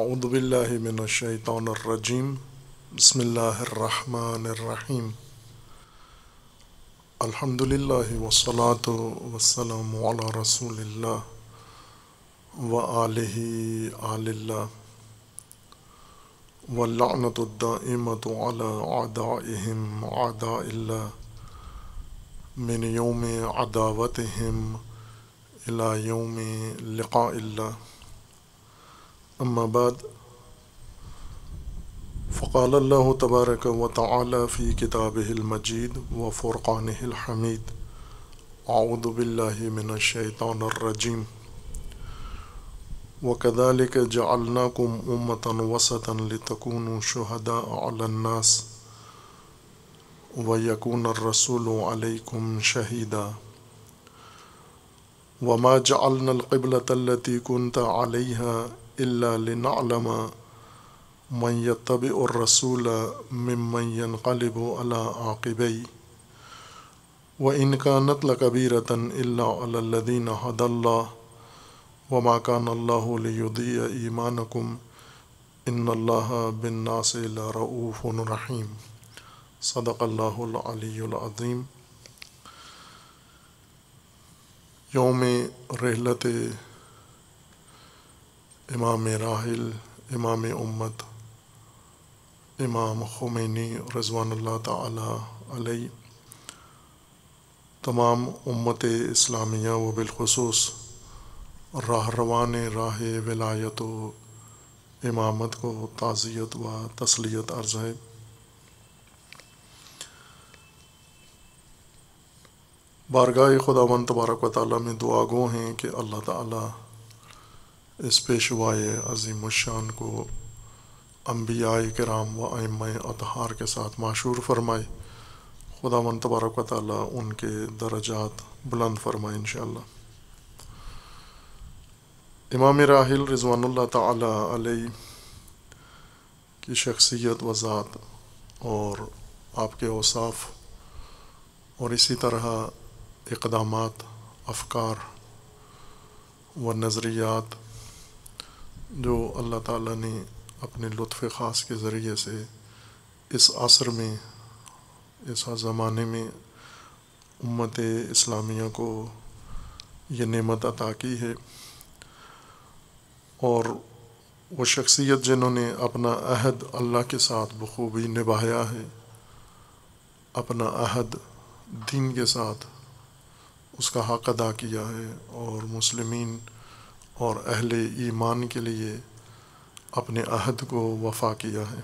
आउदबिल्लिमिनशैतरजीम बसमीम अलहमदिल्ला वसलात वसलम रसूल व आल्ला वलानतमत आदाम आदा मिन योम अदावत इला योम लक़ा أما بعد فقال الله تبارك وتعالى في كتابه المجيد وفرقانه الحميد أعوذ بالله من الشيطان الرجيم وكذلك جعلناكم أمة وسطا لتكونوا شهداء على الناس ويكون الرسول عليكم شهيدا وما جعلنا القبلة التي كنت عليها इल्ला लिनअलम मन यतब रसूल ममन यनकलब अला आकिबई व इनका नतल कबीरतन अल्लादीन हदल्ला वमा कान अल्लादी ईमानकुम इन अल्लाह बिन नासिलरऊफ़न रहीम सदक़ल्लाज़ीम योम रहलत इमाम राहल इमाम उम्मत इमाम खुमैनी रजवान तई तमाम उम्मत इस्लामिया व बिलखसूस राह रवान राह वलायत इमामत को ताज़ियत व तसलियत अर्ज़ है बारगाह खुदावन तबारक वाली में दुआगो हैं कि अल्लाह ताली इस पेशवाए अजीम शान को अम्बिया कराम व आम अतहार के साथ मशहूर फरमाए खुदा मन तबारक ताली उनके दर्जात बुलंद फरमाए इन इमाम राहिल रिजवानुल्ला ताली की शख्सियत वज़ात और आपके औसाफ़ और इसी तरह इकदाम अफकार व नज़रियात जो अल्लाह ताला ने अपने लुफ़ ख़ास के ज़रिए से इस असर में इस ज़माने में उम्मत इस्लामिया को ये नमत अता की है और वो शख्सियत जिन्होंने अपना अहद अल्लाह के साथ बखूबी निभाया है अपना अहद दीन के साथ उसका हक अदा किया है और मुसलमीन और अहल ईमान के लिए अपने अहद को वफा किया है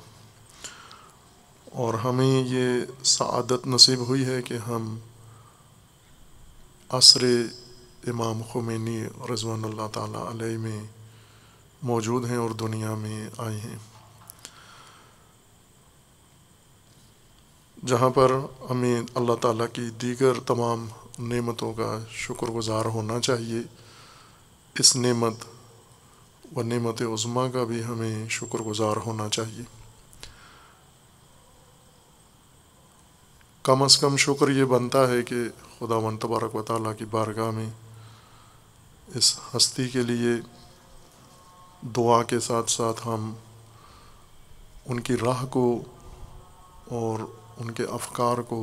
और हमें ये सआदत नसीब हुई है कि हम असर इमाम खुमैनी रजवान ताली में मौजूद हैं और दुनिया में आए हैं जहाँ पर हमें अल्लाह ताला की दीगर तमाम नेमतों का शुक्र गुज़ार होना चाहिए इस नेमत व नेमत उज़मा का भी हमें शुक्रगुज़ार होना चाहिए कम अज़ कम शुक्र ये बनता है कि खुदा मन तबारक व ताली की बारगाह में इस हस्ती के लिए दुआ के साथ साथ हम उनकी राह को और उनके अफकार को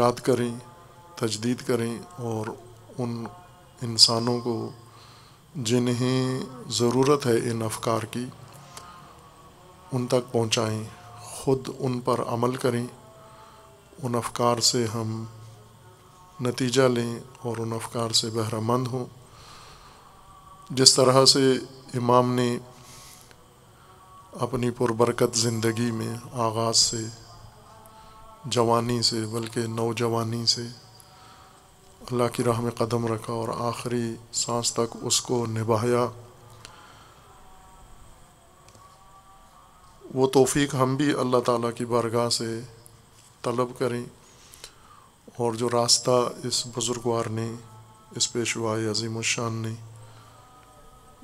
याद करें तजदीद करें और उन इंसानों को जिन्हें ज़रूरत है इन अफकार की उन तक पहुँचाएँ ख़ुद उन पर अमल करें उन अफकार से हम नतीजा लें और उन अफकार से बहरामंद हों जिस तरह से इमाम ने अपनी पुरबरकत ज़िंदगी में आगाज़ से जवानी से बल्कि नौजवानी से अल्लाह की राह में कदम रखा और आखिरी सांस तक उसको निभाया वो तोफ़ी हम भी अल्लाह ताला की बारगाह से तलब करें और जो रास्ता इस बुज़ुर्गवार ने इस पेशवा अजीम शान ने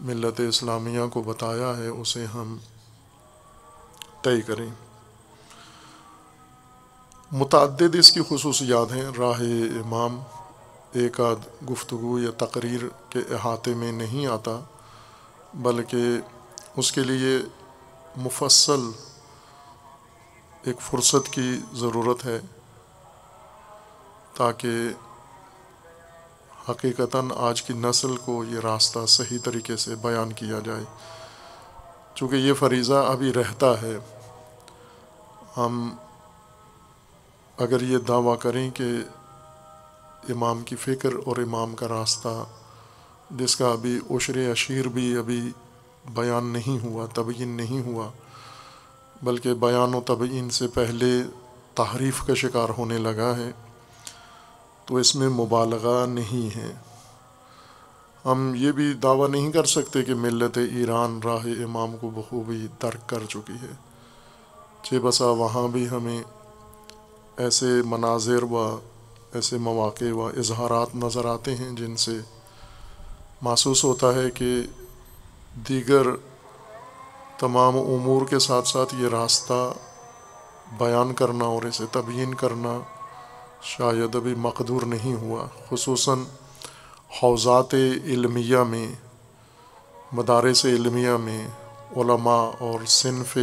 मिलत इस्लामिया को बताया है उसे हम तय करें मुतद इसकी खसूसियात हैं राह इमाम एक आध गुफ्तु या तकरीर के अहाते में नहीं आता बल्कि उसके लिए मुफसल एक फ़ुर्सत की ज़रूरत है ताकि हकीकता आज की नस्ल को ये रास्ता सही तरीके से बयान किया जाए चूँकि ये फरीज़ा अभी रहता है हम अगर ये दावा करें कि इमाम की फ़िक्र और इमाम का रास्ता जिसका अभी उशर अशीर भी अभी बयान नहीं हुआ तबयीन नहीं हुआ बल्कि बयान व तबयीन से पहले तहरीफ़ का शिकार होने लगा है तो इसमें मुबालगा नहीं है हम ये भी दावा नहीं कर सकते कि मिलत ईरान राह इमाम को बखूबी तर्क कर चुकी है चे बसा वहाँ भी हमें ऐसे मनाजिर व ऐसे मौाक़े व इजहारात नज़र आते हैं जिनसे महसूस होता है कि दीगर तमाम उमूर के साथ साथ ये रास्ता बयान करना और इसे तबीन करना शायद अभी मकदूर नहीं हुआ खूस हौज़ात इलमिया में मदारस इलमिया में और सिनफ़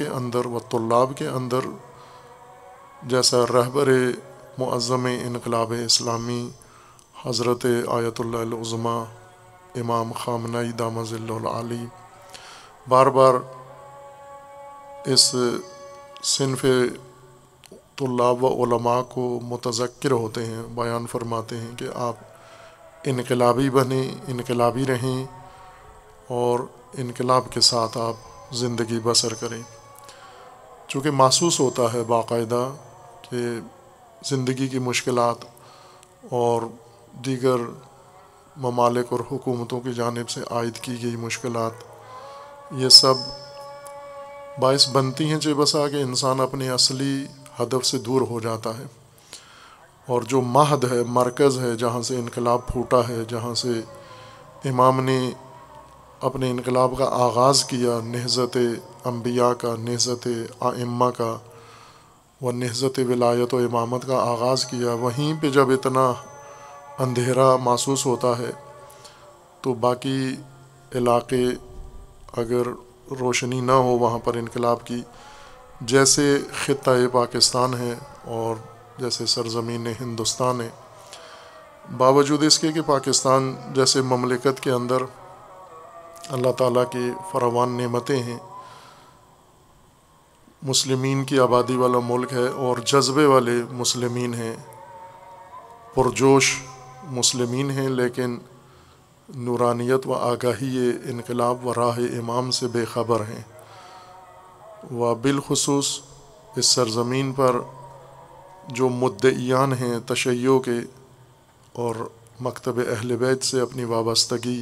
के अंदर व तलाब के अंदर जैसा रहबर मज़म इनकलाब इस्लामी हज़रत आयतुल्लाज़मा इमाम खामनई दामज़ल्लाली बार बार इस सिनफ तल्लाब को मतज़क्र होते हैं बयान फरमाते हैं कि आप इनकलाबी बने इनकलाबी रहें और इनकलाब के साथ आप ज़िंदगी बसर करें चूँकि महसूस होता है बाकायदा कि ज़िंदगी की मुश्किल और दीगर ममालिक और हुकूमतों की जानब से आयद की गई मुश्किल ये सब बायस बनती हैं जेबसा कि इंसान अपने असली हदफ से दूर हो जाता है और जो महद है मरकज़ है जहाँ से इनकलाब फूटा है जहाँ से इमाम ने अपने इनकलाब का आगाज़ किया नहज़त अम्बिया का नहज़त आइम्मा का व नहज़त विलायत व इमामत का आगाज़ किया वहीं पर जब इतना अंधेरा महसूस होता है तो बाकी इलाके अगर रोशनी ना हो वहाँ पर इनकलाब की जैसे ख़त पाकिस्तान है और जैसे सरजमीन हिंदुस्तान है बावजूद इसके कि पाकिस्तान जैसे ममलिकत के अंदर अल्लाह ताला की फरावान नेमतें हैं मुस्लिमीन की आबादी वाला मुल्क है और जज्बे वाले मुस्लिमीन हैं पुरजोश मुस्लिमीन हैं लेकिन नूरानियत व आगाही इनकलाब व राह इमाम से बेखबर हैं व बिलखसूस इस सरजमीन पर जो मुद्दान हैं तशैयों के और मकतब अहल बैत से अपनी वाबस्तगी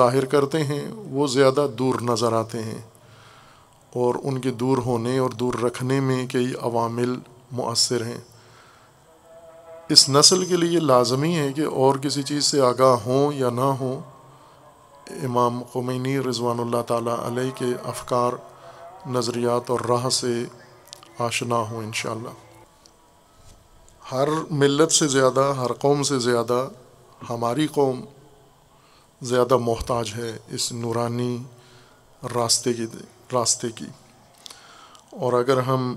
ज़ाहिर करते हैं वो ज़्यादा दूर नज़र आते हैं और उनके दूर होने और दूर रखने में कई अवामिल मुसर हैं इस नस्ल के लिए लाजमी है कि और किसी चीज़ से आगा हों या ना हो इमाम खमैनी रजवान तल के अफकार नज़रियात और राह से आशना हों इन शर मिलत से ज़्यादा हर कौम से ज़्यादा हमारी कौम ज़्यादा मोहताज है इस नूरानी रास्ते की रास्ते की और अगर हम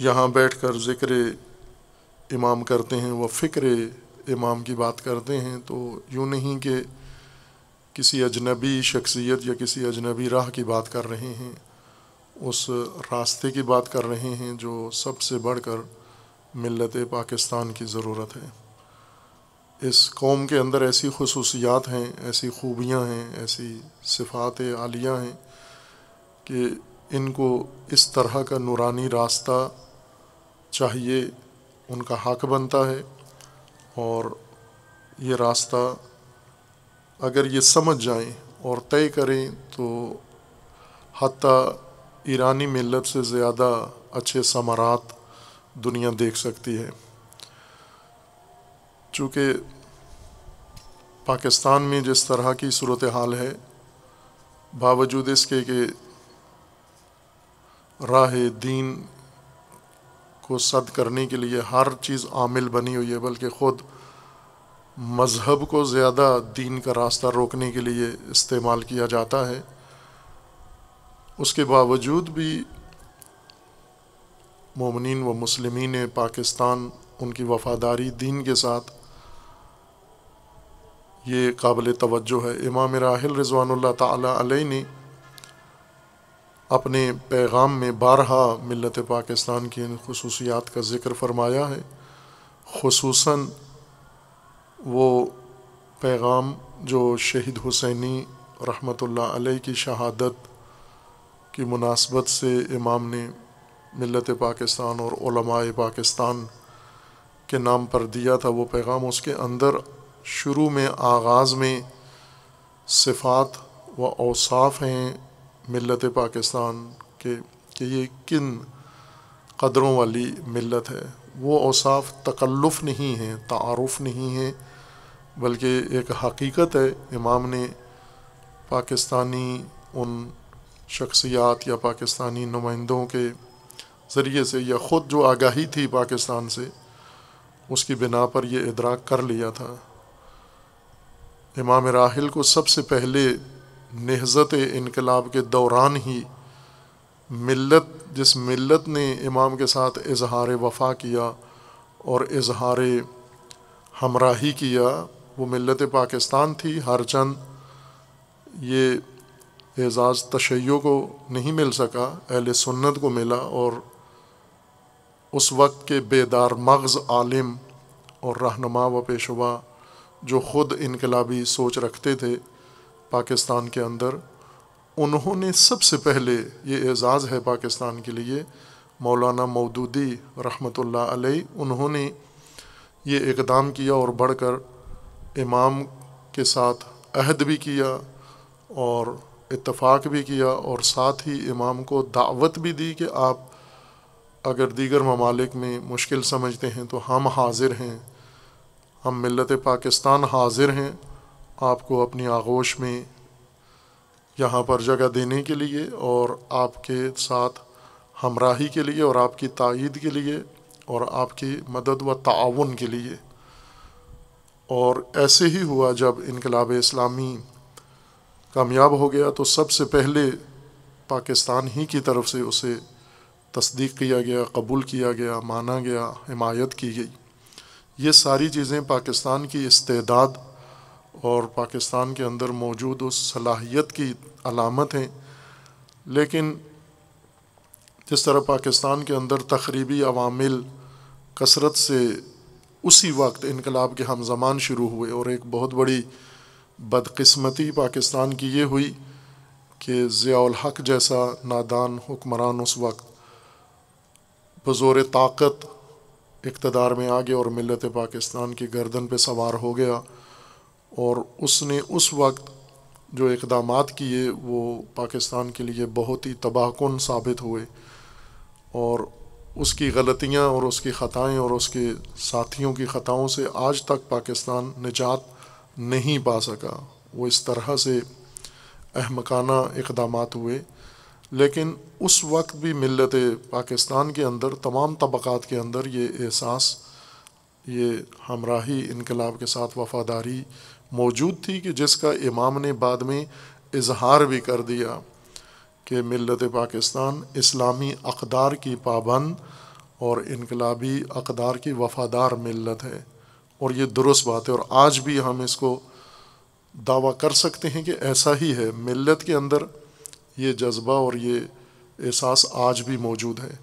यहाँ बैठ कर ज़िक्र इमाम करते हैं व फ़िक्र इमाम की बात करते हैं तो यूँ नहीं कि किसी अजनबी शख्सियत या किसी अजनबी राह की बात कर रहे हैं उस रास्ते की बात कर रहे हैं जो सबसे बढ़ कर मिलत पाकिस्तान की ज़रूरत है इस कौम के अंदर ऐसी खसूसियात हैं ऐसी खूबियाँ हैं ऐसी सिफ़ात आलिया हैं कि इनको इस तरह का नूरानी रास्ता चाहिए उनका हक बनता है और ये रास्ता अगर ये समझ जाएं और तय करें तो हती ईरानी मिलत से ज़्यादा अच्छे समारात दुनिया देख सकती है चूँकि पाकिस्तान में जिस तरह की सूरत हाल है बावजूद इसके कि राह दीन को सद करने के लिए हर चीज़ आमिल बनी हुई है बल्कि ख़ुद मज़हब को ज़्यादा दीन का रास्ता रोकने के लिए इस्तेमाल किया जाता है उसके बावजूद भी ममिन व मुसलमिन पाकिस्तान उनकी वफ़ादारी दीन के साथ ये काबिल तवज्जो है इमाम राहिल रिजवान ताली ने अपने पैगाम में बारहा मिलत पाकिस्तान की इन खसूसियात का ज़िक्र फरमाया है ख़ूस वो पैगाम जो शहीद हुसैनी रहमतुल्लाह अलैह की शहादत की मुनासबत से इमाम ने मिलत पाकिस्तान और पाकिस्तान के नाम पर दिया था वो पैगाम उसके अंदर शुरू में आगाज़ में सिफात व अवसाफ़ हैं मिलत पाकिस्तान के कि ये किन कदरों वाली मिलत है वो अवसाफ तकल्लुफ़ नहीं है तारफ़ नहीं है बल्कि एक हकीकत है इमाम ने पाकिस्तानी उन शख्सियात या पाकिस्तानी नुमाइंदों के ज़रिए से या ख़ुद जो आगाही थी पाकिस्तान से उसकी बिना पर यह इदराक कर लिया था इमाम राहिल को सबसे पहले नहज़त इनकलाब के दौरान ही मिलत जिस मिलत ने इमाम के साथ इजहार वफा किया और इजहार हमराही किया वो मिलत पाकिस्तान थी हर चंद ये एजाज़ तशैय को नहीं मिल सका अहल सुन्नत को मिला और उस वक्त के बेदार मग़ज़ आलिम और रहनमा व पेशवा जो ख़ुद इनकलाबी सोच रखते थे पाकिस्तान के अंदर उन्होंने सबसे पहले ये एज़ाज़ है पाकिस्तान के लिए मौलाना मौदूदी रहमत अलैह उन्होंने ये इकदाम किया और बढ़कर इमाम के साथ अहद भी किया और इत्तफाक भी किया और साथ ही इमाम को दावत भी दी कि आप अगर दीगर ममालिक में मुश्किल समझते हैं तो हम हाजिर हैं हम मिलत पाकिस्तान हाजिर हैं आपको अपनी आगोश में यहाँ पर जगह देने के लिए और आपके साथ हमराही के लिए और आपकी तायद के लिए और आपकी मदद व ताउन के लिए और ऐसे ही हुआ जब इनकलाब इस्लामी कामयाब हो गया तो सबसे पहले पाकिस्तान ही की तरफ से उसे तस्दीक किया गया कबूल किया गया माना गया हिमायत की गई ये सारी चीज़ें पाकिस्तान की इस्तेदाद और पाकिस्तान के अंदर मौजूद उस सलाहियत की अलामत हैं लेकिन जिस तरह पाकिस्तान के अंदर तकरीबी अवामिल कसरत से उसी वक्त इनकलाब के हम जमान शुरू हुए और एक बहुत बड़ी बदकस्मती पाकिस्तान की ये हुई कि ज़ियाल हक जैसा नादान हुक्मरान उस वक्त बज़ोर ताकत इकतदार में आ गया और मिलत पाकिस्तान की गर्दन पर सवार हो गया और उसने उस वक्त जो इकदाम किए वो पाकिस्तान के लिए बहुत ही तबाहकुन साबित हुए और उसकी ग़लतियाँ और उसकी ख़ताएँ और उसके साथियों की ख़ताओं से आज तक पाकिस्तान निजात नहीं पा सका वो इस तरह से अहमकाना इकदाम हुए लेकिन उस वक्त भी मिलत पाकिस्तान के अंदर तमाम तबक़ात के अंदर ये एहसास ये हमराही इनकलाब के साथ वफ़ादारी मौजूद थी कि जिसका इमाम ने बाद में इजहार भी कर दिया कि मिलत पाकिस्तान इस्लामी अकदार की पाबंद और इनकलाबी अकदार की वफ़ादार मिलत है और ये दुरुस्त बात है और आज भी हम इसको दावा कर सकते हैं कि ऐसा ही है मिलत के अंदर ये जज्बा और ये एहसास आज भी मौजूद है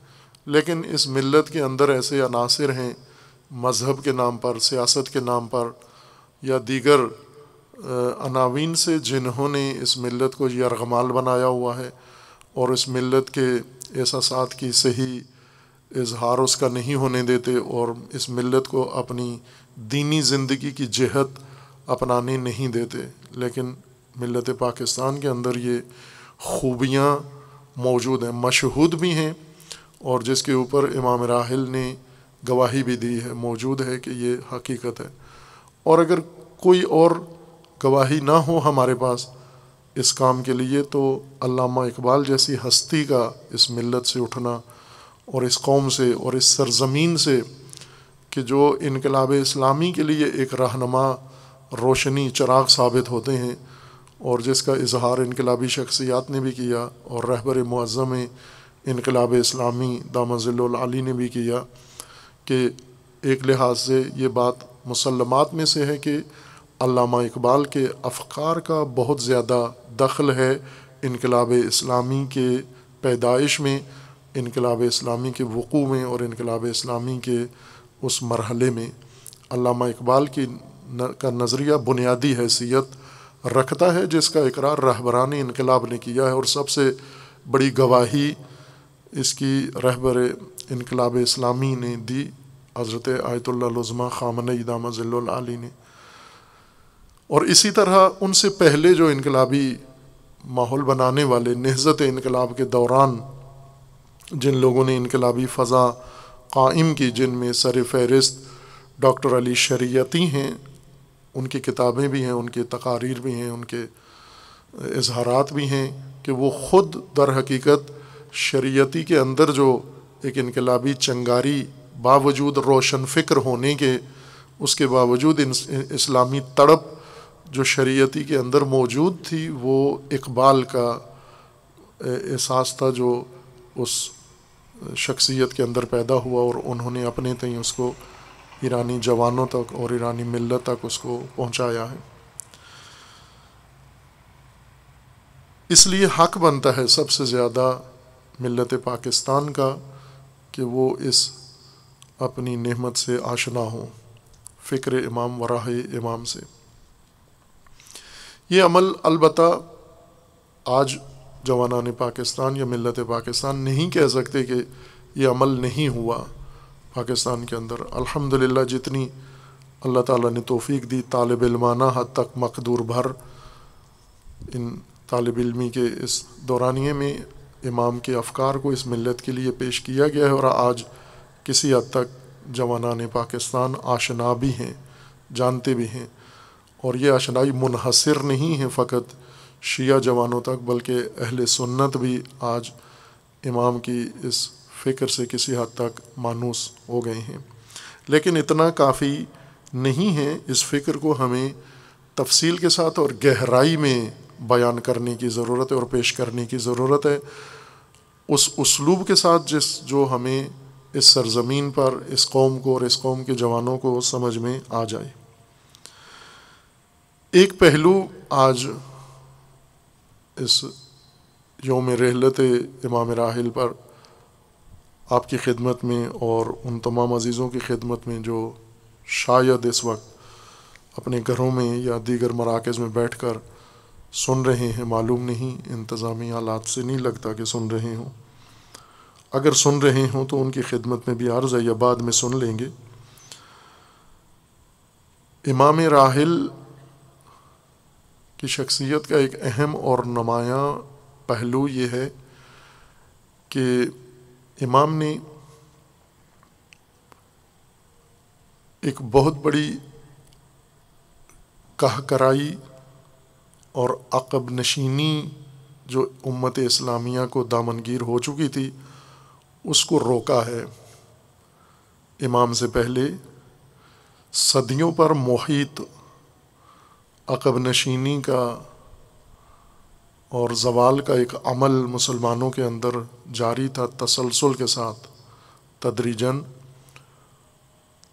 लेकिन इस मिलत के अंदर ऐसे अनासर हैं मज़हब के नाम पर सियासत के नाम पर या दीगर अनावीन से जिन्होंने इस मिलत को यह यरगमाल बनाया हुआ है और इस मिलत के एहसास की सही इजहार उसका नहीं होने देते और इस मिलत को अपनी दीनी ज़िंदगी की जहत अपनाने नहीं देते लेकिन मिलत पाकिस्तान के अंदर ये खूबियाँ मौजूद हैं मशहूद भी हैं और जिसके ऊपर इमाम राहल ने गवाही भी दी है मौजूद है कि ये हकीकत है और अगर कोई और गवाही ना हो हमारे पास इस काम के लिए तो अल्लामा इकबाल जैसी हस्ती का इस मिलत से उठना और इस कौम से और इस सरजमीन से कि जो इनकलाब इस्लामी के लिए एक रहनमा रोशनी चराग साबित होते हैं और जिसका इजहार इनकलाबी शख्सियात ने भी किया और रहबर मुआज़म इनकलाब इस्लामी दामजिल ने भी किया कि एक लिहाज से ये बात मुसलमत में से है कि अल्लामा इकबाल के अफ़कार का बहुत ज़्यादा दखल है इनकलाब इस्लामी के पैदाइश में इनकलाब इस्लामी के वक़ू में और इनकलाब इस्लामी के उस मरहले में अल्लामा इकबाल की न, का नज़रिया बुनियादी हैसियत रखता है जिसका इकरार रहबरान इनकलाब ने किया है और सबसे बड़ी गवाही इसकी रहबर इनकलाब इस्लामी ने दी हज़रत आयतुल्लाज़मा खामन इदामा ज़ल्लाली ने और इसी तरह उनसे पहले जो इनकलाबी माहौल बनाने वाले नहज़त इनकलाब के दौरान जिन लोगों ने इनकलाबी फ़ज़ा कायम की जिन में सर फहरिस्त डॉक्टर अली शरीयती हैं उनकी किताबें भी हैं उनकी तकारीर भी हैं उनके इजहारात भी हैं कि वो ख़ुद दर हकीकत शरीयती के अंदर जो एक इनकलाबी चंगारी बावजूद रोशन फ़िक्र होने के उसके बावजूद इस्लामी तड़प जो शरीयती के अंदर मौजूद थी वो इकबाल का एहसास था जो उस शख्सियत के अंदर पैदा हुआ और उन्होंने अपने तई उसको ईरानी जवानों तक और ईरानी मिलत तक उसको पहुंचाया है इसलिए हक बनता है सबसे ज़्यादा मिलत पाकिस्तान का कि वो इस अपनी नेमत से आशना हो फ़िक्र इमाम वराह इमाम से ये अमल अलबत् आज जवानान पाकिस्तान या मिलत पाकिस्तान नहीं कह सकते कि ये अमल नहीं हुआ पाकिस्तान के अंदर अलहमदिल्ला जितनी अल्लाह ताला ने तोफ़ी दी तालब इलमाना हद तक मकदूर भर इन तालब इलमी के इस दौरानिए में इमाम के अफकार को इस मिलत के लिए पेश किया गया है और आज किसी हद तक जवानान पाकिस्तान आशना भी हैं जानते भी हैं और ये आशनाई मुनहसर नहीं है फ़कत शिया जवानों तक बल्कि अहल सुन्नत भी आज इमाम की इस फ़िक्र से किसी हद तक मानूस हो गए हैं लेकिन इतना काफ़ी नहीं है इस फ़िक्र को हमें तफसील के साथ और गहराई में बयान करने की ज़रूरत है और पेश करने की ज़रूरत है उस उसलूब के साथ जिस जो हमें इस सरजमीन पर इस कौम को और इस कौम के जवानों को समझ में आ जाए एक पहलू आज इस योम रहलत इमाम राहल पर आपकी खिदमत में और उन तमाम अज़ीज़ों की खिदमत में जो शायद इस वक्त अपने घरों में या दीगर मराकज़ में बैठ कर सुन रहे हैं मालूम नहीं इंतज़ामी हालात से नहीं लगता कि सुन रहे हों अगर सुन रहे हों तो उनकी खिदमत में भी आर्ज़ है या बाद में सुन लेंगे इमाम राहिल की शख्सियत का एक अहम और नुमायाँ पहलू ये है कि इमाम ने एक बहुत बड़ी कहकराई और अकब नशीनी जो उम्मत इस्लामिया को दामनगीर हो चुकी थी उसको रोका है इमाम से पहले सदियों पर मोहित अकब नशीनी का और जवाल का एक अमल मुसलमानों के अंदर जारी था तसलसल के साथ तदरीजन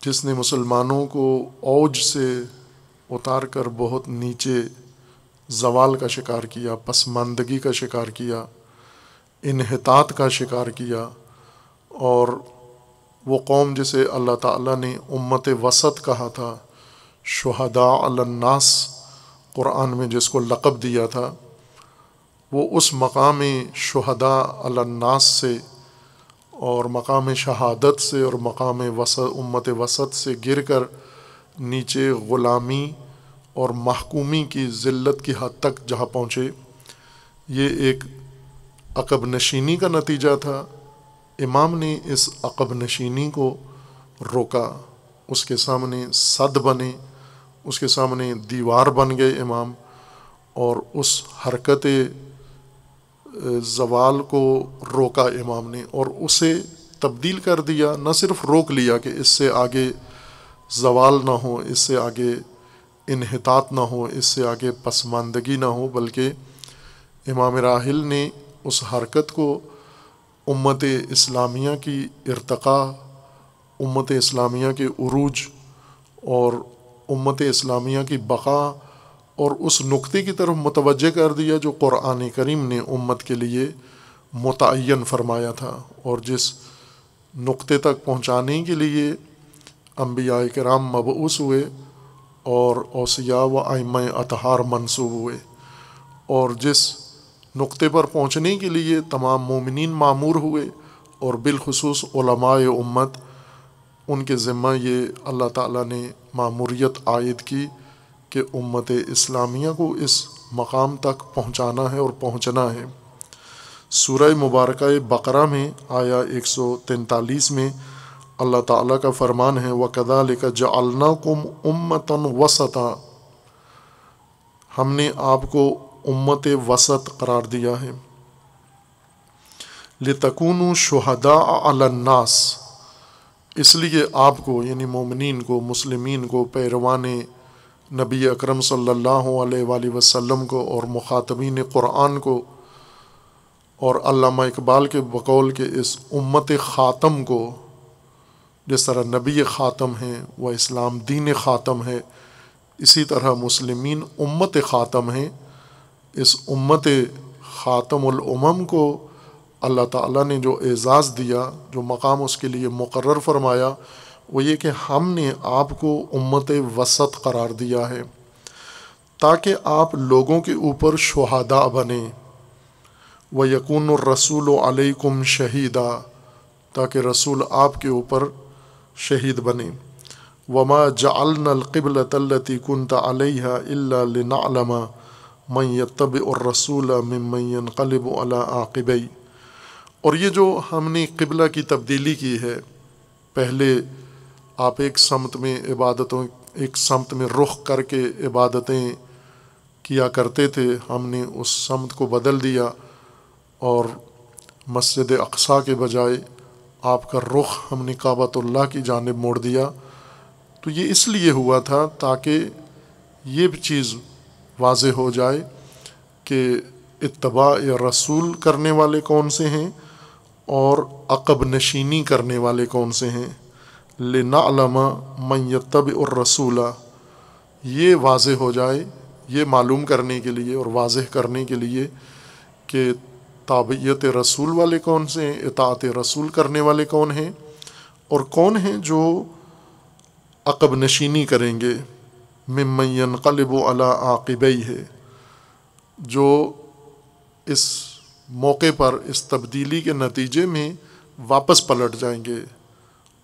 जिसने मुसलमानों को ओज से उतार कर बहुत नीचे जवाल का शिकार किया पसमानदगी का शिकार किया इनहतात का शिकार किया और वो कौम जिसे अल्लाह ताला ने उम्मत वसत कहा था शहदा अलन्नास कुरान में जिसको लक़ब दिया था वो उस मकाम शहदा अलन्नास से और मकाम शहादत से और मकाम वसत उम्मत वसत से गिर कर नीचे ग़ुलामी और महकूमी की ज़िल्त की हद तक जहाँ पहुँचे ये एक अकब नशीनी का नतीजा था इमाम ने इस अकब नशीनी को रोका उसके सामने सद बने उसके सामने दीवार बन गए इमाम और उस हरकत जवाल को रोका इमाम ने और उसे तब्दील कर दिया न सिर्फ रोक लिया कि इससे आगे जवाल ना हो इससे आगे इनहतात ना हो इससे आगे पसमानदगी ना हो बल्कि इमाम राहिल ने उस हरकत को उम्मत इस्लामिया की इरतका उम्मत इस्लामिया के अरूज और उम्मत इस्लामिया की बका और उस नुक्ते की तरफ मुतवजह कर दिया जो क़ुरान करीम ने उम्मत के लिए मुतन फरमाया था और जिस नुक्ते तक पहुँचाने के लिए अम्बिया कराम मबूस हुए और ओसिया व आइम अतहार मनसूब हुए और जिस नुक़े पर पहुँचने के लिए तमाम मोमिन मामूर हुए और बिलखसूस ओलमाए उम्मत उनके ज़िम्मा ये अल्लाह ताला ने मामूरीत आयद की कि उम्मत इस्लामिया को इस मकाम तक पहुँचाना है और पहुँचना है सूर्य मुबारक बकरा में आया एक सौ तैंतालीस में अल्लाह ताला का फ़रमान है वकदा लिखा जालना कुम उम्मतन वसता हमने आपको उम्मत वसत करार दिया है ले लतकून शहदा अलन्नास इसलिए आपको यानी मोमिन को मुसलमिन को पैरवान नबी अकरम सल्ला वसलम को और मुखातबीन क़ुरान को और अल्लामा इकबाल के बकौल के इस उम्मत ख़ातम को जिस तरह नबी ख़ातम हैं व इस्लाम दीन ख़ातम है इसी तरह मुसलमिन उम्मत ख़ातम हैं इस उम्मत ख़ातमम को अल्लाह ताला ने जो एज़ाज़ दिया जो मकाम उसके लिए मुकर फरमाया वो ये कि हमने आपको उम्मत वसत करार दिया है ताकि आप लोगों के ऊपर शहादा बने व यकून रसूल अलैकुम शहीदा ताकि रसूल आप के ऊपर शहीद बने वमा जालनलकबलतलती कन तलह इलामा मै तब और रसूल मन कलब अला आकबई और ये जो हमने कबला की तब्दीली की है पहले आप एक समत में इबादतों एक समत में रुख करके इबादतें किया करते थे हमने उस समत को बदल दिया और मस्जिद अकसा के बजाय आपका रुख हमने काबतुल्ला की जानब मोड़ दिया तो ये इसलिए हुआ था ताकि ये भी चीज़ वाज हो जाए कि इतबा या रसूल करने वाले कौन से हैं और अकब नशीनी करने वाले कौन से हैं लमा मैतब और रसूला ये वाज हो जाए ये मालूम करने के लिए और वाज करने के लिए कि ताबीयत रसूल वाले कौन से हैं इतात रसूल करने वाले कौन हैं और कौन हैं जो अकब नशीनी करेंगे ममैन कलब अला आकबई है जो इस मौके पर इस तब्दीली के नतीजे में वापस पलट जाएंगे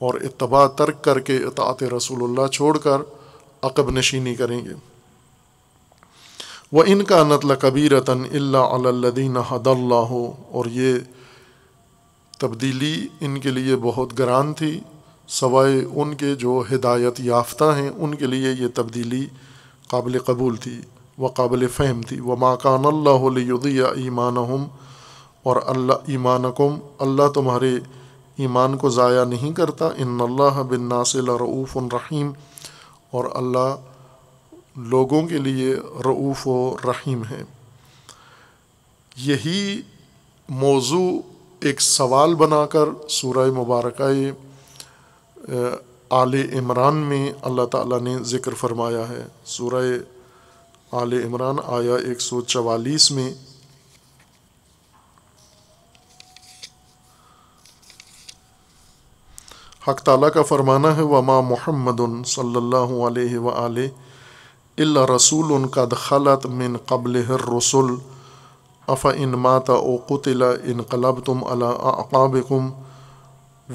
और इतबा तर्क करके इतात छोड़ कर अकब नशीनी करेंगे वह इनका नतल कबीरतन अल्लादीन हदल्ला हो और ये तब्दीली इनके लिए बहुत गरान थी सवाए उनके जो हिदायत याफ़्त हैं उनके लिए ये तब्दीली काबिल कबूल थी व काबिल फ़हम थी व माकान अल्लादिया ईमान हम और अल्लाह ईमानकुम अल्लाह तुम्हारे ईमान को ज़ाया नहीं करता इन अल्लाह बिन नासिल रऊफ़ रहीम और अल्लाह लोगों के लिए रऊफ़ रहीम है यही मौजू एक सवाल बनाकर सूरह मुबारक आल इमरान में अल्लाह ताला ने ज़िक्र फरमाया है सूरह आल इमरान आया एक सौ चवालीस में हक ताला का फरमाना है वमा मोहम्मद सल्लल्लाहु अलैहि व आलि रसूल कद खलत मिन कबल हर रसुल अफ़ा इन माता ओ कुतिला इन कलब तुम अला आकाबकुम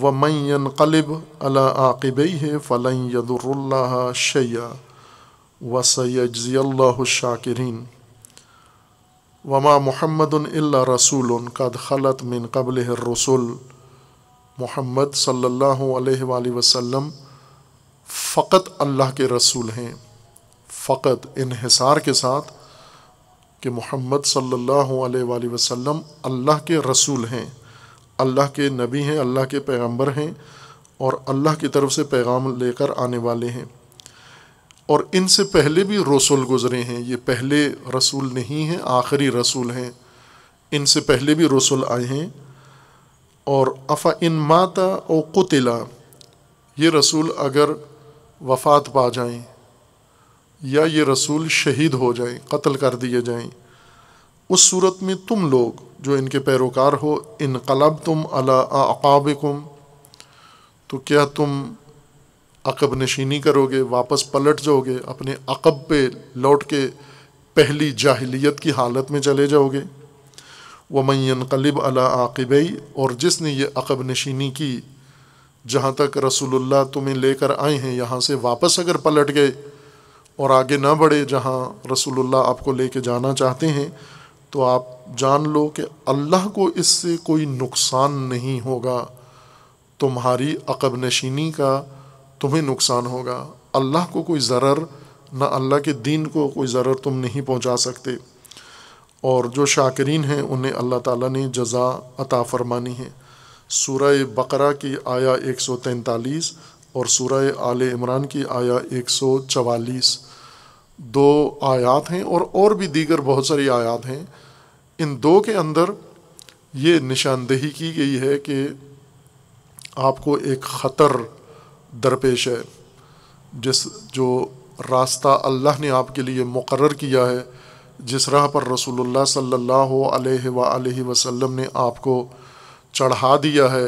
व मैन कलब अलाबई है फ़लन यदुल्ला शैया व सैजील्लाशाकिरीन वमा महमद रसूल कद खलत मिन कबल रसूल मोहम्मद सल्ला वसम फ़कत अल्लाह के रसूल हैं फ़कत इहसार के साथ कि मोहम्मद सल्ला वसम अल्लाह के रसूल हैं अल्लाह के नबी हैं अल्लाह के पैगंबर हैं और अल्लाह की तरफ से पैगाम लेकर आने वाले हैं और इनसे पहले भी रसूल गुज़रे हैं ये पहले रसूल नहीं हैं आखिरी रसूल हैं इनसे पहले भी रसूल आए हैं और अफ़ा इन माता और कुतिला ये रसूल अगर वफ़ात पा जाएं या ये रसूल शहीद हो जाएं कत्ल कर दिए जाएं उस सूरत में तुम लोग जो इनके पैरोकार हो इनकलब तुम अला अलाकाबिकुम तो क्या तुम अकब नशीनी करोगे वापस पलट जाओगे अपने अकब पे लौट के पहली जाहिलियत की हालत में चले जाओगे वमैन कलब अला आकबई और जिसने ये अकब नशीनी की जहाँ तक रसूलुल्लाह तुम्हें लेकर आए हैं यहाँ से वापस अगर पलट गए और आगे ना बढ़े जहाँ रसूलुल्लाह आपको लेके जाना चाहते हैं तो आप जान लो कि अल्लाह को इससे कोई नुकसान नहीं होगा तुम्हारी अकब नशीनी का तुम्हें नुकसान होगा अल्लाह को कोई ज़रर ना अल्लाह के दीन को कोई ज़रर तुम नहीं पहुंचा सकते और जो शाकरीन हैं उन्हें अल्लाह ताला ने जजा अता फरमानी है सूरह बकरा की आया एक सौ तैंतालीस और सूरह आल इमरान की आया एक सौ चवालीस दो आयात हैं और और भी दीगर बहुत सारी आयात हैं इन दो के अंदर ये निशानदेही की गई है कि आपको एक ख़तर दरपेश है जिस जो रास्ता अल्लाह ने आपके लिए मुकर किया है जिस राह पर रसूलुल्लाह सल्लल्लाहु अलैहि वसल्लम ने आपको चढ़ा दिया है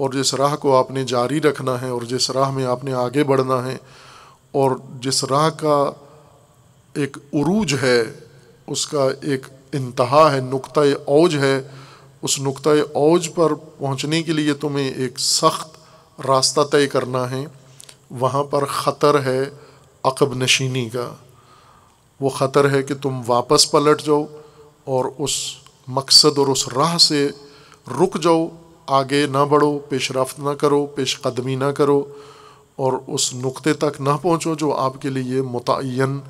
और जिस राह को आपने जारी रखना है और जिस राह में आपने आगे बढ़ना है और जिस राह का एक उरूज है उसका एक इंतहा है नुक़ ओज है उस नुक़ ओज पर पहुँचने के लिए तुम्हें एक सख्त रास्ता तय करना है वहाँ पर ख़तर है अकब नशीनी का वो ख़तर है कि तुम वापस पलट जाओ और उस मकसद और उस राह से रुक जाओ आगे ना बढ़ो रफ्त ना करो पेश कदमी ना करो और उस नुक़े तक ना पहुँचो जो आपके लिए मुतन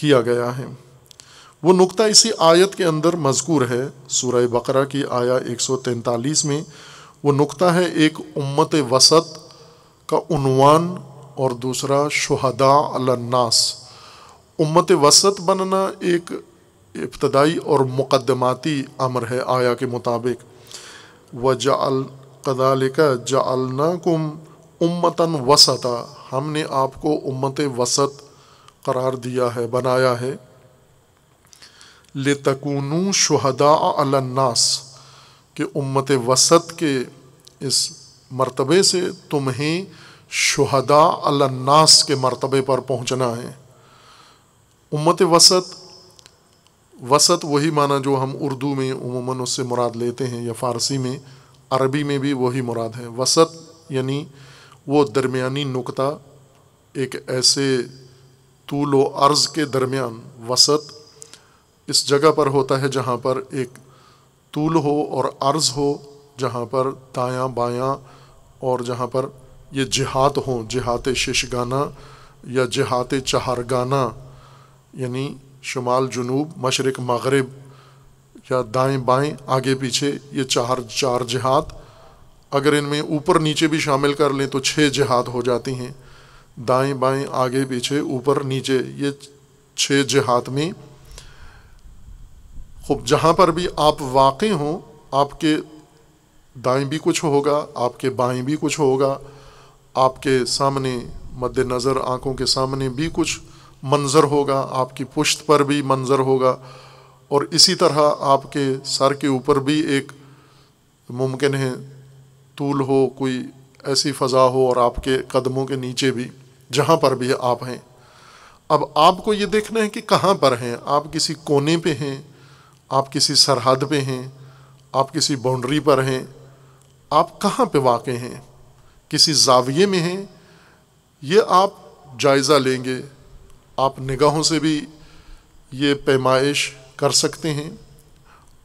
किया गया है वो नुक्ता इसी आयत के अंदर मजकूर है सूरह बकरा की आया एक सौ 143 में वो नुक्ता है एक उम्मत वसत का उनवान और दूसरा शहदा अलन्नास उम्मत वसत बनना एक इब्तदाई और मुकदमाती अमर है आया के मुताबिक व जाल कदालिका जालनाकुम उम्मतन वसता हमने आपको उम्मत वसत करार दिया है बनाया है लतकून शहदा अलन्नास के उम्मत वसत के इस मरतबे से तुम्हें शहदा अलन्नास के मरतबे पर पहुँचना है उम्मत वसत वसत वही माना जो हम उर्दू में उमूमा उससे मुराद लेते हैं या फ़ारसी में अरबी में भी वही मुराद है वसत यानी वो दरमियानी नुकता एक ऐसे तूल अर्ज़ के दरमियान वसत इस जगह पर होता है जहाँ पर एक तूल हो और अर्ज़ हो जहाँ पर दायां बायाँ और जहाँ पर ये जिहात हों जिहात गाना या जिहात गाना यानी शुमाल जुनूब मशरक मगरब या दाएं बाएँ आगे पीछे ये चार चार जिहात अगर इनमें ऊपर नीचे भी शामिल कर लें तो छः जिहात हो जाती हैं दाएँ बाएँ आगे पीछे ऊपर नीचे ये छः जिहात में खूब जहाँ पर भी आप वाक़ हों आपके दाएँ भी कुछ होगा आपके बाएँ भी कुछ होगा आपके सामने मद्द नज़र आँखों के सामने भी कुछ मंज़र होगा आपकी पुश्त पर भी मंज़र होगा और इसी तरह आपके सर के ऊपर भी एक मुमकिन है तूल हो कोई ऐसी फ़ज़ा हो और आपके कदमों के नीचे भी जहाँ पर भी आप हैं अब आपको ये देखना है कि कहाँ पर हैं आप किसी कोने पे हैं आप किसी सरहद पे हैं आप किसी बाउंड्री पर हैं आप कहाँ पे वाक़ हैं किसी जाविये में हैं ये आप जायज़ा लेंगे आप निगाहों से भी ये पैमाइश कर सकते हैं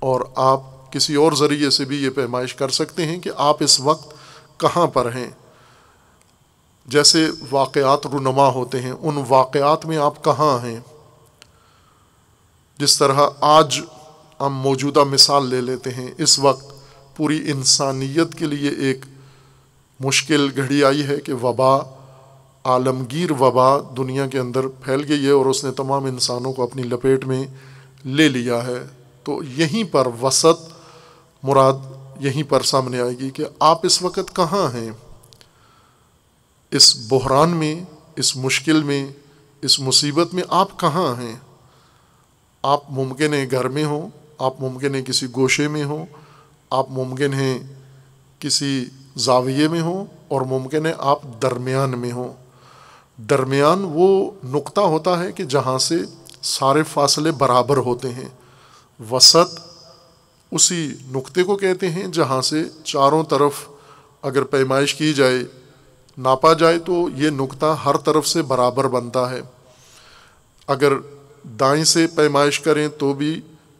और आप किसी और ज़रिए से भी ये पैमाइश कर सकते हैं कि आप इस वक्त कहाँ पर हैं जैसे वाक़ात रुनमा होते हैं उन वाक़ात में आप कहाँ हैं जिस तरह आज हम मौजूदा मिसाल ले लेते हैं इस वक्त पूरी इंसानियत के लिए एक मुश्किल घड़ी आई है कि वबा आलमगीर वबा दुनिया के अंदर फैल गई है और उसने तमाम इंसानों को अपनी लपेट में ले लिया है तो यहीं पर वसत मुराद यहीं पर सामने आएगी कि आप इस वक्त कहाँ हैं इस बहरान में इस मुश्किल में इस मुसीबत में आप कहाँ हैं आप मुमकिन है घर में हों आप मुमकिन है किसी गोशे में हों आप मुमकिन हैं किसी जाविये में हों और मुमकिन है आप दरमियान में हों दरमियान वो नुक्ता होता है कि जहाँ से सारे फासले बराबर होते हैं वसत उसी नुक्ते को कहते हैं जहाँ से चारों तरफ अगर पैमाइश की जाए नापा जाए तो ये नुक्ता हर तरफ से बराबर बनता है अगर दाएं से पैमाइश करें तो भी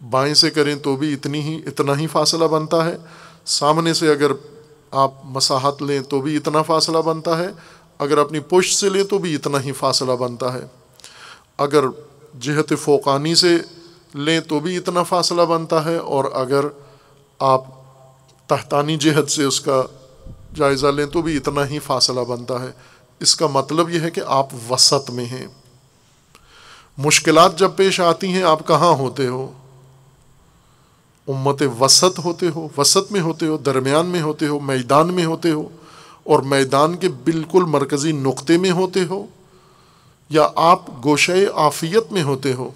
बाएं से करें तो भी इतनी ही इतना ही फासला बनता है सामने से अगर आप मसाहत लें तो भी इतना फासला बनता है अगर अपनी पुष्ट से लें तो भी इतना ही फासला बनता है अगर जहत फोकानी से लें तो भी इतना फासला बनता है और अगर आप तहतानी जहत से उसका जायज़ा लें तो भी इतना ही फासला बनता है इसका मतलब यह है कि आप वसत में हैं मुश्किलात जब पेश आती हैं आप कहाँ होते हो उम्मत वसत होते हो वसत में होते हो दरमियान में होते हो मैदान में होते हो और मैदान के बिल्कुल मरकज़ी नुक्ते में होते हो या आप गोशे आफ़ियत में होते हो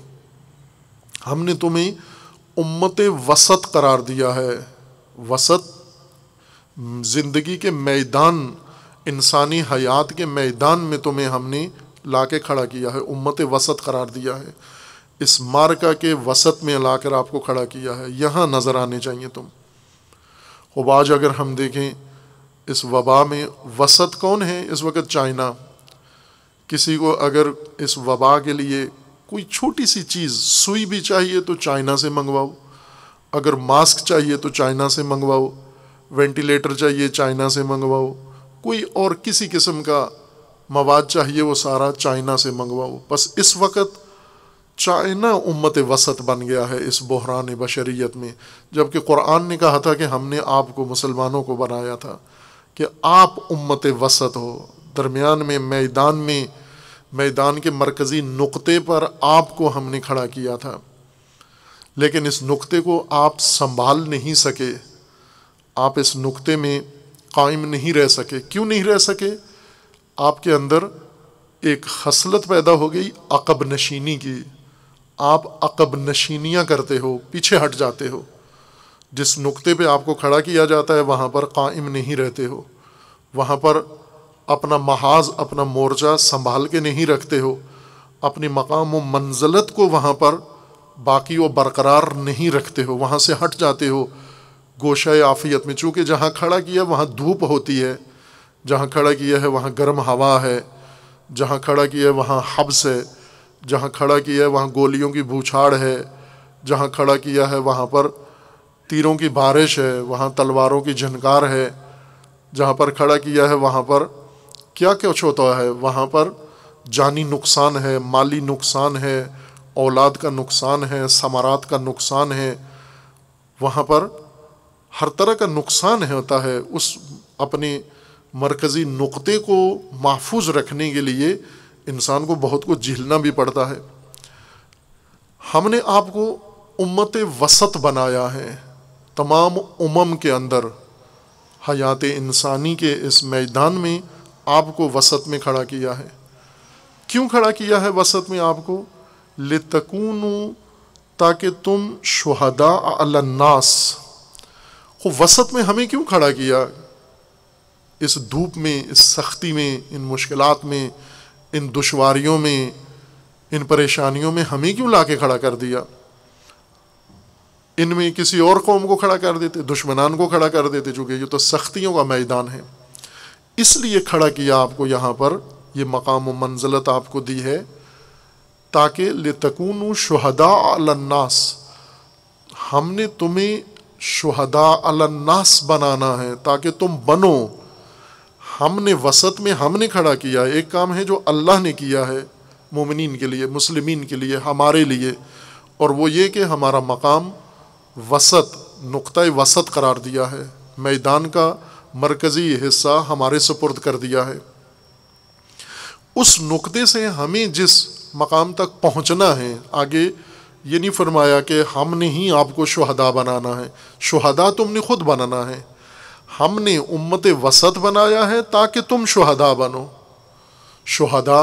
हमने तुम्हें उम्मत वसत करार दिया है वसत ज़िंदगी के मैदान इंसानी हयात के मैदान में तुम्हें हमने ला के खड़ा किया है उम्मत वसत करार दिया है इस मार्का के वसत में लाकर आपको खड़ा किया है यहाँ नज़र आने चाहिए तुम अब अगर हम देखें इस वबा में वसत कौन है इस वक्त चाइना किसी को अगर इस वबा के लिए कोई छोटी सी चीज़ सुई भी चाहिए तो चाइना से मंगवाओ अगर मास्क चाहिए तो चाइना से मंगवाओ वेंटिलेटर चाहिए चाइना से मंगवाओ कोई और किसी किस्म का मवाद चाहिए वो सारा चाइना से मंगवाओ बस इस वक्त चाइना उम्मत वसत बन गया है इस बहरान बशरीत में जबकि कुरान ने कहा था कि हमने आपको मुसलमानों को बनाया था कि आप उम्मत वसत हो दरमियान में मैदान में मैदान के मरकज़ी नुक्ते पर आपको हमने खड़ा किया था लेकिन इस नुक्ते को आप संभाल नहीं सके आप इस नुक्ते में कायम नहीं रह सके क्यों नहीं रह सके आपके अंदर एक हसलत पैदा हो गई अकब नशीनी की आप अकब नशीनियाँ करते हो पीछे हट जाते हो जिस नुक्ते पर आपको खड़ा किया जाता है वहाँ पर कायम नहीं रहते हो वहाँ पर अपना महाज अपना मोर्चा संभाल के नहीं रखते हो अपनी मकाम व मंजलत को वहाँ पर बाकी व बरकरार नहीं रखते हो वहाँ से हट जाते हो गोशा आफ़ियत में चूँकि जहाँ खड़ा किया वहाँ धूप होती है जहाँ खड़ा किया है वहाँ गर्म हवा है जहाँ खड़ा किया है वहाँ हब्स है जहाँ खड़ा किया है वहाँ गोलियों की भूछाड़ है जहाँ खड़ा किया है वहाँ पर तीरों की बारिश है वहाँ तलवारों की झनकार है जहाँ पर खड़ा किया है वहाँ पर क्या कुछ होता है वहाँ पर जानी नुकसान है माली नुकसान है औलाद का नुकसान है समारात का नुकसान है वहाँ पर हर तरह का नुकसान है होता है उस अपने मरकज़ी नुक़े को महफूज रखने के लिए इंसान को बहुत कुछ झेलना भी पड़ता है हमने आपको उम्मत वसत बनाया है तमाम उमम के अंदर हयात इंसानी के इस मैदान में आपको वसत में खड़ा किया है क्यों खड़ा किया है वसत में आपको लेतकून ताकि तुम शहदा अलन्नास को वसत में हमें क्यों खड़ा किया इस धूप में इस सख्ती में इन मुश्किलात में इन दुशवारियों में इन परेशानियों में हमें क्यों ला के खड़ा कर दिया इनमें किसी और कौम को खड़ा कर देते दुश्मनान को खड़ा कर देते चूँकि ये तो सख्तियों का मैदान है इसलिए खड़ा किया आपको यहाँ पर ये मकाम व मंजिलत आपको दी है ताकि लतकून शहदा अलन्नास हमने तुम्हें शहदा अलन्नास बनाना है ताकि तुम बनो हमने वसत में हमने खड़ा किया है एक काम है जो अल्लाह ने किया है मोमिन के लिए मुसलमिन के लिए हमारे लिए और वो ये कि हमारा मकाम वसत नुक़ वसत करार दिया है मैदान का मरकज़ी हिस्सा हमारे सपुर्द कर दिया है उस नुक़े से हमें जिस मकाम तक पहुँचना है आगे ये नहीं फरमाया कि हमने ही आपको शहदा बनाना है शहदा तुमने खुद बनाना है हमने उम्मत वसत बनाया है ताकि तुम शहदा बनो शहदा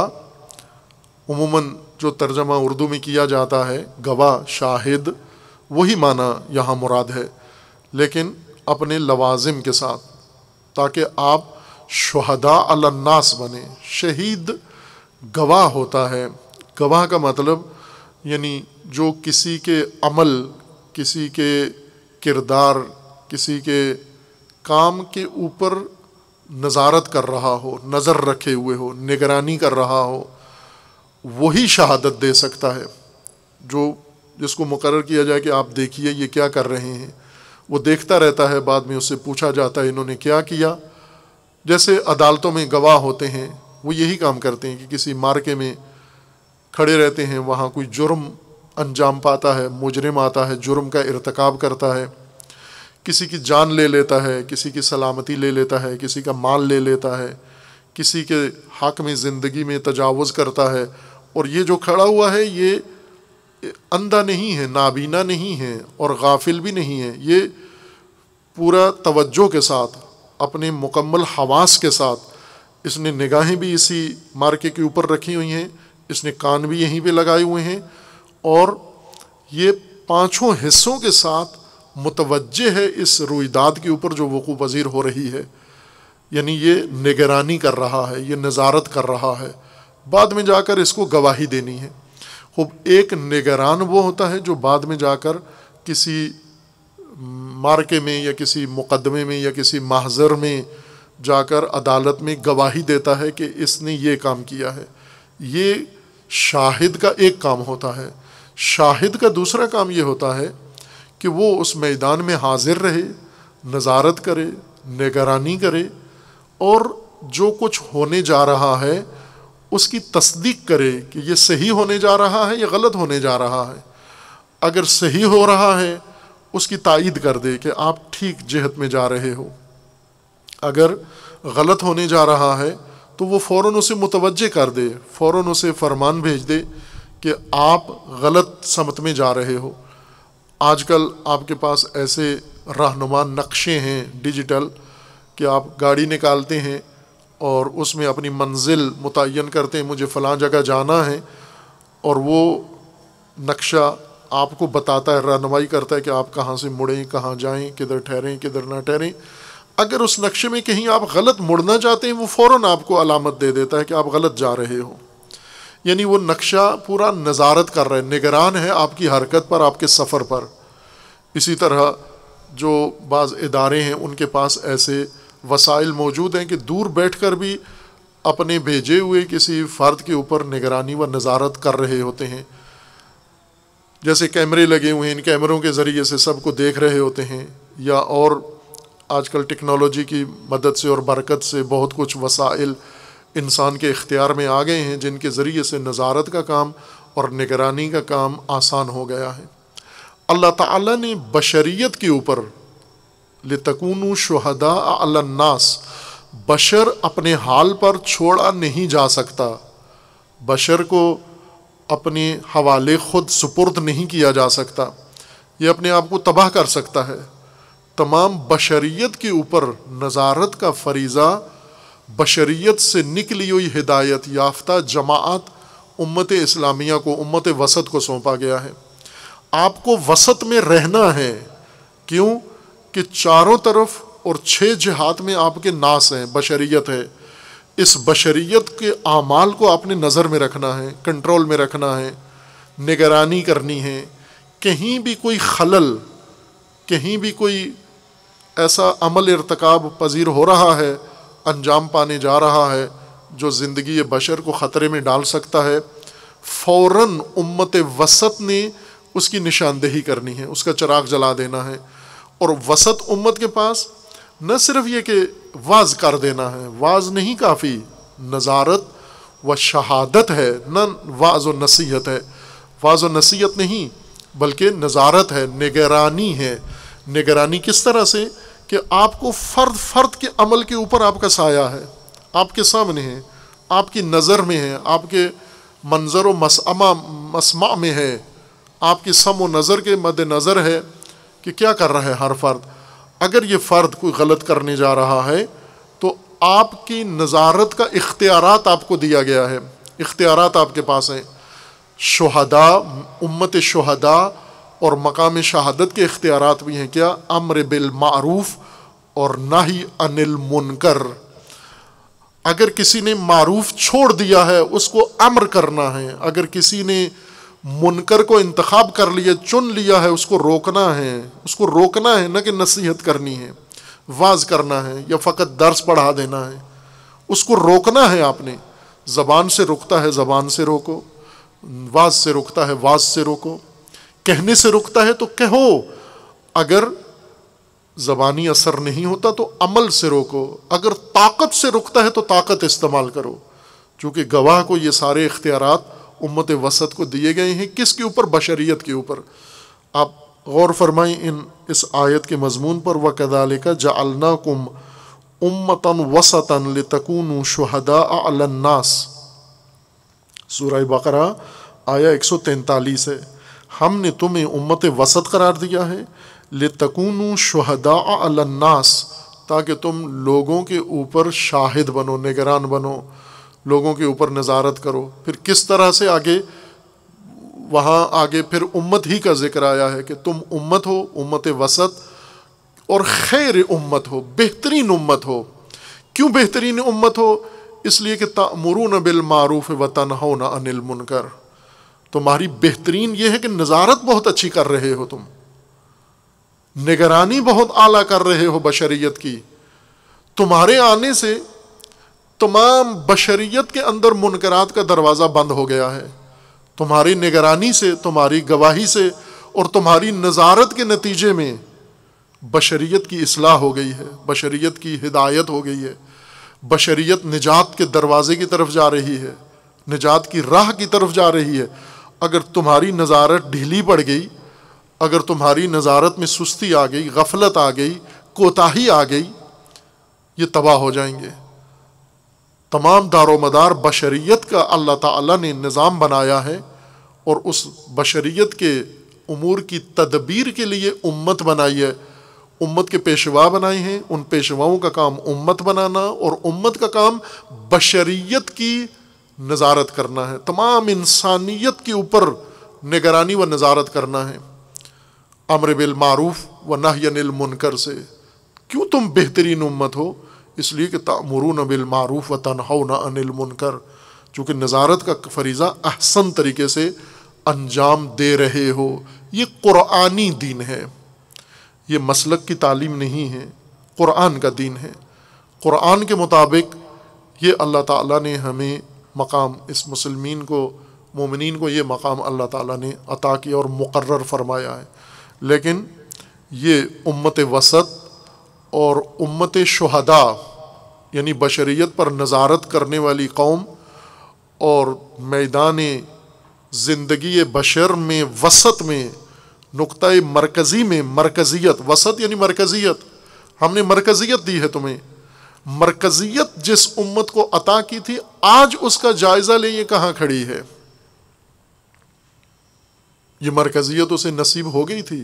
उमूमन जो तर्जमा उर्दू में किया जाता है गवाह शाहिद वही माना यहाँ मुराद है लेकिन अपने लवाजिम के साथ ताकि आप शहदा अलन्नास बने शहीद गवाह होता है गवाह का मतलब यानी जो किसी के अमल किसी के किरदार किसी के काम के ऊपर नज़ारत कर रहा हो नज़र रखे हुए हो निगरानी कर रहा हो वही शहादत दे सकता है जो जिसको मुकर किया जाए कि आप देखिए ये क्या कर रहे हैं वो देखता रहता है बाद में उससे पूछा जाता है इन्होंने क्या किया जैसे अदालतों में गवाह होते हैं वो यही काम करते हैं कि किसी मार्के में खड़े रहते हैं वहाँ कोई जुर्म अंजाम पाता है मुजरम आता है जुर्म का इरतकब करता है किसी की जान ले लेता है किसी की सलामती ले लेता है किसी का माल ले लेता है किसी के हक में ज़िंदगी में तजावज़ करता है और ये जो खड़ा हुआ है ये अंधा नहीं है नाबीना नहीं है और गाफिल भी नहीं है ये पूरा तवज्जो के साथ अपने मुकम्मल हवास के साथ इसने निगाहें भी इसी मार्के के ऊपर रखी हुई हैं इसने कान भी यहीं पर लगाए हुए हैं और ये पाँचों हिस्सों के साथ मुतवज है इस रुईदाद के ऊपर जो वक़ू पज़ीर हो रही है यानी ये निगरानी कर रहा है ये नज़ारत कर रहा है बाद में जाकर इसको गवाही देनी है खूब एक निगरान वो होता है जो बाद में जाकर किसी मार्के में या किसी मुकदमे में या किसी महजर में जाकर अदालत में गवाही देता है कि इसने ये काम किया है ये शाहिद का एक काम होता है शाहिद का दूसरा काम ये होता है कि वो उस मैदान में हाजिर रहे नज़ारत करे निगरानी करे और जो कुछ होने जा रहा है उसकी तस्दीक करे कि ये सही होने जा रहा है या गलत होने जा रहा है अगर सही हो रहा है उसकी तायद कर दे कि आप ठीक जहत में जा रहे हो अगर गलत होने जा रहा है तो वो फ़ौर उसे मुतवजह कर दे फ़ौर उसे फरमान भेज दे कि आप गलत समत में जा रहे हो आजकल आपके पास ऐसे रहनुमा नक्शे हैं डिजिटल कि आप गाड़ी निकालते हैं और उसमें अपनी मंजिल मुतन करते हैं मुझे फ़लाँ जगह जाना है और वो नक्शा आपको बताता है रहनमाई करता है कि आप कहाँ से मुड़ें कहाँ जाएँ किधर ठहरें किधर ना ठहरें अगर उस नक्शे में कहीं आप गलत मुड़ना चाहते हैं वो फ़ौर आपको अलामत दे देता है कि आप गलत जा रहे हो यानी वो नक्शा पूरा नज़ारत कर रहे हैं निगरान है आपकी हरकत पर आपके सफ़र पर इसी तरह जो बाज़ इदारे हैं उनके पास ऐसे वसाइल मौजूद हैं कि दूर बैठ कर भी अपने भेजे हुए किसी फ़र्द के ऊपर निगरानी व नज़ारत कर रहे होते हैं जैसे कैमरे लगे हुए हैं इन कैमरों के ज़रिए से सबको देख रहे होते हैं या और आजकल टेक्नोलॉजी की मदद से और बरकत से बहुत कुछ वसाइल इंसान के इख्तियार में आ गए हैं जिनके ज़रिए से नज़ारत का काम और निगरानी का काम आसान हो गया है अल्लाह ताला ने बशरीत के ऊपर लतकून शहदा अलन्नास बशर अपने हाल पर छोड़ा नहीं जा सकता बशर को अपने हवाले खुद सुपुर्द नहीं किया जा सकता ये अपने आप को तबाह कर सकता है तमाम बशरीत के ऊपर नज़ारत का फरीज़ा बशरीत से निकली हुई हिदायत याफ्ता जमात उम्मत इस्लामिया को उम्मत वसत को सौंपा गया है आपको वसत में रहना है क्यों कि चारों तरफ और छः जहात में आपके नास हैं बशरीत है इस बशरीत के आमाल को आपने नज़र में रखना है कंट्रोल में रखना है निगरानी करनी है कहीं भी कोई खलल कहीं भी कोई ऐसा अमल इरतकाब पजीर हो रहा है अंजाम पाने जा रहा है जो ज़िंदगी बशर को ख़तरे में डाल सकता है फ़ौर उम्मत वसत ने उसकी निशानदेही करनी है उसका चराग जला देना है और वसत उम्मत के पास न सिर्फ ये कि वाज कर देना है वाज नहीं काफ़ी नज़ारत व शहादत है न वाज व नसीहत है वाज व नसीहत नहीं बल्कि नज़ारत है निगरानी है निगरानी किस तरह से कि आपको फ़र्द फ़र्द के अमल के ऊपर आपका साया है आपके सामने है आपकी नज़र में है आपके मंजर व मसमा मसमा में है आपकी सम व नज़र के मद्नज़र है कि क्या कर रहा है हर फ़र्द अगर ये फ़र्द कोई गलत करने जा रहा है तो आपकी नज़ारत का इख्तियार आपको दिया गया है इख्तियार आपके पास हैं शहदा उम्मत शहदा और मकाम शहादत के इख्तियार भी हैं क्या अमर बिलमारूफ़ और ना ही अनिल मुनकर अगर किसी ने मारूफ छोड़ दिया है उसको अम्र करना है अगर किसी ने मुनकर को इंतखब कर लिया चुन लिया है उसको रोकना है उसको रोकना है ना कि नसीहत करनी है वाज करना है या फ़कत दर्स पढ़ा देना है उसको रोकना है आपने ज़बान से रुकता है ज़बान से रोको वाज से रुकता है वाज से रोको कहने से रुकता है तो कहो अगर ज़बानी असर नहीं होता तो अमल से रोको अगर ताकत से रुकता है तो ताकत इस्तेमाल करो चूँकि गवाह को ये सारे इख्तियारत उम्मत वसत को दिए गए हैं किसके ऊपर बशरीत के ऊपर आप गौर फरमाएं इन इस आयत के मजमून पर व कदाल का जलना कुम उम्मतन वसतन लतकून शहदा अलन्नास सूर्य बकरा आया एक सौ तैंतालीस है हमने तुम्हें उम्मत वसत करार दिया है ले तकून शहदा अलन्नास ताकि तुम लोगों के ऊपर शाहिद बनो निगरान बनो लोगों के ऊपर नज़ारत करो फिर किस तरह से आगे वहाँ आगे फिर उम्मत ही का जिक्र आया है कि तुम उम्मत हो उम्मत वसत और खैर उम्मत हो बेहतरीन उम्मत हो क्यों बेहतरीन उम्मत हो इसलिए कि तमरून बिलमारूफ़ वतन हो ना अनिल मुनकर तुम्हारी बेहतरीन ये है कि नज़ारत बहुत अच्छी कर रहे हो तुम निगरानी बहुत आला कर रहे हो बशरीत की तुम्हारे आने से तमाम बशरीत के अंदर मुनकरात का दरवाज़ा बंद हो गया है तुम्हारी निगरानी से तुम्हारी गवाही से और तुम्हारी नज़ारत के नतीजे में बशरीत की असलाह हो गई है बशरीत की हिदायत हो गई है बशरीत निजात के दरवाज़े की तरफ जा रही है निजात की राह की तरफ जा रही है अगर तुम्हारी नज़ारत ढीली पड़ गई अगर तुम्हारी नज़ारत में सुस्ती आ गई गफलत आ गई कोताही आ गई ये तबाह हो जाएंगे तमाम दारोमदार बशरीत का अल्लाह ताला ने निज़ाम बनाया है और उस बशरीत के उमूर की तदबीर के लिए उम्मत बनाई है उम्मत के पेशवा बनाए हैं उन पेशवाओं का काम उम्मत बनाना और उम्मत का काम बशरीत की नज़ारत करना है तमाम इंसानियत के ऊपर निगरानी व नज़ारत करना है अमर बिलमारूफ व नहयनिल मुनकर से क्यों तुम बेहतरीन उम्मत हो इसलिए कि तमरून बिलमारूफ व तनहौन अनिल मुनकर चूँकि नज़ारत का फरीज़ा अहसन तरीके से अंजाम दे रहे हो ये क़ुरानी दीन है ये मसलक की तालीम नहीं है क़ुरान का दीन है क़ुरान के मुताबिक ये अल्लाह ताला ने हमें मकाम इस मुसलमिन को मोमिन को ये मकाम अल्लाह ताला ने अता किया और मुकर फरमाया है लेकिन ये उम्मत वसत और उम्मत शहदा यानि बशरीत पर नज़ारत करने वाली कौम और मैदान ज़िंदगी बशर में वसत में नुक़ मरकज़ी में मरकज़ियत वसत यानी मरकज़ियत हमने मरकज़ियत दी है तुम्हें मरकजियत जिस उम्मत को अता की थी आज उसका जायजा ले ये कहाँ खड़ी है ये मरकजियत उसे नसीब हो गई थी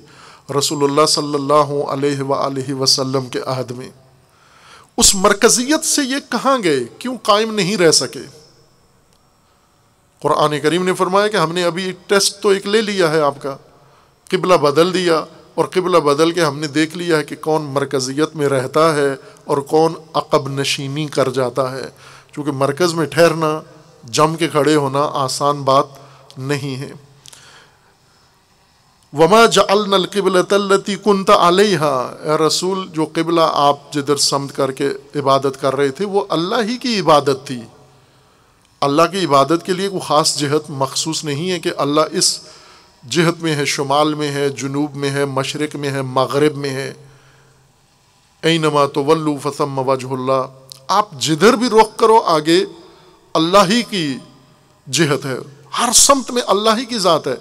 रसूलुल्लाह सल्लल्लाहु अलैहि वसल्लम के अहद में उस मरकजियत से ये कहाँ गए क्यों कायम नहीं रह सके कुरान करीम ने फरमाया कि हमने अभी एक टेस्ट तो एक ले लिया है आपका किबला बदल दिया और किबला बदल के हमने देख लिया है कि कौन मरकज़ियत में रहता है और कौन अकब नशीनी कर जाता है क्योंकि मरकज़ में ठहरना जम के खड़े होना आसान बात नहीं है वमा जलनकिबलती कुनत आलिहा रसूल जो किबला आप जिधर समद करके इबादत कर रहे थे वो अल्लाह ही की इबादत थी अल्लाह की इबादत के लिए कोई ख़ास जहत मखसूस नहीं है कि अल्लाह इस जहत में है शुमाल में है जुनूब में है मशरक़ में है मगरब में है ऐ नमा तो वल्लू फसम वजहल्ला आप जिधर भी रुख करो आगे अल्लाह ही की जहत है हर समत में अल्लाह ही की ज़ात है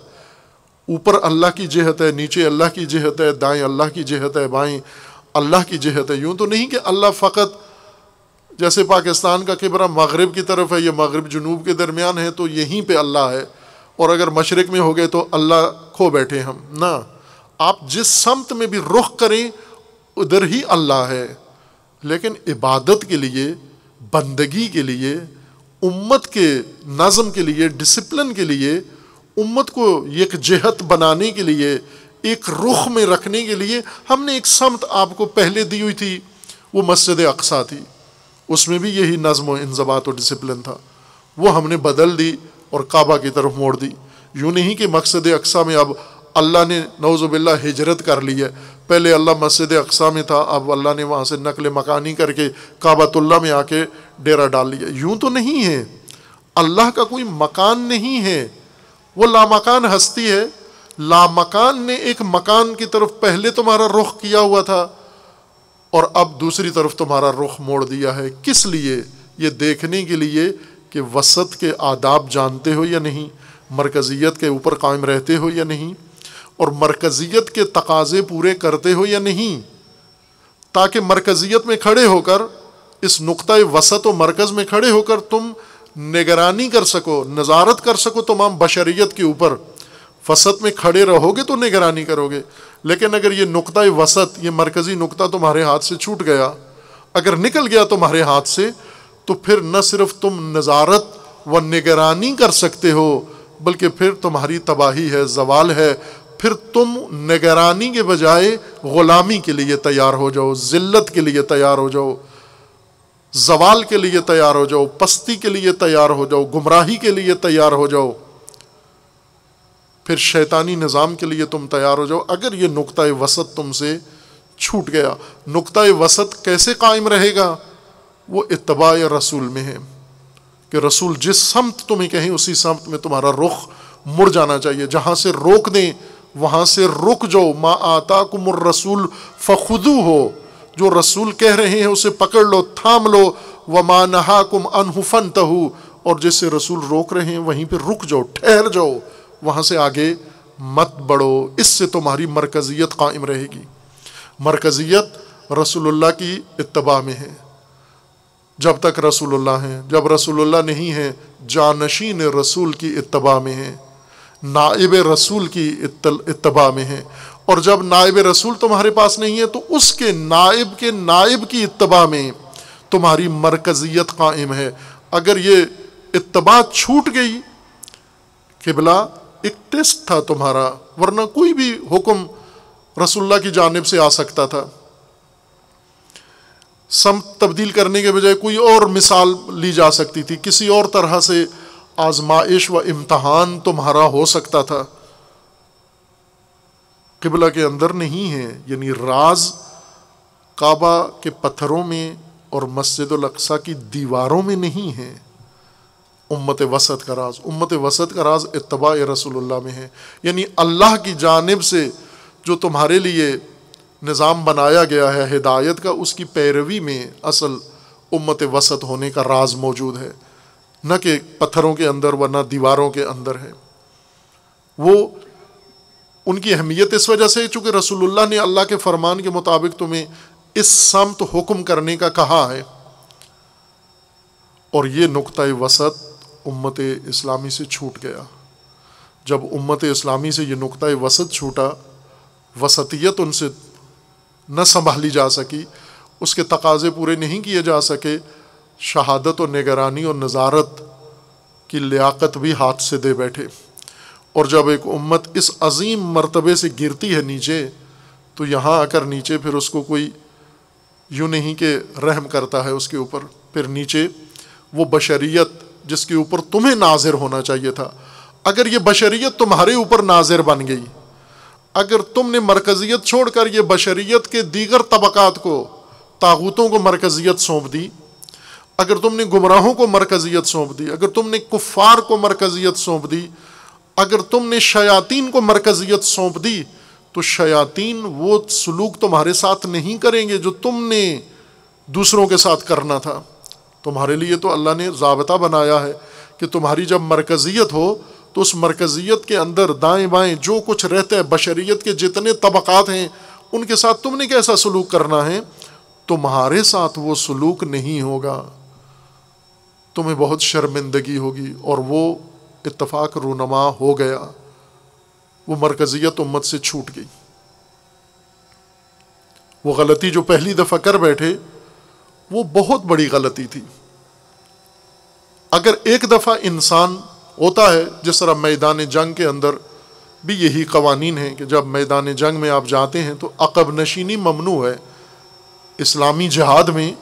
ऊपर अल्लाह की जहत है नीचे अल्लाह की जहत है दाएँ अल्लाह की जहत है बाएँ अल्लाह की जिहत है यूँ तो नहीं कि अल्लाह फ़कत जैसे पाकिस्तान का किबरा मगरब की तरफ है या मगरब जुनूब के दरमियान है तो यहीं पर अल्लाह है और अगर मशरक़ में हो गए तो अल्लाह खो बैठे हम ना आप जिस समत में भी रुख करें उधर ही अल्लाह है लेकिन इबादत के लिए बंदगी के लिए उम्मत के नज़म के लिए डिसप्लिन के लिए उम्मत को एक जहत बनाने के लिए एक रुख में रखने के लिए हमने एक समत आपको पहले दी हुई थी वो मस्जिद अकसा थी उसमें भी यही नज़म व इंजबात और डिसप्लिन था वो हमने बदल दी और काबा की तरफ मोड़ दी यूँ नहीं कि मकसद अक्सा में अब अल्लाह ने नौज़बिल्ला हिजरत कर ली है पहले अल्लाह मस्जिद अक्सा में था अब अल्लाह ने वहाँ से नकल मकानी करके काबतुल्ला में आके डेरा डाल लिया यूँ तो नहीं है अल्लाह का कोई मकान नहीं है वो लामकान हस्ती है लामकान ने एक मकान की तरफ पहले तुम्हारा रुख किया हुआ था और अब दूसरी तरफ तुम्हारा रुख मोड़ दिया है किस लिए ये देखने के लिए कि वसत के आदाब जानते हो या नहीं मरकजीत के ऊपर कायम रहते हो या नहीं और मरकज़ियत के तकाज़े पूरे करते हो या नहीं ताकि मरकज़ियत में खड़े होकर इस नुक़ वसत व मरकज़ में खड़े होकर तुम निगरानी कर सको नज़ारत कर सको तमाम बशरीत के ऊपर वसत में खड़े रहोगे तो निगरानी करोगे लेकिन अगर ये नुक़ वसत ये मरकज़ी नुक़ तुम्हारे हाथ से छूट गया अगर निकल गया तुम्हारे हाथ से तो फिर न सिर्फ तुम नज़ारत व निगरानी कर सकते हो बल्कि फिर तुम्हारी तबाही है जवाल है फिर तुम निगरानी के बजाय ग़ुलामी के लिए तैयार हो जाओ ज़िल्लत के लिए तैयार हो जाओ जवाल के लिए तैयार हो जाओ पस्ती के लिए तैयार हो जाओ गुमराही के लिए तैयार हो जाओ फिर शैतानी निज़ाम के लिए तुम तैयार हो जाओ अगर ये नुक़ वसत तुमसे छूट गया नुक़ वसत कैसे कायम रहेगा वो इतबा या रसूल में है कि रसूल जिस समत तुम्हें कहें उसी समत में तुम्हारा रुख मुड़ जाना चाहिए जहाँ से रोक दें वहाँ से रुक जाओ माँ आता कुमर रसूल फ़खुदू हो जो रसूल कह रहे हैं उसे पकड़ लो थाम लो व माँ नहा कुम अनहुफन तहु और जैसे रसूल रोक रहे हैं वहीं पर रुक जाओ ठहर जाओ वहाँ से आगे मत बढ़ो इससे तुम्हारी मरकज़ियत कायम रहेगी मरकज़ियत रसूलुल्लाह की इतबा में है जब तक रसूलुल्लाह हैं जब रसूलुल्लाह नहीं हैं जानशीन रसूल की इतबा में हैं नाइब रसूल की इतबा में हैं और जब नाइब रसूल तुम्हारे पास नहीं है तो उसके नाइब के नाइब की इतबा में तुम्हारी मरकजियत कायम है अगर ये इतबा छूट गई किबला एक टेस्ट था तुम्हारा वरना कोई भी हुक्म रसुल्ला की जानब से आ सकता था सम तब्दील करने के बजाय कोई और मिसाल ली जा सकती थी किसी और तरह से आजमाइश व इम्तहान तुम्हारा हो सकता था किबला के अंदर नहीं है यानी राज काबा के पत्थरों में और मस्जिद अक्सा की दीवारों में नहीं है उम्मत वसत का राज उम्मत वसत का राज इतबा रसोल्ला में है यानी अल्लाह की जानब से जो तुम्हारे लिए निज़ाम बनाया गया है हिदायत का उसकी पैरवी में असल उम्मत वसत होने का राज मौजूद है न कि पत्थरों के अंदर व न दीवारों के अंदर है वो उनकी अहमियत इस वजह से चूँकि रसूलुल्लाह ने अल्लाह के फरमान के मुताबिक तुम्हें इस समत हुक्म करने का कहा है और ये नुक़ वसत उम्मत इस्लामी से छूट गया जब उम्मत इस्लामी से ये नुक़ वसत छूटा वसतियत उनसे न संभाली जा सकी उसके तकाजे पूरे नहीं किए जा सके शहादत और निगरानी और नज़ारत की लियाकत भी हाथ से दे बैठे और जब एक उम्मत इस अजीम मरतबे से गिरती है नीचे तो यहाँ आकर नीचे फिर उसको कोई यूँ नहीं कि रहम करता है उसके ऊपर फिर नीचे वो बशरीत जिसके ऊपर तुम्हें नाजिर होना चाहिए था अगर ये बशरीत तुम्हारे ऊपर नाजिर बन गई अगर तुमने मरकज़ियत छोड़ कर ये बशरीत के दीगर तबक़ात को ताबूतों को मरकज़ियत सौंप दी अगर तुमने गुमराहों को मरकज़ियत सौंप दी अगर तुमने कुफ़ार को मरकज़ियत सौंप दी अगर तुमने शयातीन को मरकज़ियत सौंप दी तो शयातीन वो सलूक तुम्हारे साथ नहीं करेंगे जो तुमने दूसरों के साथ करना था तुम्हारे लिए तो अल्लाह ने रबता बनाया है कि तुम्हारी जब मरकज़ियत हो तो उस मरकज़ियत के अंदर दाएं बाएं जो कुछ रहता है बशरीत के जितने तबक़ात हैं उनके साथ तुमने कैसा सलूक करना है तुम्हारे साथ वो सलूक नहीं होगा तुम्हें बहुत शर्मिंदगी होगी और वो इतफाक़ रूनमा हो गया वो मरकज़ियत उम्मत से छूट गई वो गलती जो पहली दफ़ा कर बैठे वो बहुत बड़ी गलती थी अगर एक दफ़ा इंसान होता है जिस तरह मैदान जंग के अंदर भी यही कवानीन है कि जब मैदान जंग में आप जाते हैं तो अकब नशीनी ममनू है इस्लामी जहाद में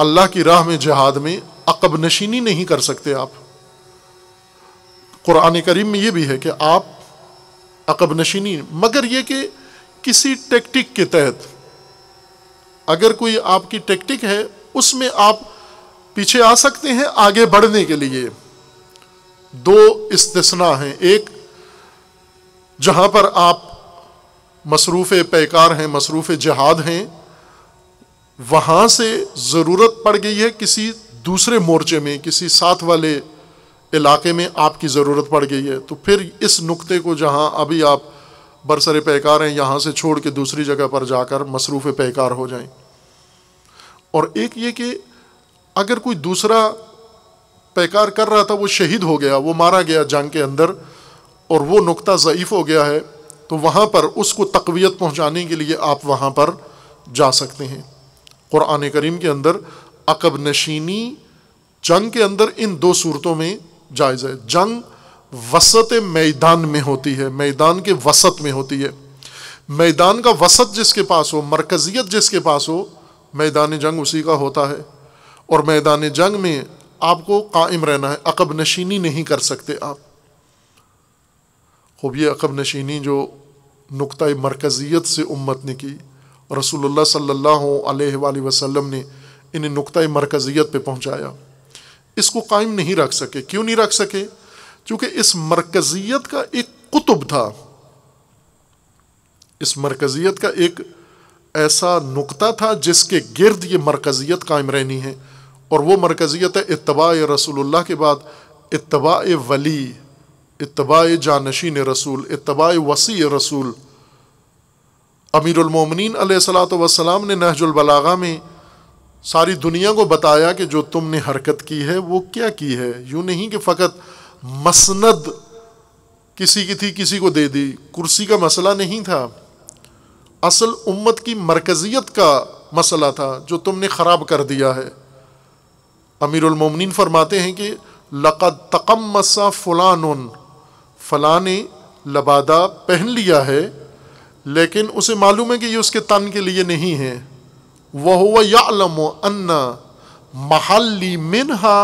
अल्लाह की राह में जहाद में अकब नशीनी नहीं कर सकते आप कुरान करीम में यह भी है कि आप अकब नशीनी मगर ये कि किसी टेक्टिक के तहत अगर कोई आपकी टेक्टिक है उसमें आप पीछे आ सकते हैं आगे बढ़ने के लिए दो इस्तना हैं एक जहाँ पर आप मसरूफ़ पैकार हैं मसरूफ़ जहाद हैं वहाँ से ज़रूरत पड़ गई है किसी दूसरे मोर्चे में किसी साथ वाले इलाके में आपकी ज़रूरत पड़ गई है तो फिर इस नुक्ते को जहाँ अभी आप बरसरे पैकार हैं यहाँ से छोड़ के दूसरी जगह पर जाकर मसरूफ़ पैकार हो जाएं और एक ये कि अगर कोई दूसरा पैकार कर रहा था वो शहीद हो गया वो मारा गया जंग के अंदर और वो नुकता ज़यीफ़ हो गया है तो वहाँ पर उसको तकवीत पहुँचाने के लिए आप वहाँ पर जा सकते हैं क़ुरान करीम के अंदर अकब नशीनी जंग के अंदर इन दो सूरतों में जायज़ है जंग वसत मैदान में होती है मैदान के वसत में होती है मैदान का वसत जिसके पास हो मरकज़ियत जिसके पास हो मैदान जंग उसी का होता है और मैदान जंग में आपको कायम रहना है अकब नशीनी नहीं कर सकते आप खूब ये अकब नशीनी जो नुक़ मरकज़ियत से उम्मत ने की रसूलुल्लाह सल्लल्लाहु अलैहि वसल्लम ने इन्हें नुक़ मरकज़ियत पे पहुँचाया इसको कायम नहीं रख सके क्यों नहीं रख सके क्योंकि इस मरकज़ियत का एक कुतुब था इस मरकज़ियत का एक ऐसा नुक्ता था जिसके गिरद ये मरकज़ियत कायम रहनी है और वो मरकज़ियत है इतबा रसूलुल्लाह के बाद इतबा वली इतबा जानशीन रसूल इतबा वसी रसूल अमीरमिन सलाम ने नहजुलबलागा में सारी दुनिया को बताया कि जो तुमने हरकत की है वो क्या की है यूँ नहीं कि फ़कत मसंद किसी की थी किसी को दे दी कुर्सी का मसला नहीं था असल उम्मत की मरकज़ियत का मसला था जो तुमने ख़राब कर दिया है अमीरमिन फरमाते हैं कि लक़द तकमसा फ़लान फ़लाँ ने लबादा पहन लिया है लेकिन उसे मालूम है कि ये उसके तन के लिए नहीं है वह यालम अन्ना महल्ली मिनहा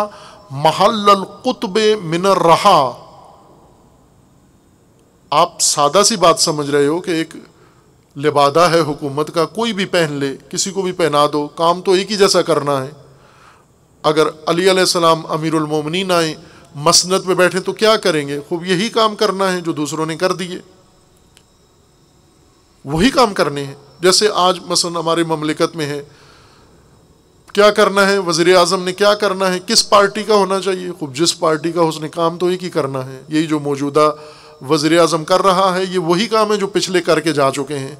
महल्लुतब मिन रहा आप सादा सी बात समझ रहे हो कि एक लिबादा है हुकूमत का कोई भी पहन ले किसी को भी पहना दो काम तो एक ही जैसा करना है अगर अली सलाम अमीरमिन आए मसनत में बैठे तो क्या करेंगे खूब यही काम करना है जो दूसरों ने कर दिए वही काम करने हैं जैसे आज मसलन हमारे ममलिकत में है क्या करना है वजीर अजम ने क्या करना है किस पार्टी का होना चाहिए खूब जिस पार्टी का उसने काम तो एक ही करना है यही जो मौजूदा वज़ी अजम कर रहा है ये वही काम है जो पिछले करके जा चुके हैं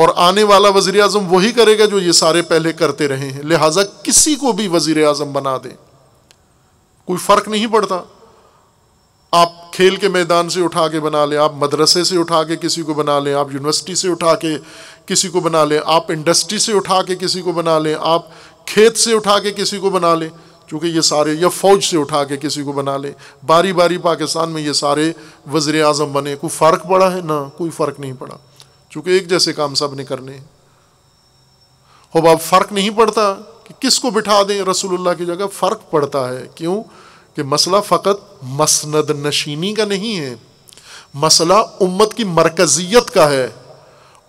और आने वाला वजीर अजम वही करेगा जो ये सारे पहले करते रहे हैं लिहाजा किसी को भी वजी अजम बना दें कोई फ़र्क नहीं पड़ता आप खेल के मैदान से उठा के बना लें आप मदरसे से उठा के किसी को बना लें आप यूनिवर्सिटी से उठा के किसी को बना लें आप इंडस्ट्री से उठा के किसी को बना लें आप खेत से उठा के किसी को बना लें चूँकि ये सारे या फ़ौज से उठा के किसी को बना लें बारी बारी पाकिस्तान में ये सारे वज़र अजम बने कोई फ़र्क पड़ा है ना कोई फ़र्क नहीं पड़ा चूंकि एक जैसे काम सब ने करने हैं अब अब फ़र्क नहीं पड़ता कि किसको बिठा दें रसूलुल्लाह की जगह फ़र्क पड़ता है क्यों कि मसला फ़कत मसनद नशीनी का नहीं है मसला उम्मत की मरकज़ियत का है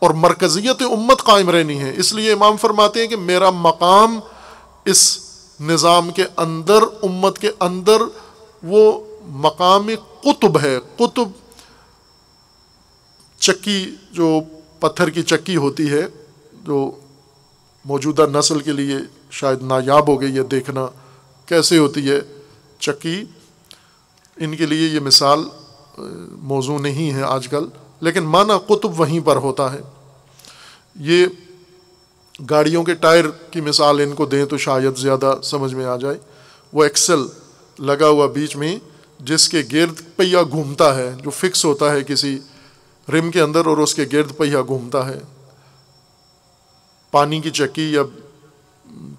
और मरकज़ियत उम्मत कायम रहनी है इसलिए इमाम फरमाते हैं कि मेरा मकाम इस निज़ाम के अंदर उम्मत के अंदर वो मकाम कुतुब है कुतुब चक्की जो पत्थर की चक्की होती है जो मौजूदा नस्ल के लिए शायद नायाब हो गई है देखना कैसे होती है चक्की इनके लिए ये मिसाल मौजू नहीं है आजकल लेकिन माना कुतुब वहीं पर होता है ये गाड़ियों के टायर की मिसाल इनको दें तो शायद ज़्यादा समझ में आ जाए वो एक्सल लगा हुआ बीच में जिसके गर्द पहिया घूमता है जो फिक्स होता है किसी रिम के अंदर और उसके गिर्द पहिया घूमता है पानी की चक्की या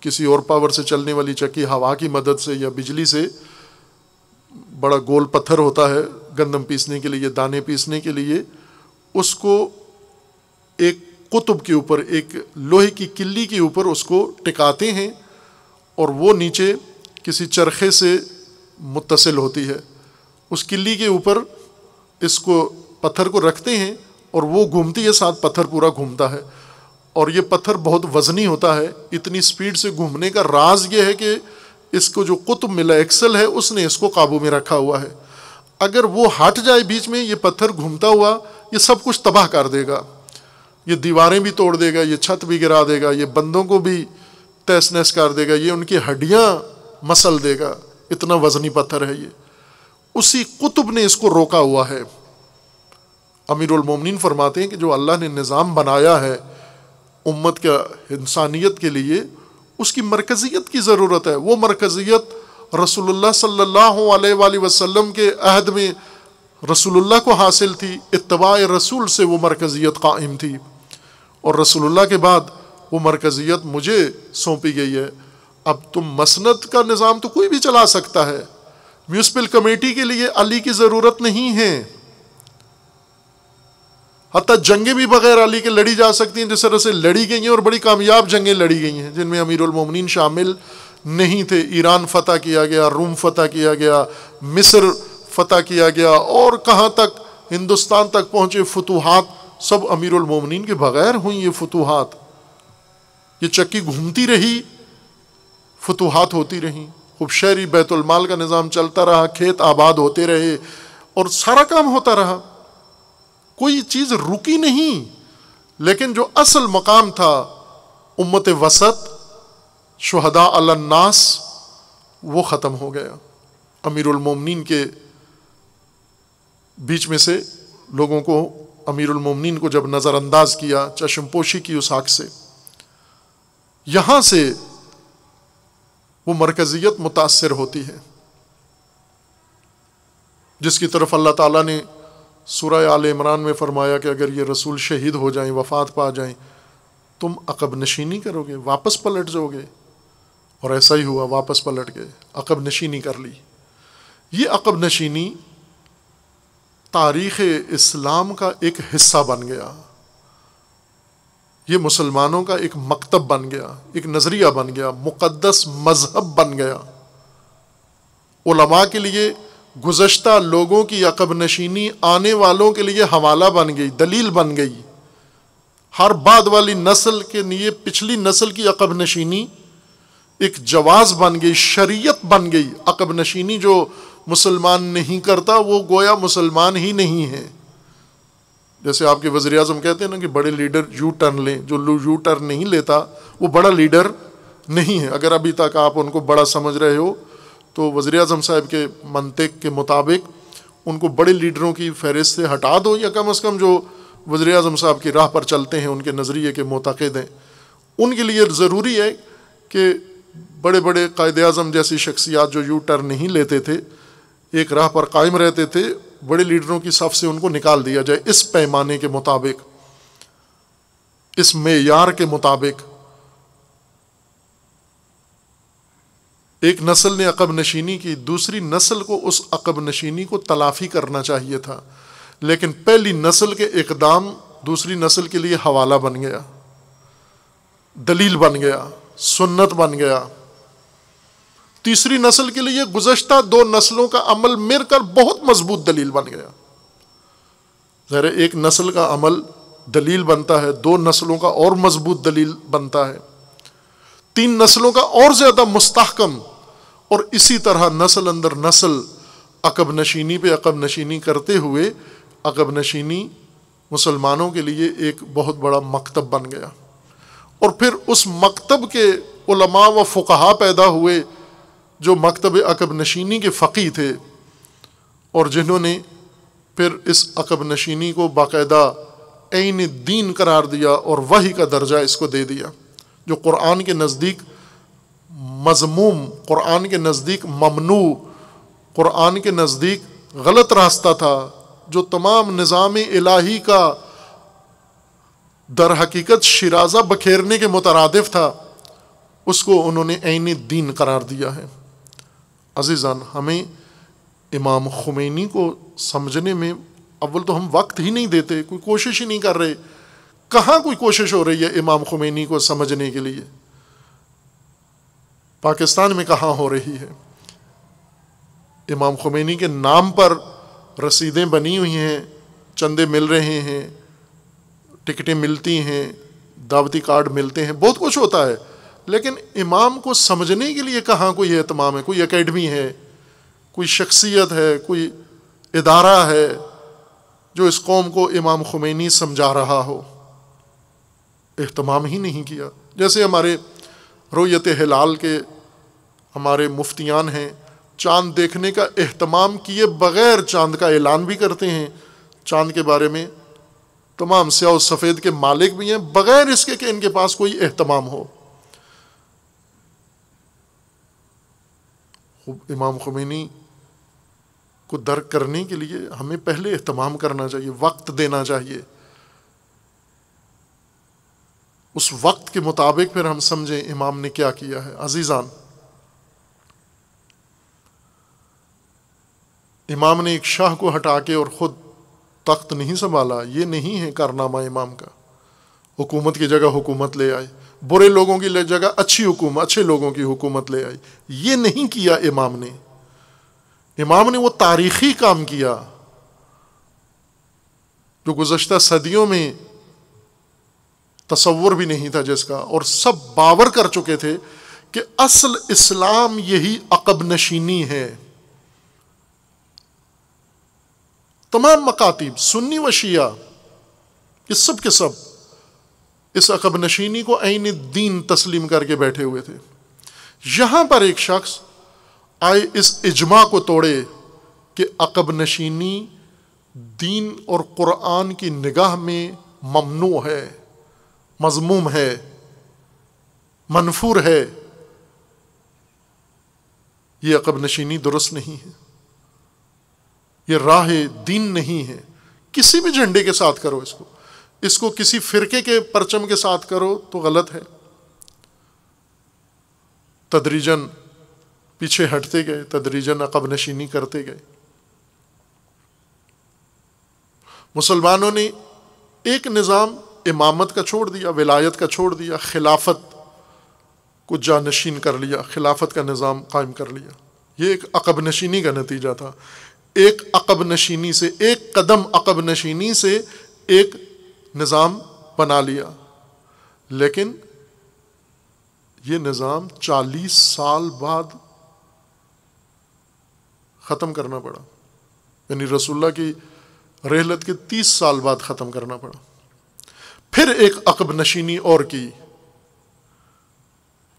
किसी और पावर से चलने वाली चक्की हवा की मदद से या बिजली से बड़ा गोल पत्थर होता है गंदम पीसने के लिए दाने पीसने के लिए उसको एक कुतुब के ऊपर एक लोहे की किल्ली के ऊपर उसको टिकाते हैं और वो नीचे किसी चरखे से मुतसिल होती है उस किल्ली के ऊपर इसको पत्थर को रखते हैं और वो घूमती है साथ पत्थर पूरा घूमता है और ये पत्थर बहुत वज़नी होता है इतनी स्पीड से घूमने का राज ये है कि इसको जो कुतुब मिला एक्सल है उसने इसको काबू में रखा हुआ है अगर वो हट जाए बीच में ये पत्थर घूमता हुआ ये सब कुछ तबाह कर देगा ये दीवारें भी तोड़ देगा ये छत भी गिरा देगा ये बंदों को भी तहस नहस कर देगा ये उनकी हड्डियाँ मसल देगा इतना वज़नी पत्थर है ये उसी कुतुब ने इसको रोका हुआ है अमीरमिन फरमाते हैं कि जो अल्लाह ने निज़ाम बनाया है उम्मत के इंसानियत के लिए उसकी मरकज़ियत की ज़रूरत है वो मरकज़ियत रसोल्ला सल्लल्लाहु अलैहि वसल्लम के अहद में रसोल्ला को हासिल थी इतवा रसूल से वो मरकज़ियत कायम थी और रसोल्ला के बाद वो मरकज़ियत मुझे सौंपी गई है अब तुम मसनद का निज़ाम तो कोई भी चला सकता है म्यूनसिपल कमेटी के लिए अली की ज़रूरत नहीं है हती जंगें भी बग़ैर अली के लड़ी जा सकती हैं जिस तरह से लड़ी गई हैं और बड़ी कामयाब जंगें लड़ी गई हैं जिनमें अमीरमिन शामिल नहीं थे ईरान फ़तह किया गया रूम फ़तह किया गया मिस्र फ़तह किया गया और कहाँ तक हिंदुस्तान तक पहुँचे फतूहत सब अमीरमिन के बग़ैर हुई ये फतूहत ये चक्की घूमती रही फतूहत होती रहीं खूब शहरी बैतुलमाल का निज़ाम चलता रहा खेत आबाद होते रहे और सारा काम होता रहा कोई चीज़ रुकी नहीं लेकिन जो असल मकाम था उम्मत वसत शहदा अलन्नास वो ख़त्म हो गया अमीरमिन के बीच में से लोगों को अमीरमिन को जब नज़रअंदाज किया चशमपोशी की उस आँख से यहाँ से वो मरकज़ियत मुतासर होती है जिसकी तरफ अल्लाह ताला ने सूरह आल इमरान में फ़रमाया कि अगर ये रसूल शहीद हो जाएं वफ़ात पा जाएं तुम अकब नशीनी करोगे वापस पलट जाओगे और ऐसा ही हुआ वापस पलट गए अकब नशीनी कर ली ये अकब नशीनी तारीख़ इस्लाम का एक हिस्सा बन गया ये मुसलमानों का एक मकतब बन गया एक नज़रिया बन गया मुक़दस मज़हब बन गया के लिए गुज्त लोगों की अकब नशीनी आने वालों के लिए हवाला बन गई दलील बन गई हर बाद वाली नस्ल के लिए पिछली नस्ल की अकब नशीनी एक जवाज़ बन गई शरीयत बन गई अकब नशीनी जो मुसलमान नहीं करता वो गोया मुसलमान ही नहीं है जैसे आपके वज़ी अजम कहते हैं ना कि बड़े लीडर यू टर्न लें जो यू टर्न नहीं लेता वो बड़ा लीडर नहीं है अगर अभी तक आप उनको बड़ा समझ रहे हो तो वज़ी अजम साहब के मनतक के मुताबिक उनको बड़े लीडरों की फहरिस्त से हटा दो या कम अज़ कम जो वज़ी अजम साहब की राह पर चलते हैं उनके नज़रिए के मुतद हैं उनके लिए ज़रूरी है कि बड़े बड़े कायद अजम जैसी शख्सियात जो यू टर्न नहीं लेते थे एक राह पर कायम रहते थे बड़े लीडरों की सफ़ से उनको निकाल दिया जाए इस पैमाने के मुताबिक इस मैार के मुताबिक एक नस्ल ने अकब नशीनी की दूसरी नस्ल को उस अकब नशीनी को तलाफी करना चाहिए था लेकिन पहली नस्ल के एकदम दूसरी नस्ल के लिए हवाला बन गया दलील बन गया सुन्नत बन गया तीसरी नस्ल के लिए गुजशत दो नस्लों का अमल मिलकर बहुत मजबूत दलील बन गया ज़हर एक नस्ल का अमल दलील बनता है दो नस्लों का और मजबूत दलील बनता है तीन नस्लों का और ज़्यादा मुस्तकम और इसी तरह नसल अंदर नसल अकब नशीनी पे अकब नशीनी करते हुए अकब नशीनी मुसलमानों के लिए एक बहुत बड़ा मकतब बन गया और फिर उस मकतब के उलमा व फुकहा पैदा हुए जो मकतब अकब नशीनी के फकीह थे और जिन्होंने फिर इस अकब नशीनी को बाकायदा ऐन दीन करार दिया और वही का दर्जा इसको दे दिया जो कुरान के नज़दीक मजमूम क़ुरान के नज़दीक ममनू क़ुरान के नज़दीक गलत रास्ता था जो तमाम निज़ाम इलाही का दर हकीकत शराजा बखेरने के मुतरदफ था उसको उन्होंने आन दीन करार दिया है अजीज़ान हमें इमाम खुमैनी को समझने में अव्वल तो हम वक्त ही नहीं देते कोई कोशिश ही नहीं कर रहे कहाँ कोई कोशिश हो रही है इमाम खुमैनी को समझने के लिए पाकिस्तान में कहाँ हो रही है इमाम खुमैनी के नाम पर रसीदें बनी हुई हैं चंदे मिल रहे हैं टिकटें मिलती हैं दावती कार्ड मिलते हैं बहुत कुछ होता है लेकिन इमाम को समझने के लिए कहाँ कोई एहतमाम है कोई एकेडमी है कोई शख्सियत है कोई इदारा है जो इस कौम को इमाम खुमैनी समझा रहा हो एहतमाम ही नहीं किया जैसे हमारे रोयत हिलाल के हमारे मुफ्तियान हैं चांद देखने का अहतमाम किए बग़ैर चांद का ऐलान भी करते हैं चांद के बारे में तमाम स्याह सफ़ेद के मालिक भी हैं बग़ैर इसके कि इनके पास कोई अहतमाम हो इमाम खुमैनी को दर्क करने के लिए हमें पहले अहतमाम करना चाहिए वक्त देना चाहिए उस वक्त के मुताबिक फिर हम समझें इमाम ने क्या किया है अजीज़ान इमाम ने एक शाह को हटा के और ख़ुद तख्त नहीं संभाला ये नहीं है कारनामा इमाम का हुकूमत की जगह हुकूमत ले आए बुरे लोगों की जगह अच्छी हुकूमत अच्छे लोगों की हुकूमत ले आई ये नहीं किया इमाम ने इमाम ने वो तारीख़ी काम किया जो गुज्त सदियों में तस्वुर भी नहीं था जिसका और सब बावर कर चुके थे कि असल इस्लाम यही अकब नशीनी है तमाम मकातिब सुन्नी व शिया ये सब के सब इस अकब नशीनी को आइन दीन तस्लीम करके बैठे हुए थे यहां पर एक शख्स आए इस इजमा को तोड़े कि अकब नशीनी दीन और क़ुरान की निगाह में ममनू है मजमूम है मनफूर है ये अकब नशीनी दुरुस्त नहीं है ये राह दीन नहीं है किसी भी झंडे के साथ करो इसको इसको किसी फिरके के परचम के साथ करो तो गलत है तदरीजन पीछे हटते गए तदरीजन अकब नशीनी करते गए मुसलमानों ने एक निज़ाम इमामत का छोड़ दिया विलायत का छोड़ दिया खिलाफत को जानशीन कर लिया खिलाफत का निज़ाम कायम कर लिया ये एक अकब नशीनी का नतीजा था एक अकब नशीनी से एक कदम अकब नशीनी से एक निज़ाम बना लिया लेकिन ये निज़ाम चालीस साल बाद ख़त्म करना पड़ा यानी रसुल्ला की रहलत के तीस साल बाद ख़त्म करना पड़ा फिर एक अकब नशीनी और की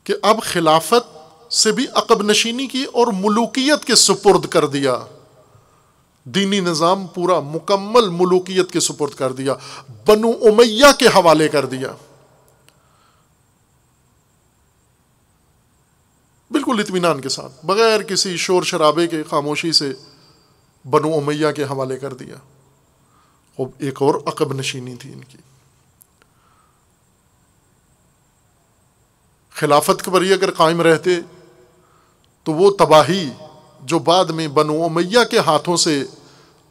कि अब खिलाफत से भी अकब नशीनी की और मलूकियत के सुपुर्द कर दिया दीनी निज़ाम पूरा मुकम्मल मलूकियत के सुपुर्द कर दिया बनु उमैया के हवाले कर दिया बिल्कुल इतमान के साथ बगैर किसी शोर शराबे के खामोशी से बनु उमैया के हवाले कर दिया और एक और अकब नशीनी थी इनकी खिलाफत के बरी अगर कायम रहते तो वो तबाही जो बाद में बनो उमैया के हाथों से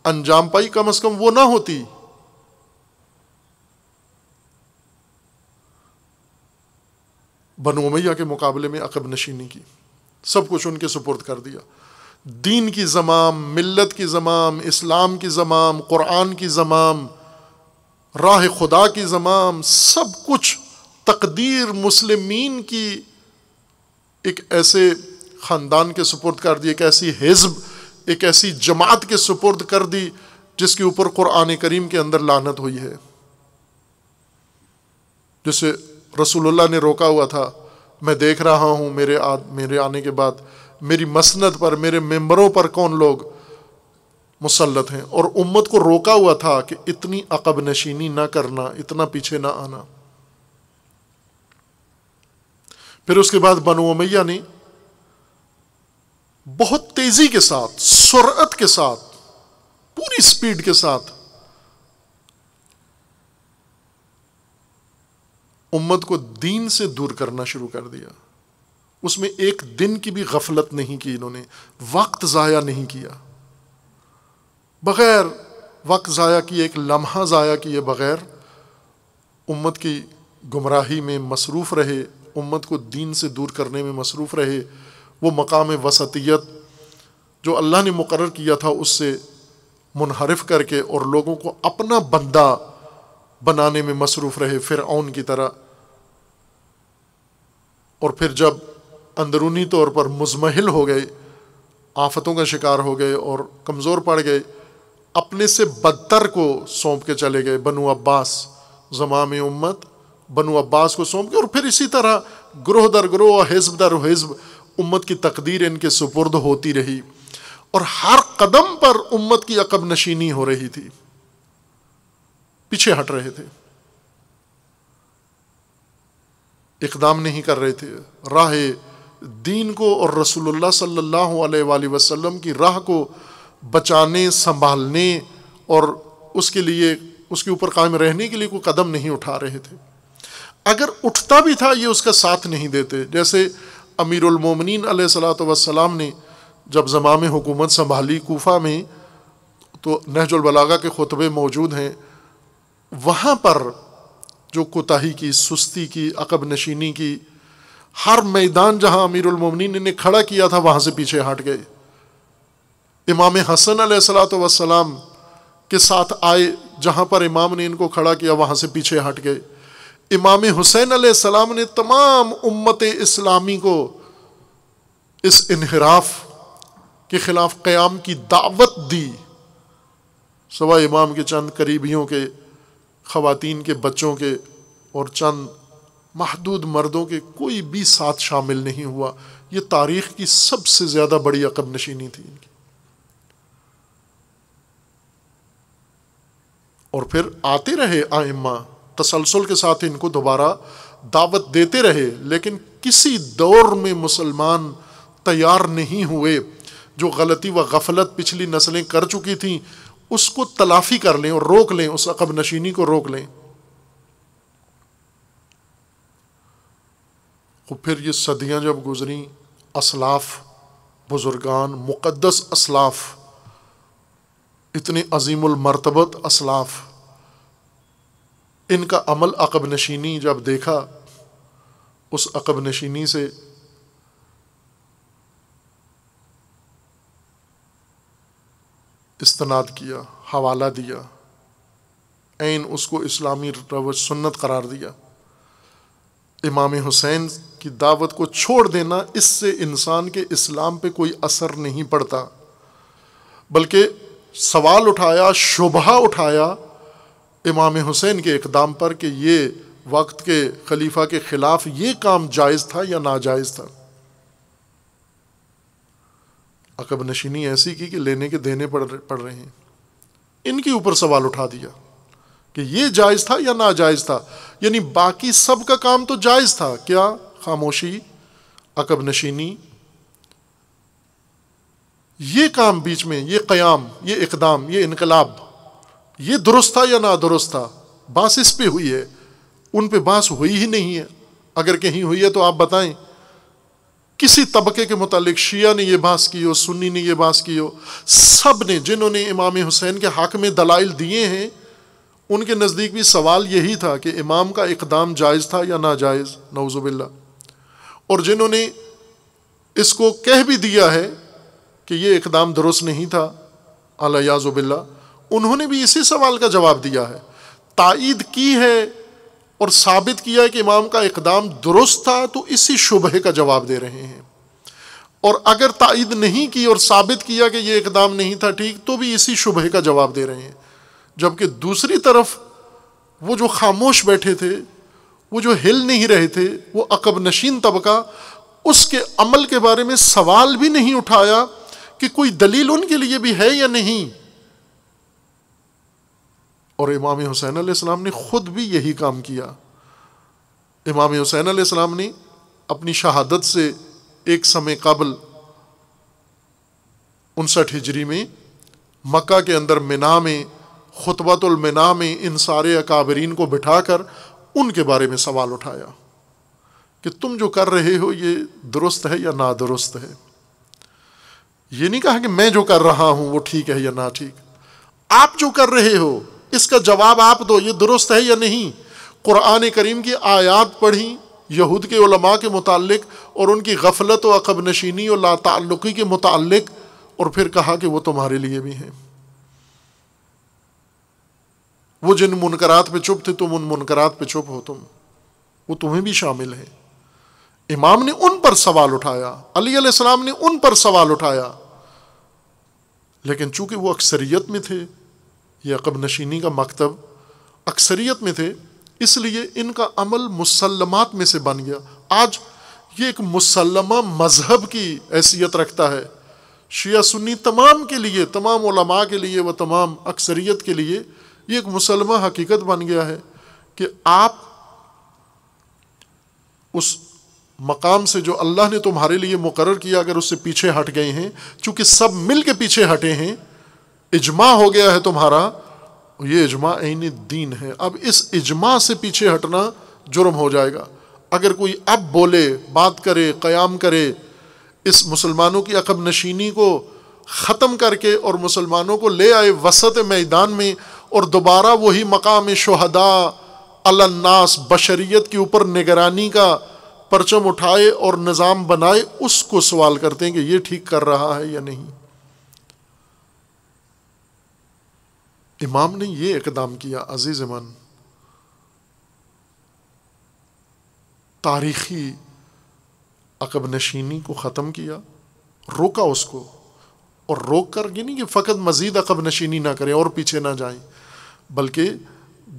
अंजाम पाई कम अज़ कम वो ना होती बनो मैया के मुकाबले में अकब नशीनी की सब कुछ उनके सुपुर्द कर दिया दीन की जमाम मिल्लत की जमाम इस्लाम की जमाम क़ुरान की जमाम राह खुदा की जमाम सब कुछ तकदीर मुसलमीन की एक ऐसे ख़ानदान के सुपुर्द कर दी एक ऐसी हिजब एक ऐसी जमात के सुपुर्द कर दी जिसके ऊपर क़ुरान करीम के अंदर लानत हुई है जिसे रसूलुल्लाह ने रोका हुआ था मैं देख रहा हूँ मेरे आ, मेरे आने के बाद मेरी मसनद पर मेरे मेंबरों पर कौन लोग मुसलत हैं और उम्मत को रोका हुआ था कि इतनी अकब नशीनी ना करना इतना पीछे ना आना फिर उसके बाद बनो मैया ने बहुत तेजी के साथ सुरअत के साथ पूरी स्पीड के साथ उम्मत को दीन से दूर करना शुरू कर दिया उसमें एक दिन की भी गफलत नहीं की इन्होंने वक्त ज़ाया नहीं किया बग़ैर वक्त ज़ाया किए एक लम्हा ज़ाया किए बग़ैर उम्मत की गुमराही में मसरूफ़ रहे उम्मत को दीन से दूर करने में मसरूफ़ रहे वो मकाम वसतियत जो अल्लाह ने मुकर किया था उससे मुनहरफ करके और लोगों को अपना बंदा बनाने में मसरूफ़ रहे फिर की तरह और फिर जब अंदरूनी तौर पर मुजमहल हो गए आफतों का शिकार हो गए और कमज़ोर पड़ गए अपने से बदतर को सौंप के चले गए बनु अब्बास जमाम उम्मत बनु अब्बास को सौंप के और फिर इसी तरह ग्रोह दर ग्रोह और हिजब दर हिजब उम्मत की तकदीर इनके सुपुर्द होती रही और हर कदम पर उम्मत की अकब नशीनी हो रही थी पीछे हट रहे थे इकदाम नहीं कर रहे थे राह दीन को और रसूलुल्लाह सल्लल्लाहु अलैहि वसल्लम की राह को बचाने संभालने और उसके लिए उसके ऊपर कायम रहने के लिए कोई कदम नहीं उठा रहे थे अगर उठता भी था ये उसका साथ नहीं देते जैसे अमीरमिन सलाम ने जब जमाम हुकूमत संभाली कोफा में तो नहजुलबलागा के खुतबे मौजूद हैं वहाँ पर जो कोताही की सुस्ती की अकब नशीनी की हर मैदान जहाँ अमीरमिन ने खड़ा किया था वहाँ से पीछे हट गए इमाम हसन सलाम के साथ आए जहाँ पर इमाम ने इनको खड़ा किया वहाँ से पीछे हट गए इमाम हुसैन सलाम ने तमाम उम्मत इस्लामी को इस इनहराफ के ख़िलाफ़ क़याम की दावत दी सवा इमाम के चंद करीबियों के ख़वातीन के बच्चों के और चंद महदूद मर्दों के कोई भी साथ शामिल नहीं हुआ ये तारीख़ की सबसे ज़्यादा बड़ी अकब नशीनी थी इनकी और फिर आते रहे आइम्मा तसलसल के साथ इनको दोबारा दावत देते रहे लेकिन किसी दौर में मुसलमान तैयार नहीं हुए जो गलती व गफलत पिछली नस्लें कर चुकी थी उसको तलाफी कर लें और रोक लें उस अकब नशीनी को रोक लें और फिर ये सदियां जब गुजरी असलाफ बुजुर्गान मुक़दस असलाफ इतने अजीमल मरतबत असलाफ़ इनका अमल अकब नशीनी जब देखा उस अकब नशीनी से इस्तनाद किया हवाला दिया एन उसको इस्लामी रवज सुन्नत करार दिया इमाम हुसैन की दावत को छोड़ देना इससे इंसान के इस्लाम पर कोई असर नहीं पड़ता बल्कि सवाल उठाया शुबा उठाया इमाम हुसैन के इकदाम पर कि ये वक्त के खलीफा के ख़िलाफ़ ये काम जायज़ था या नाजायज़ था अकब नशीनी ऐसी की कि लेने के देने पड़ रहे हैं इनके ऊपर सवाल उठा दिया कि ये जायज़ था या नाजायज़ था यानी बाकी सब का काम तो जायज़ था क्या खामोशी अकब नशीनी ये काम बीच में ये क्याम ये इकदाम ये इनकलाब ये दुरुस्त था या ना दुरुस्त था बास इस पर हुई है उन पर बास हुई ही नहीं है अगर कहीं हुई है तो आप बताएं किसी तबके के मुतालिक शिया ने यह बास की हो सुन्नी ने यह बास की हो सब ने जिन्होंने इमाम हुसैन के हक में दलाइल दिए हैं उनके नज़दीक भी सवाल यही था कि इमाम का इकदाम जायज़ था या ना जायज़ नवजुबिल्ला और जिन्होंने इसको कह भी दिया है कि यह इकदाम दुरुस्त नहीं था अला याजुबिल्ला उन्होंने भी इसी सवाल का जवाब दिया है तइद की है और साबित किया है कि इमाम का इकदाम दुरुस्त था तो इसी शुबह का जवाब दे रहे हैं और अगर तायद नहीं की और साबित किया कि यह इकदाम नहीं था ठीक तो भी इसी शुबह का जवाब दे रहे हैं जबकि दूसरी तरफ वो जो खामोश बैठे थे वो जो हिल नहीं रहे थे वो अकब नशीन तबका उसके अमल के बारे में सवाल भी नहीं उठाया कि कोई दलील उनके लिए भी है या नहीं और इमाम हुसैन आसमाम ने ख़ुद भी यही काम किया इमाम हुसैन आसमाम ने अपनी शहादत से एक समय कबल उनसठ हिजरी में मक्का के अंदर मिना में ख़ुतबतुलमिना में इन सारे अकाबरीन को बिठा कर उनके बारे में सवाल उठाया कि तुम जो कर रहे हो ये दुरुस्त है या ना दुरुस्त है ये नहीं कहा कि मैं जो कर रहा हूँ वो ठीक है या ना ठीक आप जो कर रहे हो इसका जवाब आप दो ये दुरुस्त है या नहीं कुरान करीम की आयात पढ़ी यहूद के उलमा के मुतालिक और उनकी गफलत व अकब नशीनी और लातल्लुकी के मुतालिक और फिर कहा कि वो तुम्हारे लिए भी हैं वो जिन मुनकरात पे चुप थे तुम उन मुनकरात पे चुप हो तुम वो तुम्हें भी शामिल है इमाम ने उन पर सवाल उठाया अली सलाम ने उन पर सवाल उठाया लेकिन चूंकि वो अक्सरियत में थे याकब नशीनी का मकतब अक्सरियत में थे इसलिए इनका अमल मुसलमत में से बन गया आज ये एक मुसलमा मजहब की हैसियत रखता है शिया सुन्नी तमाम के लिए तमाम उलमा के लिए व तमाम अक्सरियत के लिए ये एक मुसलमा हकीकत बन गया है कि आप उस मकाम से जो अल्लाह ने तुम्हारे लिए मुकर किया अगर उससे पीछे हट गए हैं चूँकि सब मिल के पीछे हटे हैं इजमा हो गया है तुम्हारा ये इजमा इन दीन है अब इस इजमा से पीछे हटना जुर्म हो जाएगा अगर कोई अब बोले बात करे क़याम करे इस मुसलमानों की अकब नशीनी को ख़त्म करके और मुसलमानों को ले आए वसत मैदान में और दोबारा वही मकाम शहदा अलन्नास बशरीत के ऊपर निगरानी का परचम उठाए और निज़ाम बनाए उसको सवाल करते हैं कि ये ठीक कर रहा है या नहीं इमाम ने ये इकदाम किया अजीज़ मन तारीखी अकब नशीनी को ख़त्म किया रोका उसको और रोक कर ये नहीं कि फ़कत मज़ीद अकब नशीनी ना करें और पीछे ना जाए बल्कि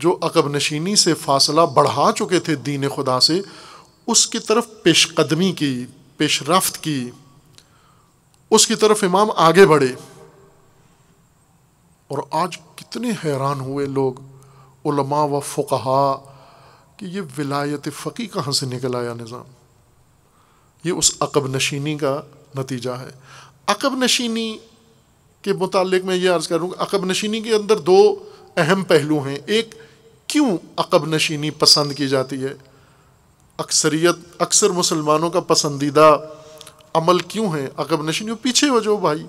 जो अकब नशीनी से फासला बढ़ा चुके थे दीन खुदा से उसकी तरफ पेशकदमी की पेशरफ्त की उसकी तरफ इमाम आगे बढ़े और आज इतने हैरान हुए लोग उलमा व फ़ुकहा कि ये विलायत फ़की कहाँ से निकल आया निज़ाम ये उस अकब नशीनी का नतीजा है अकब नशीनी के मुतालिक मैं ये अर्ज़ करूँगा अकब नशीनी के अंदर दो अहम पहलू हैं एक क्यों अकब नशीनी पसंद की जाती है अक्सरियत अक्सर मुसलमानों का पसंदीदा अमल क्यों है अकब नशीनी पीछे हो जाओ भाई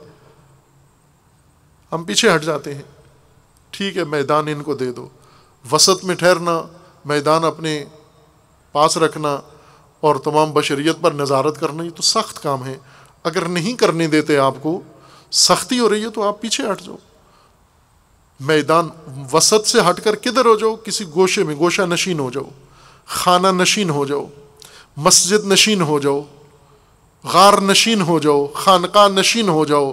हम पीछे हट जाते हैं ठीक है मैदान इनको दे दो वसत में ठहरना मैदान अपने पास रखना और तमाम बशरीत पर नज़ारत करना ये तो सख्त काम है अगर नहीं करने देते आपको सख्ती हो रही है तो आप पीछे हट जाओ मैदान वसत से हट कर किधर हो जाओ किसी गोशे में गोशा नशीन हो जाओ खाना नशीन हो जाओ मस्जिद नशीन हो जाओ गार नशीन हो जाओ खानका नशीन हो जाओ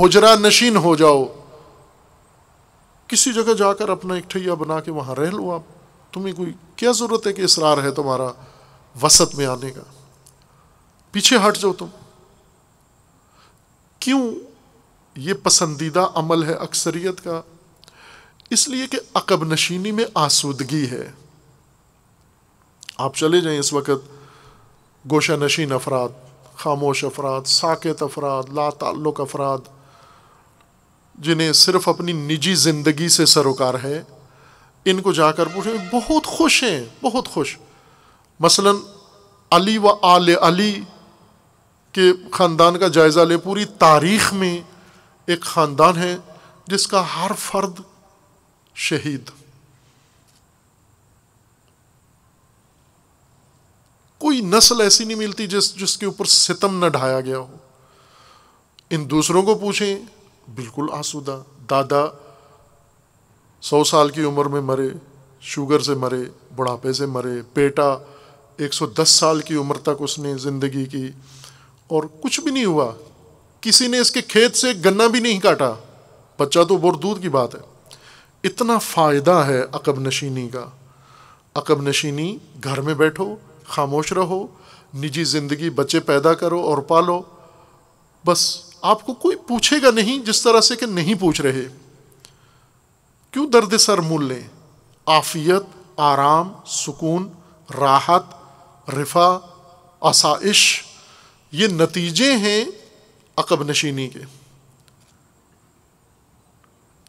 हजरा नशीन हो जाओ किसी जगह जाकर अपना एक ठैया बना के वहाँ रह लो आप तुम्हें कोई क्या ज़रूरत है कि इसरार है तुम्हारा वसत में आने का पीछे हट जाओ तुम क्यों ये पसंदीदा अमल है अक्सरियत का इसलिए कि अकब नशीनी में आसूदगी है आप चले जाएं इस वक्त गोशा नशीन अफराद खामोश अफराद साकेत अफराद ला ताल्लुक अफराद जिन्हें सिर्फ अपनी निजी ज़िंदगी से सरोकार है इनको जाकर पूछे बहुत खुश हैं बहुत खुश मसलन अली व आल अली के ख़ानदान का जायज़ा लें पूरी तारीख़ में एक ख़ानदान है जिसका हर फर्द शहीद कोई नस्ल ऐसी नहीं मिलती जिस जिसके ऊपर सितम न ढाया गया हो इन दूसरों को पूछें बिल्कुल आसूदा दादा सौ साल की उम्र में मरे शुगर से मरे बुढ़ापे से मरे बेटा 110 साल की उम्र तक उसने ज़िंदगी की और कुछ भी नहीं हुआ किसी ने इसके खेत से गन्ना भी नहीं काटा बच्चा तो बोर दूध की बात है इतना फ़ायदा है अकब नशीनी का अकब नशीनी घर में बैठो खामोश रहो निजी ज़िंदगी बच्चे पैदा करो और पालो बस आपको कोई पूछेगा नहीं जिस तरह से कि नहीं पूछ रहे क्यों दर्द सर मूल लें आफियत आराम सुकून राहत रिफा आसाइश ये नतीजे हैं अकब नशीनी के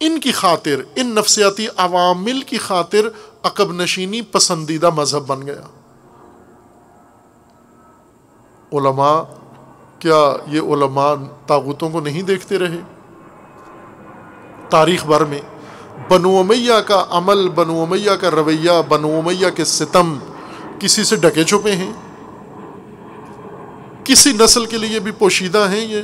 इनकी खातिर इन नफसियाती अवामिल की खातिर अकब नशीनी पसंदीदा मज़हब बन गया क्या ये ओलमा तागूतों को नहीं देखते रहे तारीख़ भर में बनो मैया का अमल बनोमैया का रवैया बनोमैया के सितम किसी से डके छुपे हैं किसी नस्ल के लिए भी पोशीदा हैं ये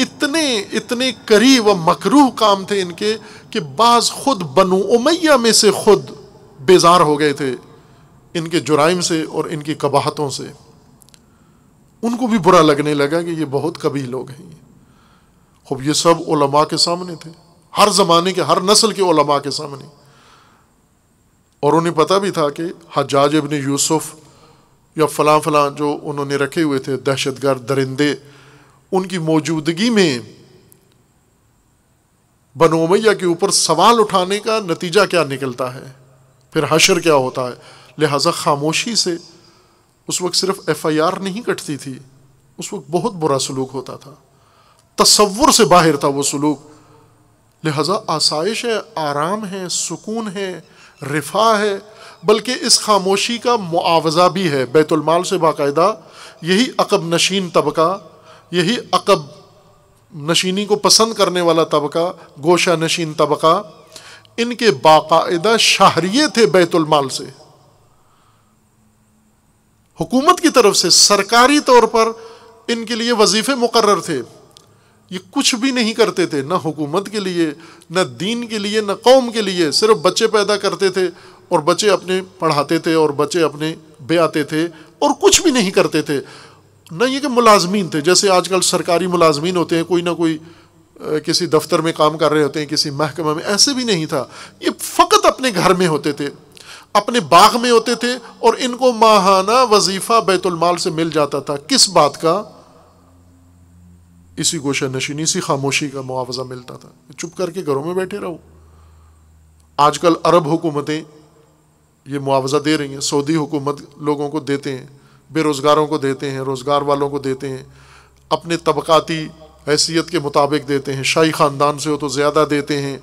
इतने इतने करी व मकरूह काम थे इनके कि बाज़ खुद बनो उमैया में से खुद बेजार हो गए थे इनके जुराइम से और इनकी कबाहतों से उनको भी बुरा लगने लगा कि ये बहुत कभी लोग हैं ये खूब ये सब ओलमा के सामने थे हर ज़माने के हर नस्ल के ओलमा के सामने और उन्हें पता भी था कि हजाज इबन यूसुफ़ या फ़लाँ फ़लाँ जो उन्होंने रखे हुए थे दहशत दरिंदे उनकी मौजूदगी में बनोमैया के ऊपर सवाल उठाने का नतीजा क्या निकलता है फिर हशर क्या होता है लिहाजा खामोशी से उस वक्त सिर्फ एफ आई आर नहीं कटती थी उस वक्त बहुत बुरा सलूक होता था तस्वुर से बाहर था वो सलूक लिहाजा आसाइश है आराम है सुकून है रिफा है बल्कि इस खामोशी का मुआवजा भी है बैतुलमाल से बाकायदा यही अकब नशीन तबका यही अकब नशीनी को पसंद करने वाला तबका गोशा नशीन तबका इनके बाकायदा शाहरिए थे बैतुलमाल से हुकूमत की तरफ से सरकारी तौर पर इनके लिए वजीफ़े मुकर थे ये कुछ भी नहीं करते थे ना हुकूमत के लिए ना दीन के लिए ना कौम के लिए सिर्फ बच्चे पैदा करते थे और बच्चे अपने पढ़ाते थे और बच्चे अपने ब्याते थे और कुछ भी नहीं करते थे न ये कि मुलाजमीन थे जैसे आजकल सरकारी मुलाजमीन होते हैं कोई ना कोई किसी दफ्तर में काम कर रहे होते हैं किसी महकमा में ऐसे भी नहीं था ये फ़कत अपने घर में होते थे अपने बाग में होते थे और इनको माहाना वजीफा बैतुलमाल से मिल जाता था किस बात का इसी गोशा नशीनी इसी खामोशी का मुआवजा मिलता था चुप करके घरों में बैठे रहो आजकल अरब हुकूमतें ये मुआवजा दे रही हैं सऊदी हुकूमत लोगों को देते हैं बेरोज़गारों को देते हैं रोज़गार वालों को देते हैं अपने तबकाती हैसियत के मुताबिक देते हैं शाही ख़ानदान से हो तो ज़्यादा देते हैं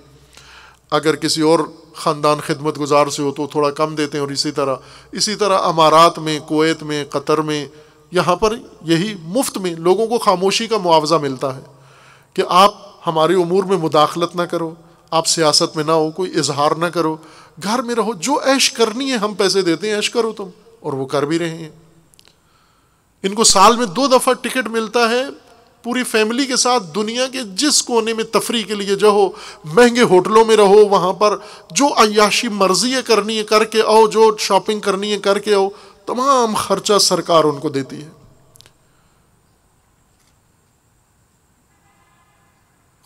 अगर किसी और ख़ानदान खिदमत गुजार से हो तो थोड़ा कम देते हैं और इसी तरह इसी तरह अमारात में कोत में कतर में यहाँ पर यही मुफ्त में लोगों को खामोशी का मुआवजा मिलता है कि आप हमारी उमूर में मुदाखलत ना करो आप सियासत में ना हो कोई इजहार ना करो घर में रहो जो ऐश करनी है हम पैसे देते हैं ऐश करो तुम और वो कर भी रहे हैं इनको साल में दो दफ़ा टिकट मिलता है पूरी फैमिली के साथ दुनिया के जिस कोने में तफरी के लिए जाओ महंगे होटलों में रहो वहाँ पर जो अयाशी मर्जी है करनी है करके आओ जो शॉपिंग करनी है करके आओ तमाम खर्चा सरकार उनको देती है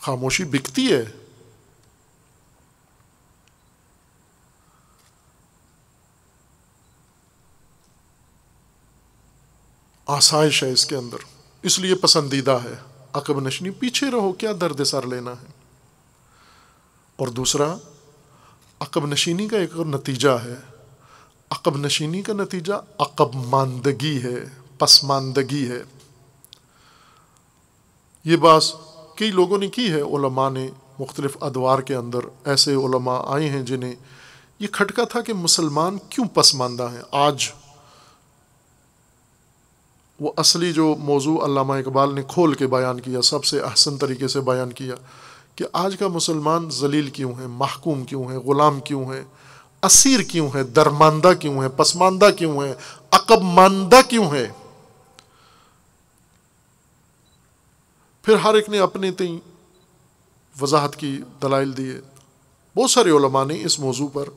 खामोशी बिकती है आसाइश है इसके अंदर इसलिए पसंदीदा है अकब नशनी पीछे रहो क्या दर्द सर लेना है और दूसरा अकब नशीनी का एक और नतीजा है अकब नशीनी का नतीजा अकब मानदगी है पसमानदगी है ये बात कई लोगों ने की है ओलमा ने मुख्तलिफ़ अदवार के अंदर ऐसे ओलमा आए हैं जिन्हें ये खटका था कि मुसलमान क्यों पसमानदा है आज वो असली जो मौजू अलामा इकबाल ने खोल के बयान किया सबसे अहसन तरीके से बयान किया कि आज का मुसलमान जलील क्यों है महकूम क्यों है ग़ुलाम क्यों है असीर क्यों है दरमांदा क्यों है पसमानदा क्यों है अकबमानदा क्यों है फिर हर एक ने अपने तई वजाहत की दलाइल दी है बहुत सारे उलमा ने इस मौजू पर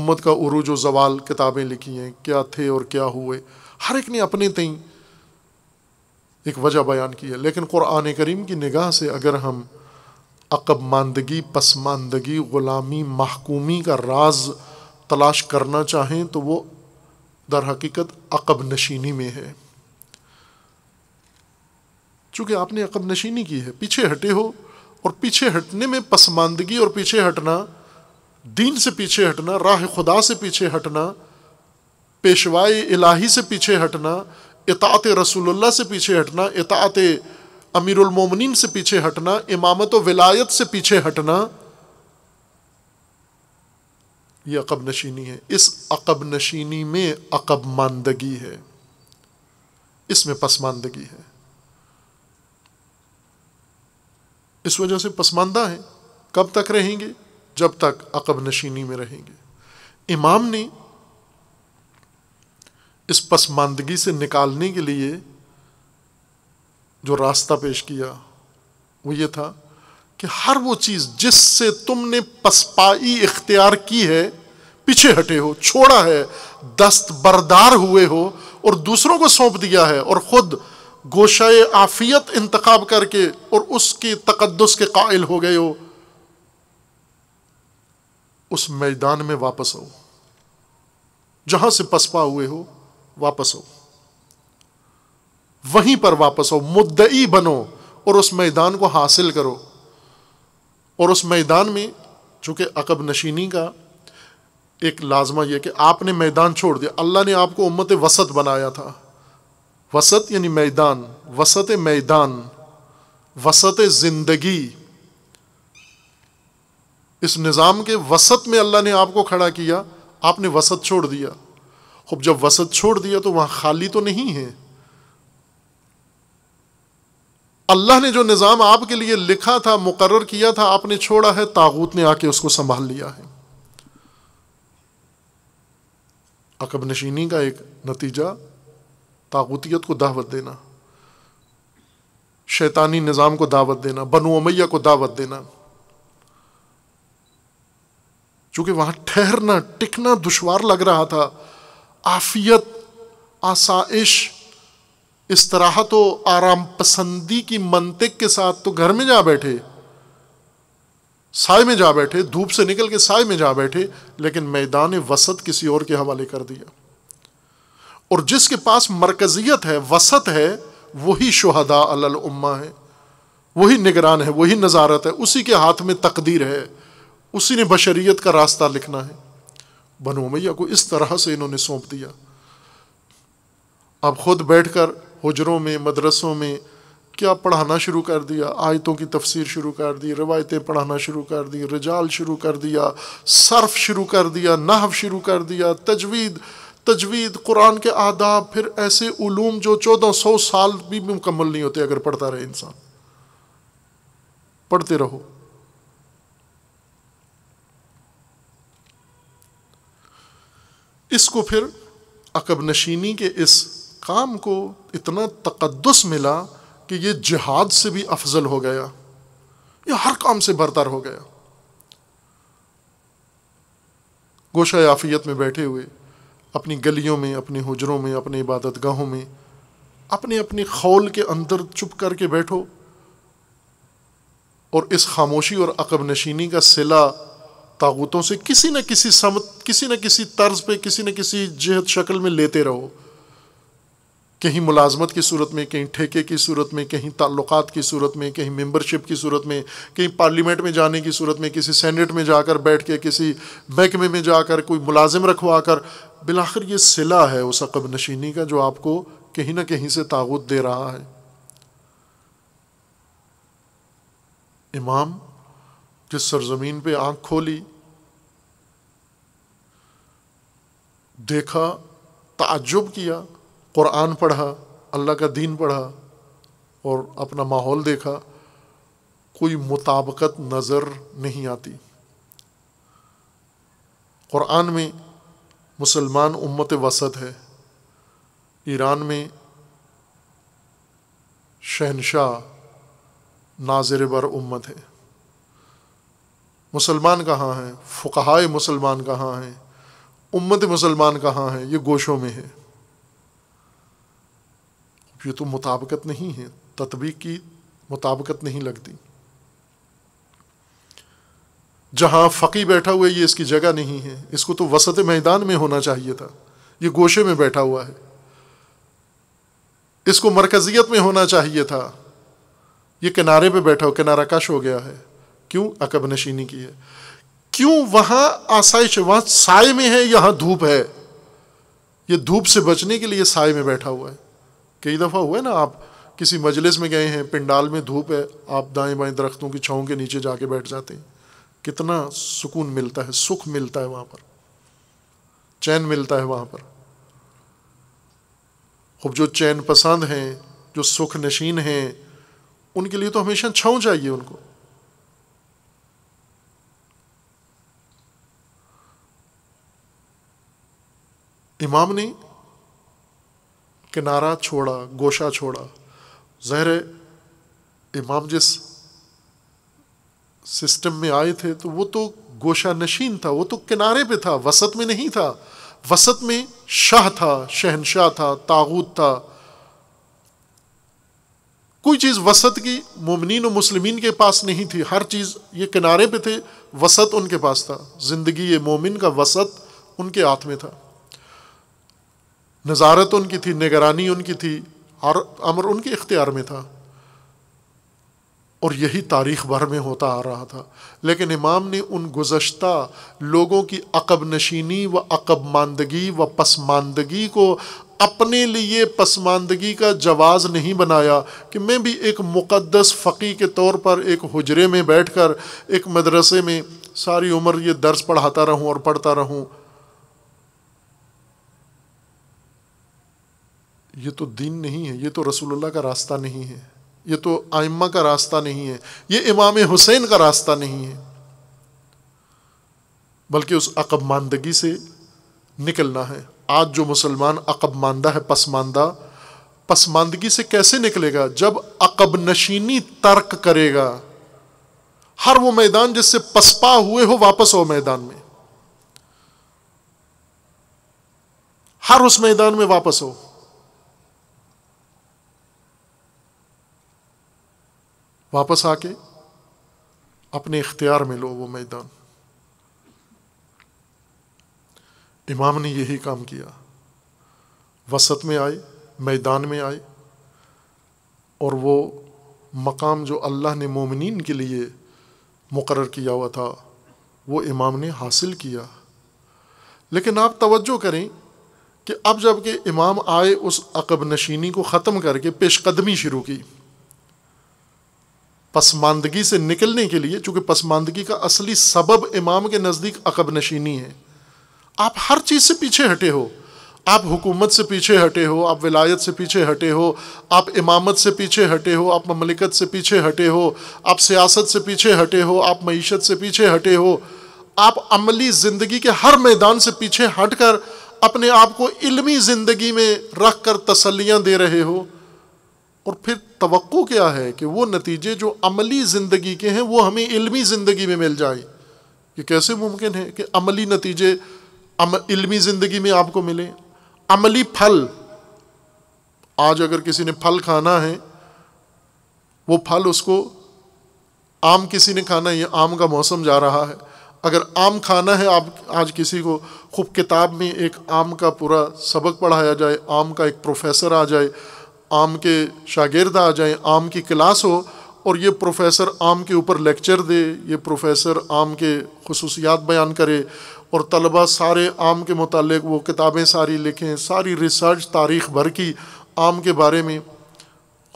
उम्मत का उरूज जवाल किताबें लिखी हैं क्या थे और क्या हुए हर एक ने अपने तई एक वजह बयान की है लेकिन क़ुरान करीम की निगाह से अगर हम अकबमानदगी पसमानदगी ग़ुलामी महकूमी का राज तलाश करना चाहें तो वो दर हकीकत अकब नशीनी में है चूँकि आपने अकब नशीनी की है पीछे हटे हो और पीछे हटने में पसमानदगी और पीछे हटना दीन से पीछे हटना राह खुदा से पीछे हटना पेशवाए इलाही से पीछे हटना इतात रसूलुल्लाह से पीछे हटना इतात अमीरमिन से पीछे हटना इमामत विलायत से पीछे हटना ये अकब नशीनी है इस अकब नशीनी में अकब मानदगी है इसमें पसमानदगी है इस वजह से पसमानदा है कब तक रहेंगे जब तक अकब नशीनी में रहेंगे इमाम ने इस पसमानदगी से निकालने के लिए जो रास्ता पेश किया वो ये था कि हर वो चीज़ जिससे तुमने पसपाई इख्तियार की है पीछे हटे हो छोड़ा है दस्त बरदार हुए हो और दूसरों को सौंप दिया है और ख़ुद गोशाए आफियत इंतखाब करके और उसके तकदस के कायल हो गए हो उस मैदान में वापस आओ जहां से पसपा हुए हो वापस हो वहीं पर वापस हो मुद्दई बनो और उस मैदान को हासिल करो और उस मैदान में चूंकि अकब नशीनी का एक लाजमा यह कि आपने मैदान छोड़ दिया अल्लाह ने आपको उम्मत वसत बनाया था वसत यानी मैदान वसत मैदान वसत ज़िंदगी इस निज़ाम के वसत में अल्लाह ने आपको खड़ा किया आपने वसत छोड़ दिया अब जब वसत छोड़ दिया तो वहां खाली तो नहीं है अल्लाह ने जो निज़ाम आपके लिए लिखा था मुकर किया था आपने छोड़ा है तागूत ने आके उसको संभाल लिया है अकब नशीनी का एक नतीजा तागूतियत को दावत देना शैतानी निज़ाम को दावत देना बनु अमैया को दावत देना चूंकि वहां ठहरना टिकना दुशवार लग रहा था आफियत आसाइश तरह तो आराम पसंदी की मनतिक के साथ तो घर में जा बैठे साय में जा बैठे धूप से निकल के साय में जा बैठे लेकिन मैदान वसत किसी और के हवाले कर दिया और जिसके पास मरकजियत है वसत है वही शहदा अल उम्मा है वही निगरान है वही नज़ारत है उसी के हाथ में तकदीर है उसी ने बशरीत का रास्ता लिखना है बनो मैया को इस तरह से इन्होंने सौंप दिया अब खुद बैठकर हजरों में मदरसों में क्या पढ़ाना शुरू कर दिया आयतों की तफसीर शुरू कर दी रवायतें पढ़ाना शुरू कर दी रजाल शुरू कर दिया सर्फ शुरू कर दिया नहव शुरू कर दिया तजवीद तजवीद कुरान के आदाब फिर ऐसे उलूम जो चौदह सौ साल भी मुकम्मल नहीं होते अगर पढ़ता रहे इंसान पढ़ते रहो इसको फिर अकब नशीनी के इस काम को इतना तकदस मिला कि ये जहाद से भी अफजल हो गया यह हर काम से बरतर हो गया गोशा याफियत में बैठे हुए अपनी गलियों में अपने हुजरों में अपने इबादत गाहों में अपने अपने खौल के अंदर चुप करके बैठो और इस खामोशी और अकब नशीनी का सिला तागुतों से किसी न किसी सम किसी न किसी तर्ज पे किसी न किसी जहत शक्ल में लेते रहो कहीं मुलाजमत की सूरत में कहीं ठेके की सूरत में कहीं ताल्लुकात की सूरत में कहीं मेंबरशिप की सूरत में कहीं पार्लियामेंट में जाने की सूरत में किसी सेनेट में जाकर बैठ के किसी महकमे में जाकर कोई मुलाजिम रखवा कर बिलाखिर ये सिला है उस अकब नशीनी का जो आपको कहीं ना कहीं से तागुत दे रहा है इमाम जिस सरजमीन पर आँख खोली देखा ताजुब किया कुरान पढ़ा अल्लाह का दीन पढ़ा और अपना माहौल देखा कोई मुताबकत नज़र नहीं आती कुरान में मुसलमान उम्मत वसत है ईरान में शहनशाह नाजर बर उम्मत है मुसलमान कहाँ हैं फ़ुकाए मुसलमान कहाँ हैं उम्मत मुसलमान कहाँ है ये गोशों में है ये तो मुताबकत नहीं है ततबीक की मुताबकत नहीं लगती जहां फ़की बैठा हुआ है ये इसकी जगह नहीं है इसको तो वसत मैदान में होना चाहिए था ये गोशे में बैठा हुआ है इसको मरकजियत में होना चाहिए था ये किनारे पे बैठा हो किनारा कश हो गया है क्यों अकब नशीनी की है क्यों वहाँ आसाइश वहाँ साय में है यहाँ धूप है ये धूप से बचने के लिए साय में बैठा हुआ है कई दफ़ा हुआ है ना आप किसी मजलिस में गए हैं पिंडाल में धूप है आप दाएं बाएं दरख्तों की छाँव के नीचे जाके बैठ जाते हैं कितना सुकून मिलता है सुख मिलता है वहाँ पर चैन मिलता है वहाँ पर अब जो चैन पसंद हैं जो सुख नशीन हैं उनके लिए तो हमेशा छाँव चाहिए उनको इमाम ने किनारा छोड़ा गोशा छोड़ा ज़हर इमाम जिस सिस्टम में आए थे तो वो तो गोशा नशीन था वो तो किनारे पे था वसत में नहीं था वसत में शाह था शहनशाह था तागूत था कोई चीज़ वसत की मुमनिन और मुसलमिन के पास नहीं थी हर चीज़ ये किनारे पे थे वसत उनके पास था ज़िंदगी ये मोमिन का वसत उनके हाथ में था नज़ारत उनकी थी निगरानी उनकी थी और अमर उनके इख्तियार में था और यही तारीख भर में होता आ रहा था लेकिन इमाम ने उन गुज्त लोगों की अकब नशीनी व अकब मानदगी व पसमानदगी को अपने लिए पसमानदगी का जवाज़ नहीं बनाया कि मैं भी एक मुक़दस फ़की के तौर पर एक हजरे में बैठ कर एक मदरसे में सारी उम्र ये दर्स पढ़ाता रहूँ और पढ़ता रहूँ ये तो दीन नहीं है ये तो रसूलुल्लाह का रास्ता नहीं है ये तो आइम्मा का रास्ता नहीं है ये इमाम हुसैन का रास्ता नहीं है बल्कि उस अकबमानदगी से निकलना है आज जो मुसलमान अकबमानदा है पसमांदा पसमांदगी से कैसे निकलेगा जब अकब नशीनी तर्क करेगा हर वो मैदान जिससे पसपा हुए हो वापस हो मैदान में हर उस मैदान में वापस हो वापस आके अपने इख्तियार में लो वो मैदान इमाम ने यही काम किया वसत में आए मैदान में आए और वो मकाम जो अल्लाह ने मोमिन के लिए मुकर किया हुआ था वो इमाम ने हासिल किया लेकिन आप तवज्जो करें कि अब जबकि इमाम आए उस अकब नशीनी को ख़त्म करके पेशकदमी शुरू की पसमानदगी से निकलने के लिए चूँकि पसमानदगी का असली सबब इमाम के नज़दीक अकब नशीनी है आप हर चीज़ से पीछे हटे हो आप हुकूमत से पीछे हटे हो आप विलायत से पीछे हटे हो आप इमामत से पीछे हटे हो आप ममलिकत से पीछे हटे हो आप सियासत से पीछे हटे हो आप मीशत से पीछे हटे हो आप अमली ज़िंदगी के हर मैदान से पीछे हट कर अपने आप को इलमी ज़िंदगी में रख कर तसलियाँ दे रहे हो और फिर तो क्या है कि वो नतीजे जो अमली ज़िंदगी के हैं वो हमें इल्मी ज़िंदगी में मिल जाए ये कैसे मुमकिन है कि अमली नतीजे अम, इल्मी ज़िंदगी में आपको मिले अमली फल आज अगर किसी ने फल खाना है वो फल उसको आम किसी ने खाना है आम का मौसम जा रहा है अगर आम खाना है आप आज किसी को खूब किताब में एक आम का पूरा सबक पढ़ाया जाए आम का एक प्रोफेसर आ जाए आम के शागिर्द आ जाएं आम की क्लास हो और ये प्रोफेसर आम के ऊपर लेक्चर दे ये प्रोफेसर आम के खसूसियात बयान करे और तलबा सारे आम के मतलब वो किताबें सारी लिखें सारी रिसर्च तारीख भर की आम के बारे में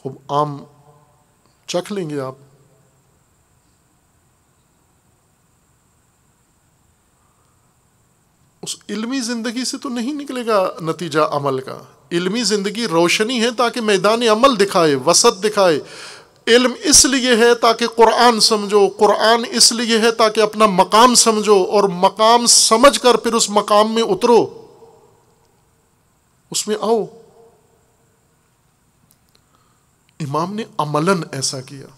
खूब आम चख लेंगे आप उस इल्मी ज़िंदगी से तो नहीं निकलेगा नतीजा अमल का इल्मी ज़िंदगी रोशनी है ताकि मैदान अमल दिखाए वसत दिखाए इल्म इसलिए है ताकि कुरान समझो कुरान इसलिए है ताकि अपना मकाम समझो और मकाम समझ कर फिर उस मकाम में उतरो उसमें आओ इमाम ने अमलन ऐसा किया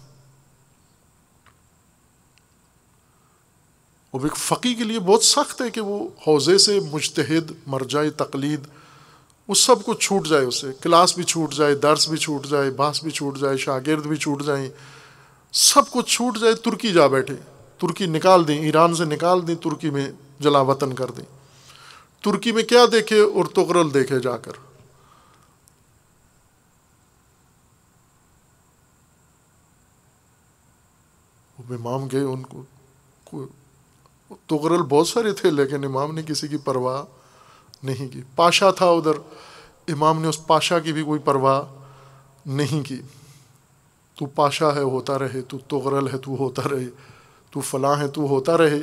अब एक फ़की के लिए बहुत सख्त है कि वो हौज़े से मुजतहद मरजाए तकलीद वो सब कुछ छूट जाए उसे क्लास भी छूट जाए दर्स भी छूट जाए बास भी छूट जाए शागिर्द भी छूट जाए सब कुछ छूट जाए तुर्की जा बैठे तुर्की निकाल दें ईरान से निकाल दें तुर्की में जला वतन कर दें तुर्की में क्या देखे और तुगरल देखे जाकर इमाम गए उनको तुगरल बहुत सारे थे लेकिन इमाम ने किसी की परवाह नहीं की पाशा था उधर इमाम ने उस पाशा की भी कोई परवाह नहीं की तू पाशा है होता रहे तू तोगरल है तू होता रहे तू फलां है तू होता रहे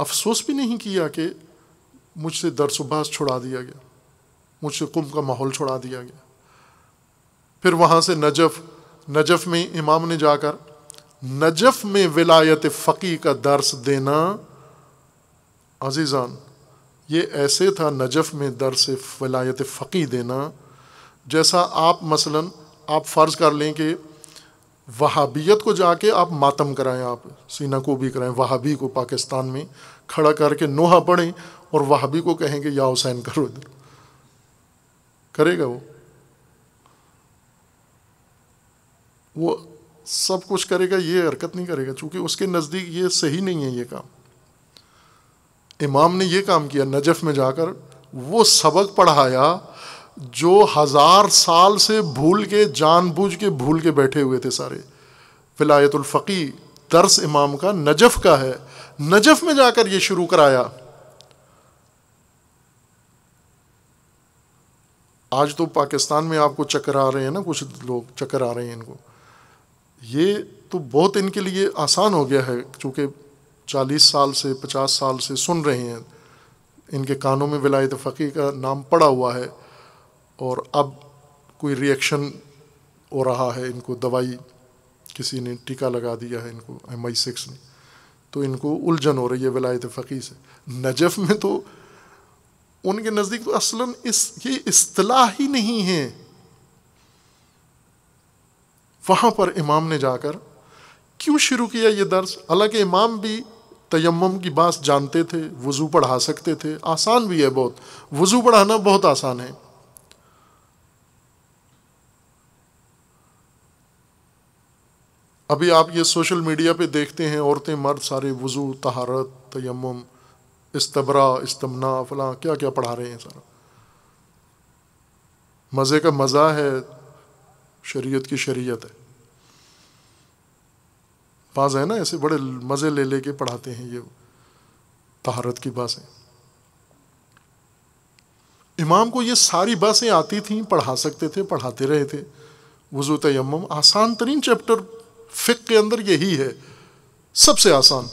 अफसोस भी नहीं किया कि मुझसे दरस छुड़ा दिया गया मुझसे कुंभ का माहौल छुड़ा दिया गया फिर वहाँ से नजफ़ नजफ़ में इमाम ने जाकर नजफ़ में विलायत फ़की का दर्स देना अजीज़ान ये ऐसे था नजफ़ में दर से वलायत फ़की देना जैसा आप मसलन आप फ़र्ज़ कर लें कि वहाबियत को जाके आप मातम कराएं आप सीना को भी कराएं वहाबी को पाकिस्तान में खड़ा करके नोहा पढ़ें और वहाबी को कहें कि या हुसैन करो इधर करेगा वो वो सब कुछ करेगा ये हरकत नहीं करेगा चूँकि उसके नज़दीक ये सही नहीं है ये काम इमाम ने यह काम किया नजफ में जाकर वो सबक पढ़ाया जो हज़ार साल से भूल के जान जानबूझ के भूल के बैठे हुए थे सारे फ़िलायतुल्फ़ी दर्स इमाम का नजफ़ का है नजफ़ में जाकर ये शुरू कराया आज तो पाकिस्तान में आपको चक्कर आ रहे हैं ना कुछ लोग चक्कर आ रहे हैं इनको ये तो बहुत इनके लिए आसान हो गया है चूँकि चालीस साल से पचास साल से सुन रहे हैं इनके कानों में विलायत फ़कीह का नाम पड़ा हुआ है और अब कोई रिएक्शन हो रहा है इनको दवाई किसी ने टीका लगा दिया है इनको एम आई सिक्स ने तो इनको उलझन हो रही है विलायत फ़कीह से नजफ़ में तो उनके नज़दीक तो असलन इस ये असलाह ही नहीं है वहाँ पर इमाम ने जाकर क्यों शुरू किया ये दर्स हालांकि इमाम भी तयम्म की बात जानते थे वज़ू पढ़ा सकते थे आसान भी है बहुत वज़ू पढ़ाना बहुत आसान है अभी आप ये सोशल मीडिया पे देखते हैं औरतें मर्द सारे वज़ू तहारत तयम इस्तबरा इस्तमना फला क्या क्या पढ़ा रहे हैं सर मज़े का मज़ा है शरीयत की शरीयत है बाज है ना ऐसे बड़े मज़े ले लेके पढ़ाते हैं ये तहारत की बासें इमाम को ये सारी बासें आती थी पढ़ा सकते थे पढ़ाते रहे थे वजू तयम आसान तरीन चैप्टर फ़िक के अंदर यही है सबसे आसान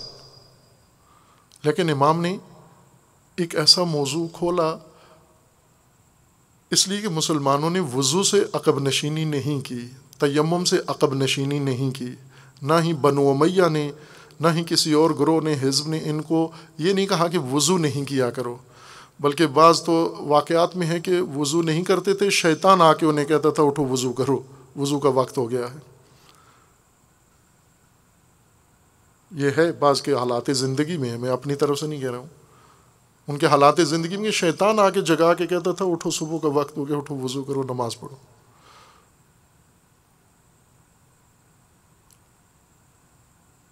लेकिन इमाम ने एक ऐसा मौजू खोला इसलिए कि मुसलमानों ने वज़ू से अकब नशीनी नहीं की तयम से अकब नशीनी नहीं की ना ही बनो उमैया ने ना ही किसी और ग्रोह ने हिजब ने इनको ये नहीं कहा कि वज़ू नहीं किया करो बल्कि बाज़ तो वाक़ात में है कि वज़ू नहीं करते थे शैतान आके उन्हें कहता था उठो वज़ू करो वज़ू का वक्त हो गया है ये है बाज़ के हालात ज़िंदगी में मैं अपनी तरफ से नहीं कह रहा हूँ उनके हालात ज़िंदगी में शैतान आके जगा के कहता था उठो सुबह का वक्त हो गया उठो वज़ू करो नमाज़ पढ़ो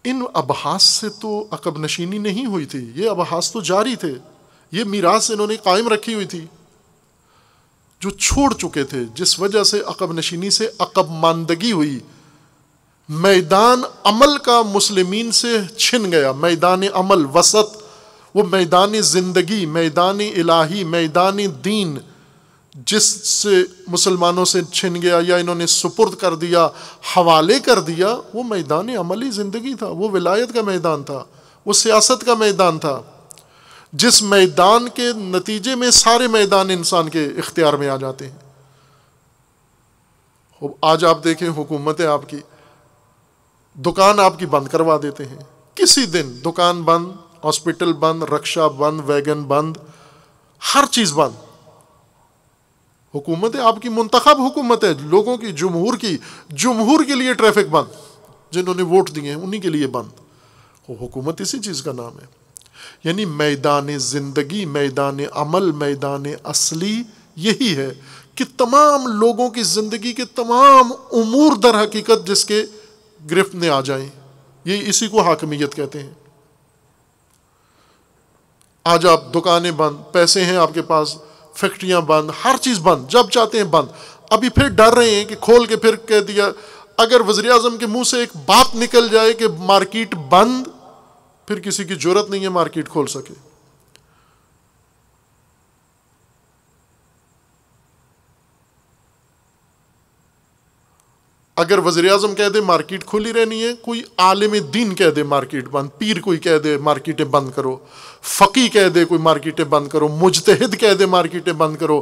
इन अबहास से तो अकब नशीनी नहीं हुई थी ये अबहास तो जारी थे ये मीरास इन्होंने कायम रखी हुई थी जो छोड़ चुके थे जिस वजह से अकब नशीनी से अकब मानदगी हुई मैदान अमल का मुस्लिमीन से छिन गया मैदान अमल वसत वो मैदान ज़िंदगी मैदान इलाही मैदान दीन जिससे मुसलमानों से छिन गया या इन्होंने सुपुर्द कर दिया हवाले कर दिया वो मैदान अमली ज़िंदगी था वो विलायत का मैदान था वो सियासत का मैदान था जिस मैदान के नतीजे में सारे मैदान इंसान के इख्तियार में आ जाते हैं आज आप देखें हुकूमतें आपकी दुकान आपकी बंद करवा देते हैं किसी दिन दुकान बंद हॉस्पिटल बंद रक्षा बंद वैगन बंद हर चीज़ बंद हुकूमत आपकी मंतखब हुकूमत है लोगों की जमहूर की जमहूर के लिए ट्रैफिक बंद जिन्होंने वोट दिए हैं उन्हीं के लिए बंद वो हुकूमत इसी चीज़ का नाम है यानी मैदान ज़िंदगी मैदान अमल मैदान असली यही है कि तमाम लोगों की ज़िंदगी के तमाम उमूर दर हकीकत जिसके गिरफ्त में आ जाए ये इसी को हाकमियत कहते हैं आज आप दुकानें बंद पैसे हैं आपके पास फैक्ट्रियां बंद हर चीज़ बंद जब चाहते हैं बंद अभी फिर डर रहे हैं कि खोल के फिर कह दिया अगर वजी अजम के मुंह से एक बात निकल जाए कि मार्केट बंद फिर किसी की जरूरत नहीं है मार्केट खोल सके अगर वजे अजम कह दे मार्केट खुली रहनी है कोई आलम दिन कह दे मार्केट बंद पीर कोई कह दे मार्केटें बंद करो फ़की कह दे कोई मार्केटें बंद करो मुजतहद कह दे मार्केटें बंद करो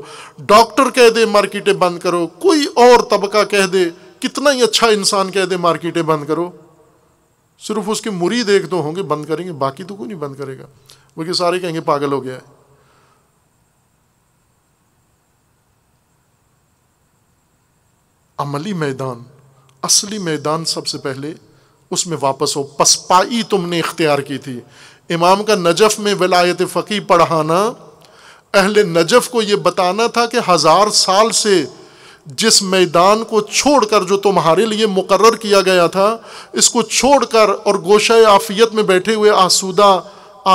डॉक्टर कह दे मार्केटें बंद करो कोई और तबका कह दे कितना ही अच्छा इंसान कह दे मार्केटें बंद करो सिर्फ उसके मुरी देख दो होंगे बंद करेंगे बाकी तो कोई नहीं बंद करेगा बल्कि सारे कहेंगे पागल हो गया है अमली मैदान असली मैदान सबसे पहले उसमें वापस हो पसपाई तुमने इख्तियार की थी इमाम का नजफ़ में वलायत फ़की पढ़ाना अहल नजफ़ को ये बताना था कि हज़ार साल से जिस मैदान को छोड़ कर जो तुम्हारे लिए मुकर किया गया था इसको छोड़ कर और गोशा आफियत में बैठे हुए आसूदा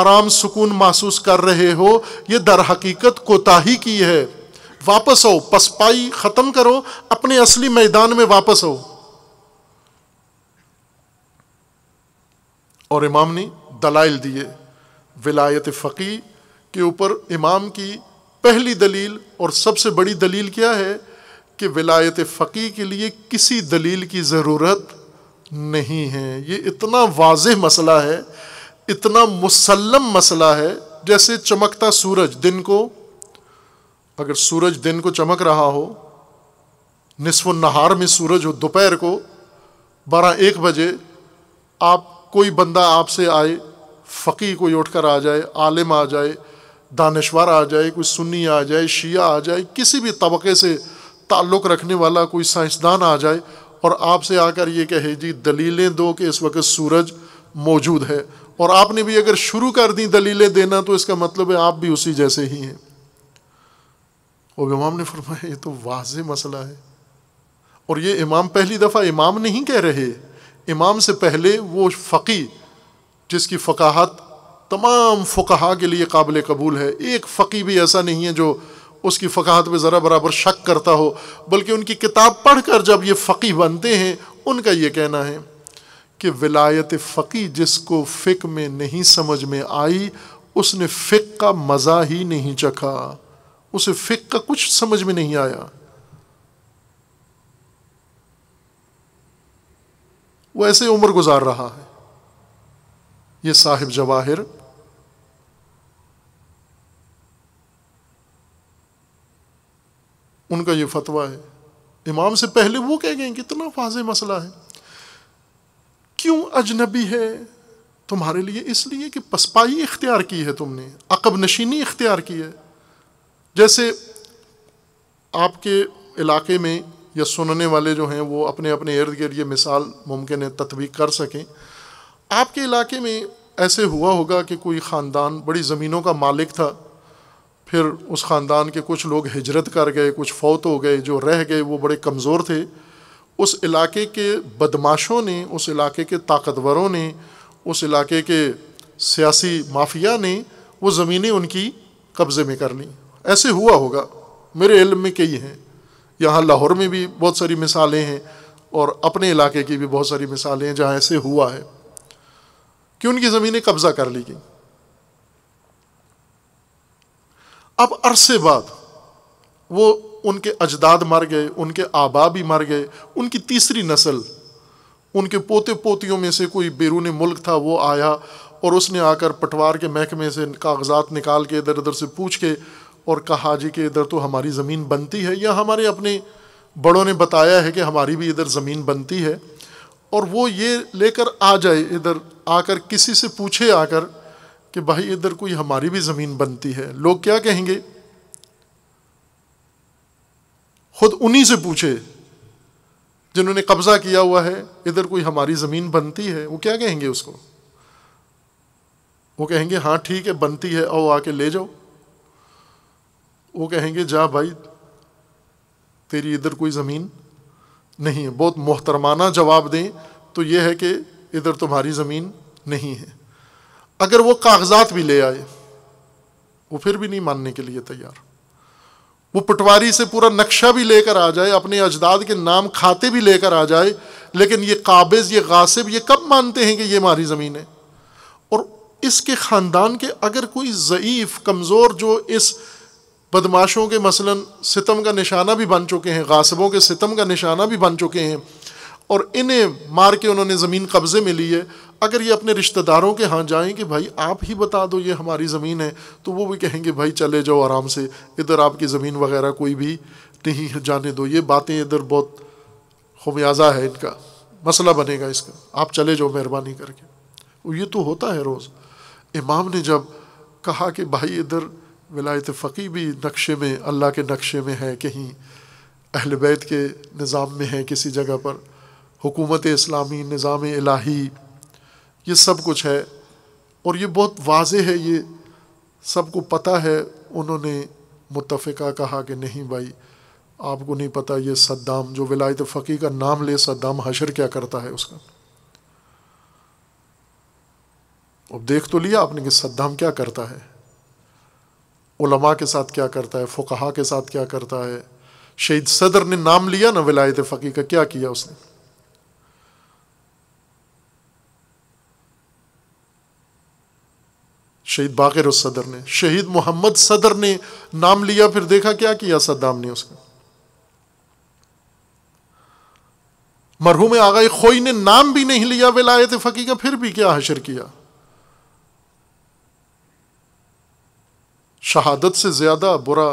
आराम सुकून महसूस कर रहे हो ये दर हकीकत कोताही की है वापस आओ पसपाई ख़त्म करो अपने असली मैदान में वापस आओ और इमाम ने दलाइल दिए विलायत फ़की के ऊपर इमाम की पहली दलील और सबसे बड़ी दलील क्या है कि विलायत फ़की के लिए किसी दलील की ज़रूरत नहीं है ये इतना वाज मसला है इतना मुसलम मसला है जैसे चमकता सूरज दिन को अगर सूरज दिन को चमक रहा हो नसफ़ में सूरज हो दोपहर को बारह एक बजे आप कोई बंदा आपसे आए फ़की कोई उठकर आ जाए आलिम आ जाए दानश्वर आ जाए कोई सुन्नी आ जाए शिया आ जाए किसी भी तबके से ताल्लुक़ रखने वाला कोई साइंसदान आ जाए और आपसे आकर ये कहे जी दलीलें दो कि इस वक्त सूरज मौजूद है और आपने भी अगर शुरू कर दी दलीलें देना तो इसका मतलब है आप भी उसी जैसे ही हैं और इमाम ने फरमाया ये तो वाज मसला है और ये इमाम पहली दफ़ा इमाम नहीं कह रहे इमाम से पहले वो फ़की जिसकी फ़काहत तमाम फ़ुकहा के लिए काबिल कबूल है एक फ़की भी ऐसा नहीं है जो उसकी फ़काहत में ज़रा बराबर शक करता हो बल्कि उनकी किताब पढ़ कर जब ये फ़की बनते हैं उनका ये कहना है कि विलायत फ़की जिसको फ़िक में नहीं समझ में आई उसने फ़िक का मज़ा ही नहीं चखा उसे फ़िक का कुछ समझ में नहीं आया वो ऐसे उम्र गुजार रहा है ये साहिब जवाहिर उनका ये फतवा है इमाम से पहले वो कह गए कितना वाज मसला है क्यों अजनबी है तुम्हारे लिए इसलिए कि पसपाई इख्तियार की है तुमने अकब नशीनी इख्तियार की है जैसे आपके इलाके में या सुनने वाले जो हैं वो अपने अपने इर्द गिर्द ये मिसाल मुमकिन है तत्वीक कर सकें आपके इलाके में ऐसे हुआ होगा कि कोई ख़ानदान बड़ी ज़मीनों का मालिक था फिर उस ख़ानदान के कुछ लोग हिजरत कर गए कुछ फौत हो गए जो रह गए वो बड़े कमज़ोर थे उस इलाके के बदमाशों ने उस इलाके के ताकतवरों ने उस इलाके के सियासी माफिया ने वो ज़मीनें उनकी कब्ज़े में कर ली ऐसे हुआ होगा मेरे इल्म में कई हैं यहाँ लाहौर में भी बहुत सारी मिसालें हैं और अपने इलाके की भी बहुत सारी मिसालें हैं जहाँ ऐसे हुआ है कि उनकी ज़मीनें कब्ज़ा कर ली गई अब अरसे बाद वो उनके अजदाद मर गए उनके आबा भी मर गए उनकी तीसरी नस्ल उनके पोते पोतियों में से कोई बैरून मुल्क था वो आया और उसने आकर पटवार के महकमे से कागजात निकाल के इधर उधर से पूछ के और कहा जी कि इधर तो हमारी ज़मीन बनती है या हमारे अपने बड़ों ने बताया है कि हमारी भी इधर ज़मीन बनती है और वो ये लेकर आ जाए इधर आकर किसी से पूछे आकर कि भाई इधर कोई हमारी भी ज़मीन बनती है लोग क्या कहेंगे खुद उन्हीं से पूछे जिन्होंने कब्ज़ा किया हुआ है इधर कोई हमारी ज़मीन बनती है वो क्या कहेंगे उसको वो कहेंगे हाँ ठीक है बनती है आओ आके ले जाओ वो कहेंगे जा भाई तेरी इधर कोई ज़मीन नहीं है बहुत मोहतरमाना जवाब दें तो यह है कि इधर तुम्हारी ज़मीन नहीं है अगर वो कागजात भी ले आए वो फिर भी नहीं मानने के लिए तैयार वो पटवारी से पूरा नक्शा भी लेकर आ जाए अपने अजदाद के नाम खाते भी लेकर आ जाए लेकिन ये काबिज़ ये गासिब ये कब मानते हैं कि ये हमारी ज़मीन है और इसके ख़ानदान के अगर कोई ज़यीफ़ कमज़ोर जो इस बदमाशों के मसलन सितम का निशाना भी बन चुके हैं गासबों के सितम का निशाना भी बन चुके हैं और इन्हें मार के उन्होंने ज़मीन कब्ज़े में ली है अगर ये अपने रिश्तेदारों के यहाँ जाएँ कि भाई आप ही बता दो ये हमारी ज़मीन है तो वो भी कहेंगे भाई चले जाओ आराम से इधर आपकी ज़मीन वगैरह कोई भी नहीं जाने दो ये बातें इधर बहुत खमियाजा है इनका मसला बनेगा इसका आप चले जाओ मेहरबानी करके ये तो होता है रोज़ इमाम ने जब कहा कि भाई इधर विलायत फ़की भी नक्शे में अल्लाह के नक्शे में है कहीं अहल बैत के निज़ाम में है किसी जगह पर हुकूमत इस्लामी निज़ाम इलाही ये सब कुछ है और ये बहुत वाज है ये सबको पता है उन्होंने मुतफ़ा कहा कि नहीं भाई आपको नहीं पता ये सद्दाम जो विलायत फ़की का नाम ले सद्दाम हशर क्या करता है उसका अब देख तो लिया आपने कि सद्दाम क्या करता है उलमा के साथ क्या करता है फुकाहा के साथ क्या करता है शहीद सदर ने नाम लिया ना विलायत फकीर का क्या किया उसने शहीद बाकर सदर ने शहीद मोहम्मद सदर ने नाम लिया फिर देखा क्या किया सद्दाम ने उसका मरहूम आगाई खोई ने नाम भी नहीं लिया विलायत फकीर का फिर भी क्या हशर किया शहादत से ज़्यादा बुरा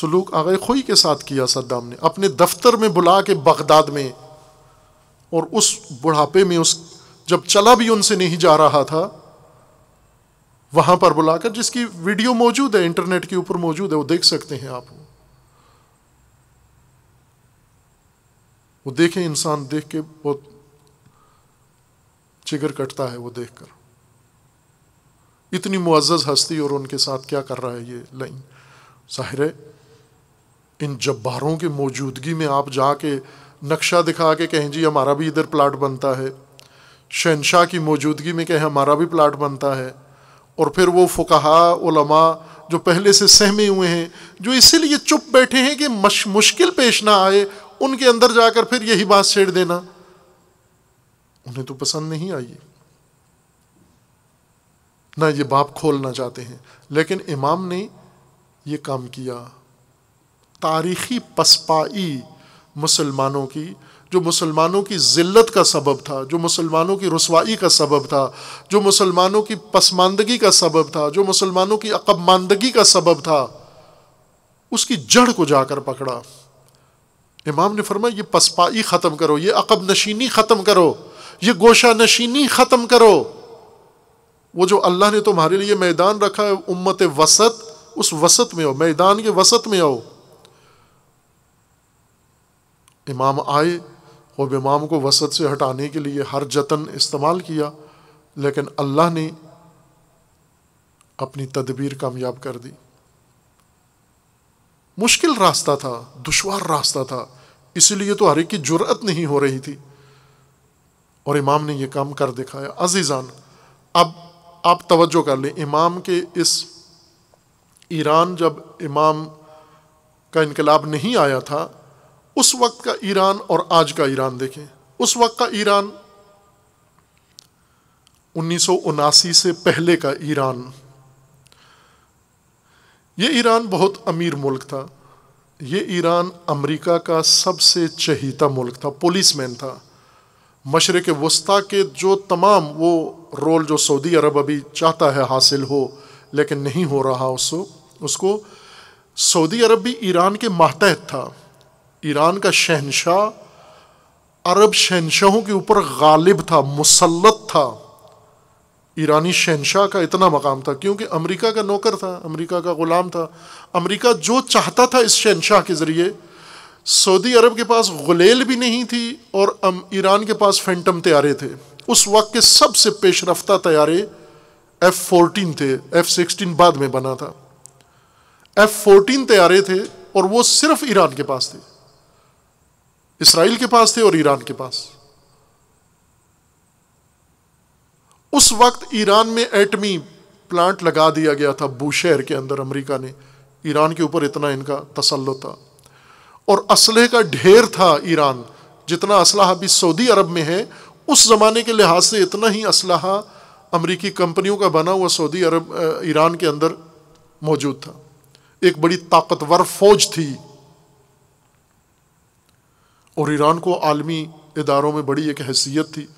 सलूक आगे खोई के साथ किया सद्दाम ने अपने दफ्तर में बुला के बगदाद में और उस बुढ़ापे में उस जब चला भी उनसे नहीं जा रहा था वहाँ पर बुलाकर जिसकी वीडियो मौजूद है इंटरनेट के ऊपर मौजूद है वो देख सकते हैं आप वो देखें इंसान देख के बहुत चिगर कटता है वो देखकर इतनी मुआज़ हस्ती और उनके साथ क्या कर रहा है ये लाइन ज़ाहिर है इन जब्बारों की मौजूदगी में आप जाके नक्शा दिखा के कहें जी हमारा भी इधर प्लाट बनता है शहनशाह की मौजूदगी में कहें हमारा भी प्लाट बनता है और फिर वो फ़ुकाहा जो पहले से सहमे हुए हैं जो इसीलिए चुप बैठे हैं कि मुश्किल पेश ना आए उनके अंदर जाकर फिर यही बात छेड़ देना उन्हें तो पसंद नहीं आई ना ये बाप खोलना चाहते हैं लेकिन इमाम ने यह काम किया तारीखी पसपाई मुसलमानों की जो मुसलमानों की ज़िल्लत का सबब था जो मुसलमानों की रसवाई का सबब था जो मुसलमानों की पसमानदगी का सबब था जो मुसलमानों की अकबमानदगी का सबब था उसकी जड़ को जाकर पकड़ा इमाम ने फरमाया ये पसपाई ख़त्म करो ये अकब नशीनी ख़त्म करो ये गोशा नशीनी ख़त्म करो वो जो अल्लाह ने तुम्हारे लिए मैदान रखा है उम्मत वसत उस वसत में आओ मैदान के वसत में आओ इमाम आए और इमाम को वसत से हटाने के लिए हर जतन इस्तेमाल किया लेकिन अल्लाह ने अपनी तदबीर कामयाब कर दी मुश्किल रास्ता था दुशवार रास्ता था इसलिए तो हर एक की जुर्अत नहीं हो रही थी और इमाम ने यह काम कर दिखाया अजीज़ान अब आप तवज्जो कर लें इमाम के इस ईरान जब इमाम का इनकलाब नहीं आया था उस वक्त का ईरान और आज का ईरान देखें उस वक्त का ईरान उन्नीस सौ उनासी से पहले का ईरान ये ईरान बहुत अमीर मुल्क था ये ईरान अमेरिका का सबसे चहीता मुल्क था पुलिस मैन था मशरक़ वस्ती के जो तमाम वो रोल जो सऊदी अरब अभी चाहता है हासिल हो लेकिन नहीं हो रहा उसको उसको सऊदी अरब भी ईरान के मातहत था ईरान का शहनशाह अरब शहनशाहों के ऊपर गालिब था मुसलत था ईरानी शहनशाह का इतना मकाम था क्योंकि अमेरिका का नौकर था अमेरिका का ग़ुलाम था अमेरिका जो चाहता था इस शहनशाह के ज़रिए सऊदी अरब के पास गलेल भी नहीं थी और ईरान के पास फैंटम तैयारे थे उस वक्त के सबसे पेश रफ्ता तैयारे एफ़ फोर्टीन थे एफ़ सिक्सटीन बाद में बना था एफ़ फोर्टीन तैयारे थे और वो सिर्फ ईरान के पास थे इसराइल के पास थे और ईरान के पास उस वक्त ईरान में एटमी प्लांट लगा दिया गया था बूशहर के अंदर अमेरिका ने ईरान के ऊपर इतना इनका तसल्लो था और असलहे का ढेर था ईरान जितना असलह अभी सऊदी अरब में है उस ज़माने के लिहाज से इतना ही असलह अमरीकी कंपनियों का बना हुआ सऊदी अरब ईरान के अंदर मौजूद था एक बड़ी ताकतवर फौज थी और ईरान को आलमी इदारों में बड़ी एक हैसियत थी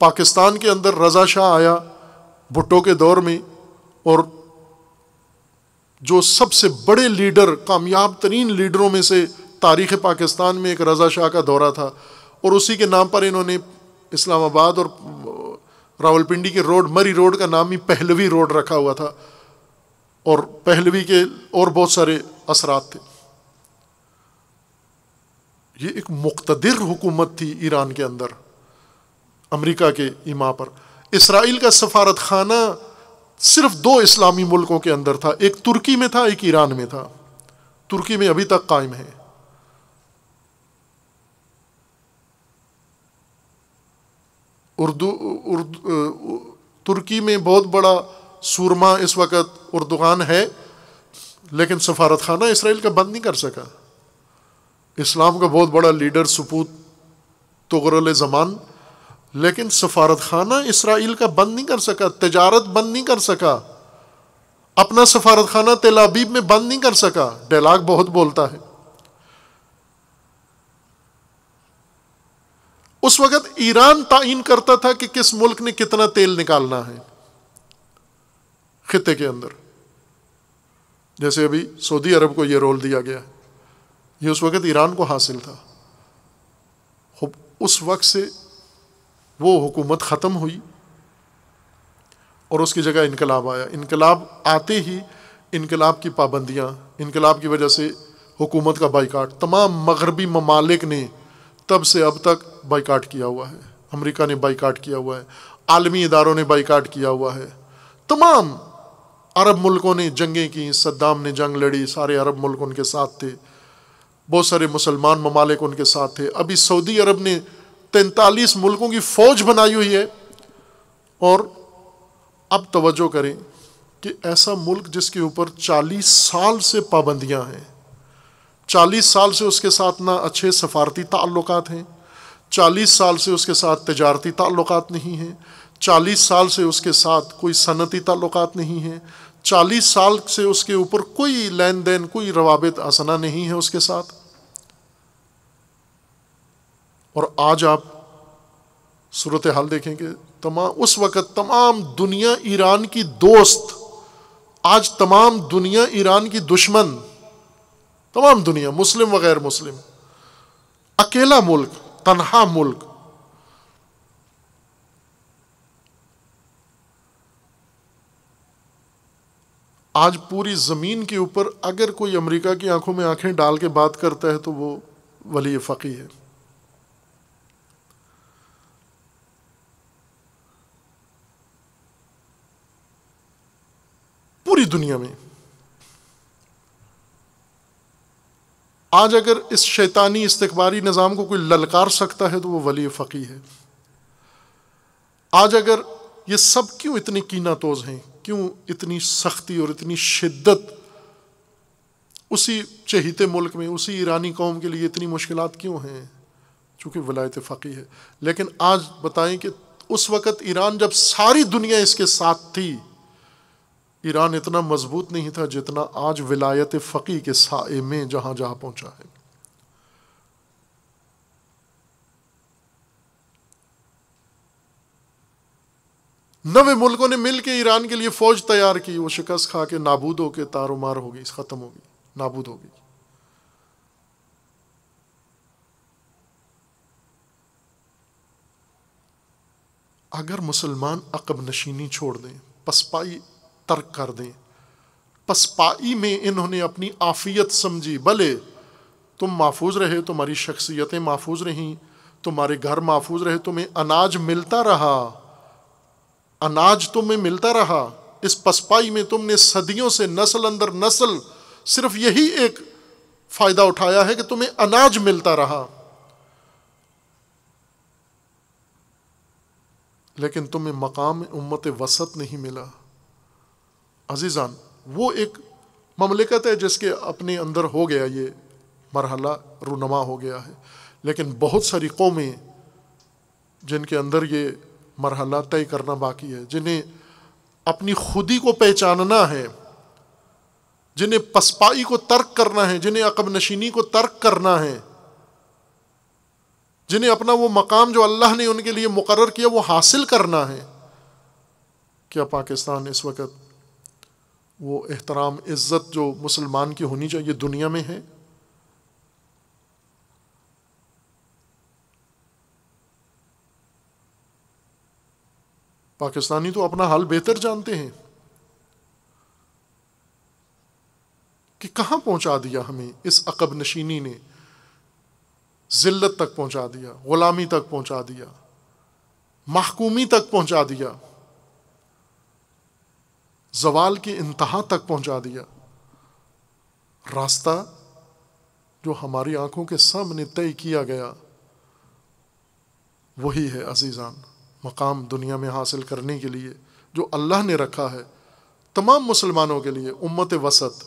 पाकिस्तान के अंदर रजा शाह आया भुट्टो के दौर में और जो सबसे बड़े लीडर कामयाब तरीन लीडरों में से तारीख़ पाकिस्तान में एक रज़ा शाह का दौरा था और उसी के नाम पर इन्होंने इस्लामाबाद और रावलपिंडी के रोड मरी रोड का नाम ही पहलवी रोड रखा हुआ था और पहलवी के और बहुत सारे असरा थे ये एक मुख्तर हुकूमत थी ईरान के अंदर अमरीका के इमा पर इसराइल का सफारत खाना सिर्फ दो इस्लामी मुल्कों के अंदर था एक तुर्की में था एक ईरान में था तुर्की में अभी तक कायम है उर्दू उर्द, तुर्की में बहुत बड़ा सूरमा इस वक्त उर्दुगान है लेकिन सफारत खाना इसराइल का बंद नहीं कर सका इस्लाम का बहुत बड़ा लीडर सपूत तगरल ज़मान लेकिन सफारत खाना इसराइल का बंद नहीं कर सका तजारत बंद नहीं कर सका अपना सफारत खाना तेलाबीब में बंद नहीं कर सका डेलाग बहुत बोलता है उस वक़्त ईरान तयन करता था कि किस मुल्क ने कितना तेल निकालना है खत्े के अंदर जैसे अभी सऊदी अरब को यह रोल दिया गया यह उस वक़्त ईरान को हासिल था उस वक्त से वो हुकूमत ख़त्म हुई और उसकी जगह इनकलाब आया इनकलाब आते ही इनकलाब की पाबंदियाँ इनकलाब की वजह से हुकूमत का बाइकाट तमाम मगरबी ममालिक ने तब से अब तक बाइकाट किया हुआ है अमेरिका ने बाइकाट किया हुआ है आलमी इदारों ने बाइकाट किया हुआ है तमाम अरब मुल्कों ने जंगें की सद्दाम ने जंग लड़ी सारे अरब मुल्क उनके साथ थे बहुत सारे मुसलमान ममालिक उनके साथ थे अभी सऊदी अरब ने तैंतालीस मुल्कों की फ़ौज बनाई हुई है और अब तोज्जो करें कि ऐसा मुल्क जिसके ऊपर चालीस साल से पाबंदियाँ हैं चालीस साल से उसके साथ ना अच्छे सफारती ताल्लुक हैं चालीस साल से उसके साथ तजारती ताल्लुक नहीं हैं चालीस साल से उसके साथ कोई सनती ताल्लुक नहीं हैं चालीस साल से उसके ऊपर कोई लेन देन कोई रवाबित आसना नहीं है उसके साथ और आज आप सूरत हाल देखेंगे तमाम उस वक़्त तमाम दुनिया ईरान की दोस्त आज तमाम दुनिया ईरान की दुश्मन तमाम दुनिया मुस्लिम व मुस्लिम अकेला मुल्क तनहा मुल्क आज पूरी ज़मीन के ऊपर अगर कोई अमेरिका की आंखों में आंखें डाल के बात करता है तो वो वली फ़की है पूरी दुनिया में आज अगर इस शैतानी इस्तबारी निज़ाम को कोई ललकार सकता है तो वह वली फ़की है आज अगर ये सब क्यों इतनी कीना तोज हैं क्यों इतनी सख्ती और इतनी शिद्दत उसी चहीते मुल्क में उसी ईरानी कौम के लिए इतनी मुश्किल क्यों हैं चूँकि वलायत फ़की है लेकिन आज बताएं कि उस वक़्त ईरान जब सारी दुनिया इसके साथ थी ईरान इतना मजबूत नहीं था जितना आज विलायत फ़की के साय में जहां जहां पहुंचा है नवे मुल्कों ने मिल ईरान के लिए फ़ौज तैयार की वो शिकस्त खा के नाबूद हो के तारुमार हो गई ख़त्म हो गई नाबूद हो गई अगर मुसलमान अकब नशीनी छोड़ दें पसपाई तर्क कर दें पसपाई में इन्होंने अपनी आफियत समझी भले तुम महफूज रहे तुम्हारी शख्सियतें महफूज रहीं तुम्हारे घर महफूज रहे तुम्हें अनाज मिलता रहा अनाज तुम्हें मिलता रहा इस पसपाई में तुमने सदियों से नस्ल अंदर नस्ल सिर्फ यही एक फ़ायदा उठाया है कि तुम्हें अनाज मिलता रहा लेकिन तुम्हें मकाम उम्मत वसत नहीं मिला अजीज़ान वो एक ममलिकत है जिसके अपने अंदर हो गया ये मरहला रूनमा हो गया है लेकिन बहुत सारी कौमें जिनके अंदर ये मरहला तय करना बाकी है जिन्हें अपनी खुदी को पहचानना है जिन्हें पसपाई को तर्क करना है जिन्हें अकब नशीनी को तर्क करना है जिन्हें अपना वो मकाम जो अल्लाह ने उनके लिए मुकर किया वो हासिल करना है क्या पाकिस्तान इस वक्त वो एहतराम इज़्ज़त जो मुसलमान की होनी चाहिए दुनिया में है पाकिस्तानी तो अपना हाल बेहतर जानते हैं कि कहाँ पहुँचा दिया हमें इस अकब नशीनी ने ज़िल्लत तक पहुँचा दिया ग़ुलामी तक पहुँचा दिया महकूमी तक पहुँचा दिया जवाल की इंतहा तक पहुंचा दिया रास्ता जो हमारी आंखों के सामने तय किया गया वही है अजीज़ान मकाम दुनिया में हासिल करने के लिए जो अल्लाह ने रखा है तमाम मुसलमानों के लिए उम्मत वसत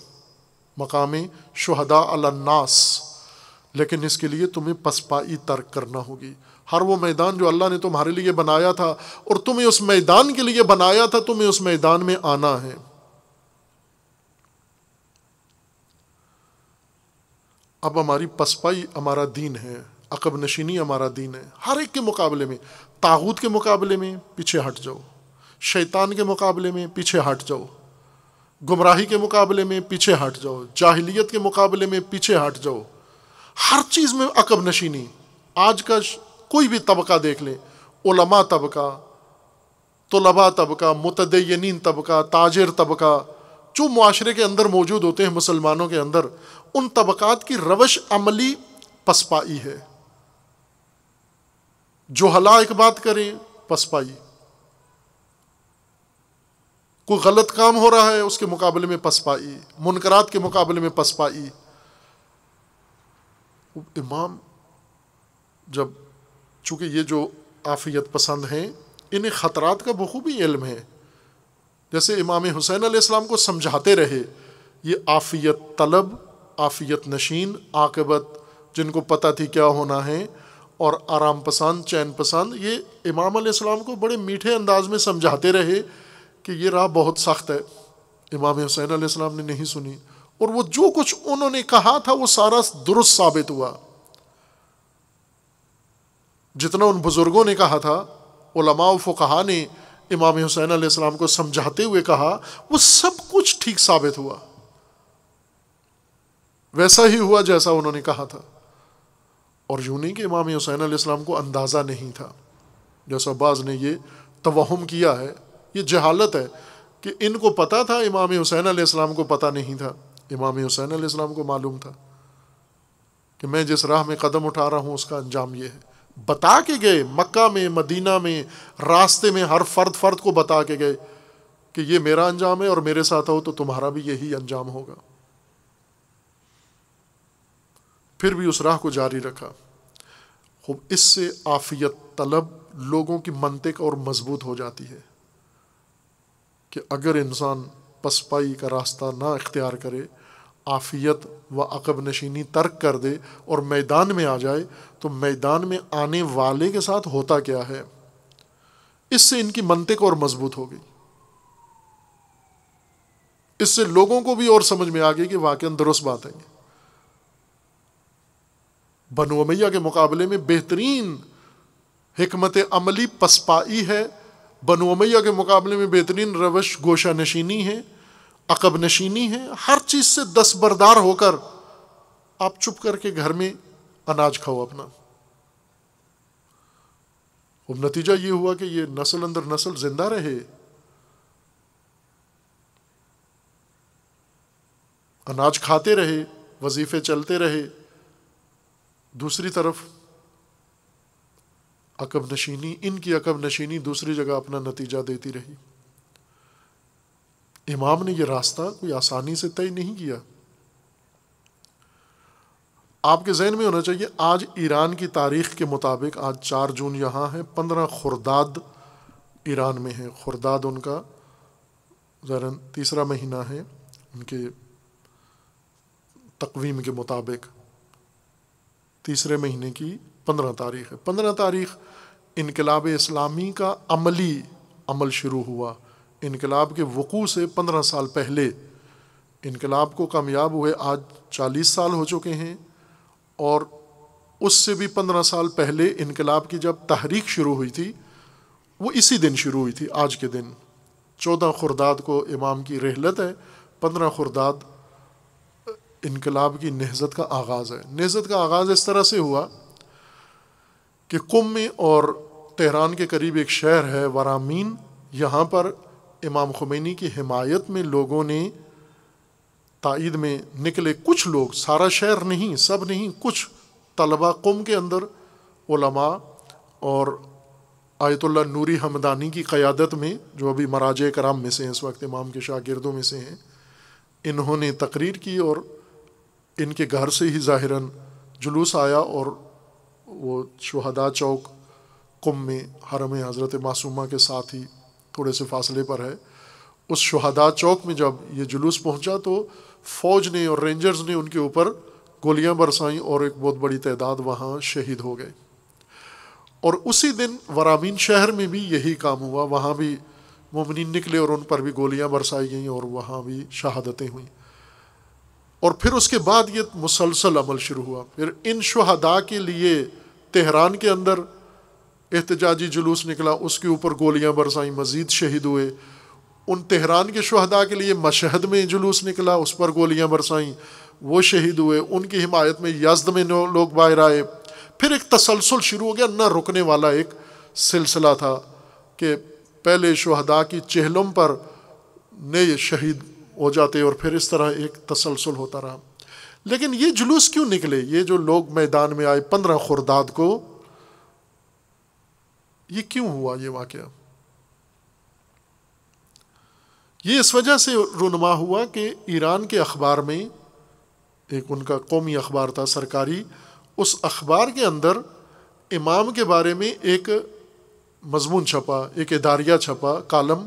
मकामी शहदा अलन्नास लेकिन इसके लिए तुम्हें पसपाई तर्क करना होगी हर वो मैदान जो अल्लाह ने तुम्हारे लिए बनाया था और तुम्हें उस मैदान के लिए बनाया था तुम्हें उस मैदान में आना है अब हमारी पसपाई हमारा दीन है अकब नशीनी हमारा दीन है हर एक के मुकाबले में ताहूत के मुकाबले में पीछे हट जाओ शैतान के मुकाबले में पीछे हट जाओ गुमराही के मुकाबले में पीछे हट जाओ जाहिलियत के मुकाबले में पीछे हट जाओ हर चीज़ में अकब नशीनी आज का कोई भी तबका देख लें उलमा तबका तलबा तबका मतदयन तबका ताजर तबका जो माशरे के अंदर मौजूद होते हैं मुसलमानों के अंदर उन तबक़ात की रवश अमली पसपाई है जो हला एक बात करें पसपाई कोई गलत काम हो रहा है उसके मुकाबले में पसपाई मुनकरात के मुकाबले में पसपाई इमाम जब चूँकि ये जो आफियत पसंद हैं इन्हें ख़तरात का बखूबी इल्म है जैसे इमाम हुसैन आसमाम को समझाते रहे ये आफियत तलब आफियत नशीन आकबत जिनको पता थी क्या होना है और आराम पसंद चैन पसंद ये इमाम आसमाम को बड़े मीठे अंदाज में समझाते रहे कि ये राह बहुत सख्त है इमाम हुसैन आसमाम ने नहीं सुनी और वो जो कुछ उन्होंने कहा था वो सारा दुरुस्त साबित हुआ जितना उन बुज़ुर्गों ने कहा था उलमा फ़ुकहा ने इमाम हुसैन आसमाम को समझाते हुए कहा वो सब कुछ ठीक साबित हुआ वैसा ही हुआ जैसा उन्होंने कहा था और यूँ नहीं कि इमाम हुसैन आसमाम को अंदाज़ा नहीं था जैसा बाज़ ने ये तोहम किया है ये जहालत है कि इनको पता था इमाम हुसैन आसमाम को पता नहीं था इमाम हुसैन आसमाम को मालूम था कि मैं जिस राह में कदम उठा रहा हूँ उसका अंजाम ये है बता के गए मक्का में मदीना में रास्ते में हर फर्द फर्द को बता के गए कि ये मेरा अंजाम है और मेरे साथ हो तो तुम्हारा भी यही अंजाम होगा फिर भी उस राह को जारी रखा खूब इससे आफियत तलब लोगों की मनतिक और मजबूत हो जाती है कि अगर इंसान पसपाई का रास्ता ना इख्तियार करे आफियत व अकब नशीनी तर्क कर दे और मैदान में आ जाए तो मैदान में आने वाले के साथ होता क्या है इससे इनकी मनतिक और मजबूत हो गई इससे लोगों को भी और समझ में आ गई कि वाकई दुरुस्त बात है बनु के मुकाबले में बेहतरीन हमत अमली पसपाई है बनु अमैया के मुकाबले में बेहतरीन रवश गोशा नशीनी है अकब नशीनी है हर चीज़ से दस बरदार होकर आप चुप करके घर में अनाज खाओ अपना अब नतीजा ये हुआ कि ये नस्ल अंदर नस्ल जिंदा रहे अनाज खाते रहे वजीफे चलते रहे दूसरी तरफ अकब नशीनी इनकी अकब नशीनी दूसरी जगह अपना नतीजा देती रही इमाम ने यह रास्ता कोई आसानी से तय नहीं किया आपके जहन में होना चाहिए आज ईरान की तारीख़ के मुताबिक आज चार जून यहाँ है पंद्रह खुरदाद ईरान में है खुरदाद उनका ज़रा तीसरा महीना है उनके तकवीम के मुताबिक तीसरे महीने की पंद्रह तारीख है पंद्रह तारीख इनकलाब इस्लामी का अमली अमल शुरू हुआ इनकलाब के वक़ू से पंद्रह साल पहले इनकलाब को कामयाब हुए आज चालीस साल हो चुके हैं और उससे भी पंद्रह साल पहले इनकलाब की जब तहरीक शुरू हुई थी वो इसी दिन शुरू हुई थी आज के दिन चौदह खुरदाद को इमाम की रहलत है पंद्रह खुरदाद इनकलाब की नहजत का आगाज़ है नहजत का आगाज़ इस तरह से हुआ कि कुम और तेहरान के करीब एक शहर है वरामीन यहाँ पर इमाम खुमैनी की हिमायत में लोगों ने तइद में निकले कुछ लोग सारा शहर नहीं सब नहीं कुछ तलबा कुम के अंदर ओलमा और आयतुल्ला नूरी हमदानी की क़्यादत में जो अभी मराज कराम में से हैं इस वक्त इमाम के शागिरदों में से हैं इन्होंने तकरीर की और इनके घर से ही ज़ाहिरा जुलूस आया और वो शहदा चौक कुम में हरम हज़रत मासूमा के साथ ही थोड़े से फासले पर है उस शहदा चौक में जब ये जुलूस पहुँचा तो फौज ने और रेंजर्स ने उनके ऊपर गोलियां बरसाईं और एक बहुत बड़ी तादाद वहाँ शहीद हो गए और उसी दिन वरामीन शहर में भी यही काम हुआ वहाँ भी मुमिन निकले और उन पर भी गोलियां बरसाई गईं और वहाँ भी शहादतें हुई और फिर उसके बाद ये मुसलसल अमल शुरू हुआ फिर इन शहदा के लिए तेहरान के अंदर एहतजाजी जुलूस निकला उसके ऊपर गोलियां बरसाईं मज़ीद शहीद हुए उन तेहरान के शहदा के लिए मशहद में जुलूस निकला उस पर गोलियाँ बरसाईं वो शहीद हुए उनकी हिमायत में यजद में लोग बाहर आए फिर एक तसलसल शुरू हो गया न रुकने वाला एक सिलसिला था कि पहले शहदा की चहलम पर नए शहीद हो जाते और फिर इस तरह एक तसलसल होता रहा लेकिन ये जुलूस क्यों निकले ये जो लोग मैदान में आए पंद्रह खुरदाद को ये क्यों हुआ ये वाक़ ये इस वजह से रुनमा हुआ कि ईरान के अखबार में एक उनका कौमी अखबार था सरकारी उस अखबार के अंदर इमाम के बारे में एक मजमून छपा एक इदारिया छपा कालम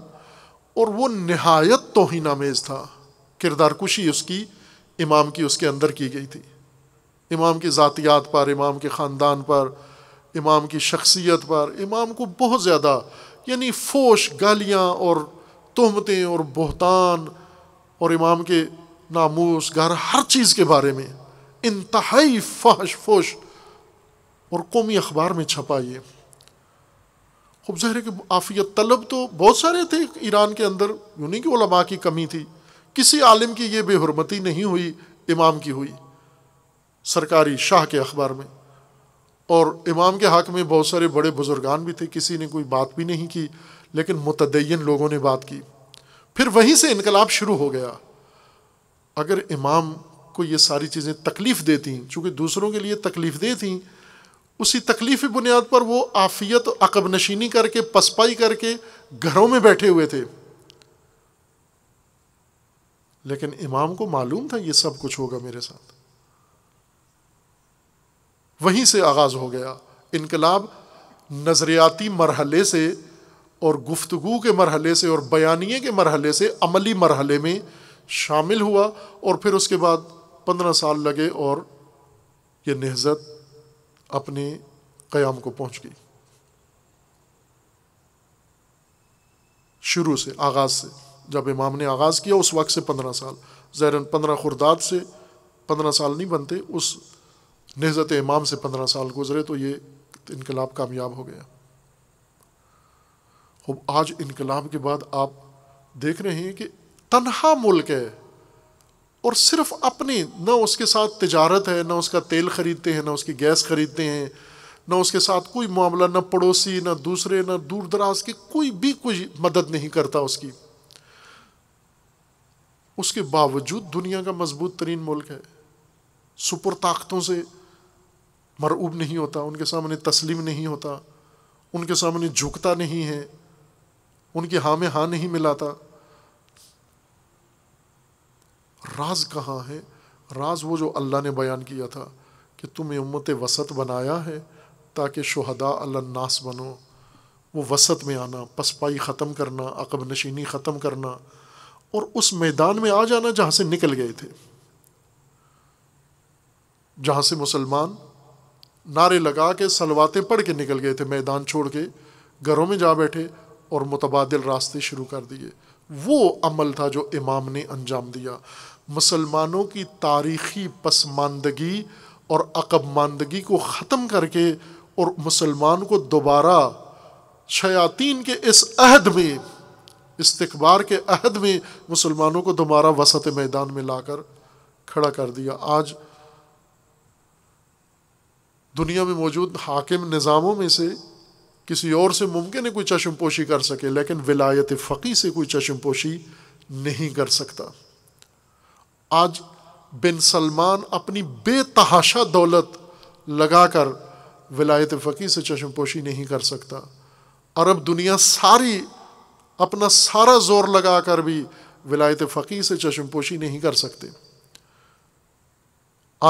और वो नहायत तोहनामेज़ था किरदार कुशी उसकी इमाम की उसके अंदर की गई थी इमाम की ज़ातियात पर इमाम के ख़ानदान पर इमाम की शख्सियत पर इमाम को बहुत ज़्यादा यानी फोश गालियाँ और तोहमतें और बहतान और इमाम के नामूस घर हर चीज़ के बारे में इंतहाई फहश फोश और कौमी अखबार में छपा ये खूब जहर के कि आफियत तलब तो बहुत सारे थे ईरान के अंदर यूँ नहीं कि ओलमा की कमी थी किसी आलिम की ये बेहरमती नहीं हुई इमाम की हुई सरकारी शाह के अखबार में और इमाम के हक में बहुत सारे बड़े बुजुर्गान भी थे किसी ने कोई बात भी नहीं की लेकिन मुतदैन लोगों ने बात की फिर वहीं से इनकलाब शुरू हो गया अगर इमाम को ये सारी चीज़ें तकलीफ़ देती चूँकि दूसरों के लिए तकलीफ़ देती उसी तकलीफ़ी बुनियाद पर वो आफियत अकब नशीनी करके पसपाई करके घरों में बैठे हुए थे लेकिन इमाम को मालूम था ये सब कुछ होगा मेरे साथ वहीं से आगाज़ हो गया इनकलाब नज़रियाती मरहले से और गुफ्तु के मरहले से और बयानी के मरहले से अमली मरहले में शामिल हुआ और फिर उसके बाद पंद्रह साल लगे और ये नहजत अपने क़याम को पहुँच गई शुरू से आगाज़ से जब इमाम ने आगाज़ किया उस वक्त से पंद्रह साल जहर पंद्रह खुरदाद से पंद्रह साल नहीं बनते उस नहजत इमाम से पंद्रह साल गुजरे तो ये इनकलाब कामयाब हो गया और आज इनकलाब के बाद आप देख रहे हैं कि तनहा मुल्क है और सिर्फ अपनी ना उसके साथ तजारत है ना उसका तेल ख़रीदते हैं ना उसकी गैस ख़रीदते हैं ना उसके साथ कोई मामला ना पड़ोसी ना दूसरे ना दूर दराज के कोई भी कोई मदद नहीं करता उसकी उसके बावजूद दुनिया का मजबूत तरीन मुल्क है सुपर ताकतों से मरऊब नहीं होता उनके सामने तस्लीम नहीं होता उनके सामने झुकता नहीं है उनकी हा में हाँ नहीं मिलाता राज कहाँ है राज वो जो अल्लाह ने बयान किया था कि तुम्हें उम्मत वसत बनाया है ताकि शहदा अल्लास बनो वो वसत में आना पसपाई ख़त्म करना अकब नशीनी ख़त्म करना और उस मैदान में आ जाना जहाँ से निकल गए थे जहाँ से मुसलमान नारे लगा के सलवाते पढ़ के निकल गए थे मैदान छोड़ के घरों में जा बैठे और मुतबादल रास्ते शुरू कर दिए वो अमल था जो इमाम ने अंजाम दिया मुसलमानों की तारीखी पसमानदगी और अकबमानदगी को ख़त्म करके और मुसलमान को दोबारा शयातीन के इस अहद में इस्तबार के अहद में मुसलमानों को दोबारा वसत मैदान में लाकर खड़ा कर दिया आज दुनिया में मौजूद हाकिम निज़ामों में से किसी और से मुमकिन है कोई चशमपोशी कर सके लेकिन विलायत फ़की से कोई पोशी नहीं कर सकता आज बिन सलमान अपनी बेतहाशा दौलत लगा कर विलायत फ़की से पोशी नहीं कर सकता अरब दुनिया सारी अपना सारा जोर लगा कर भी विलायत फ़की से पोशी नहीं कर सकते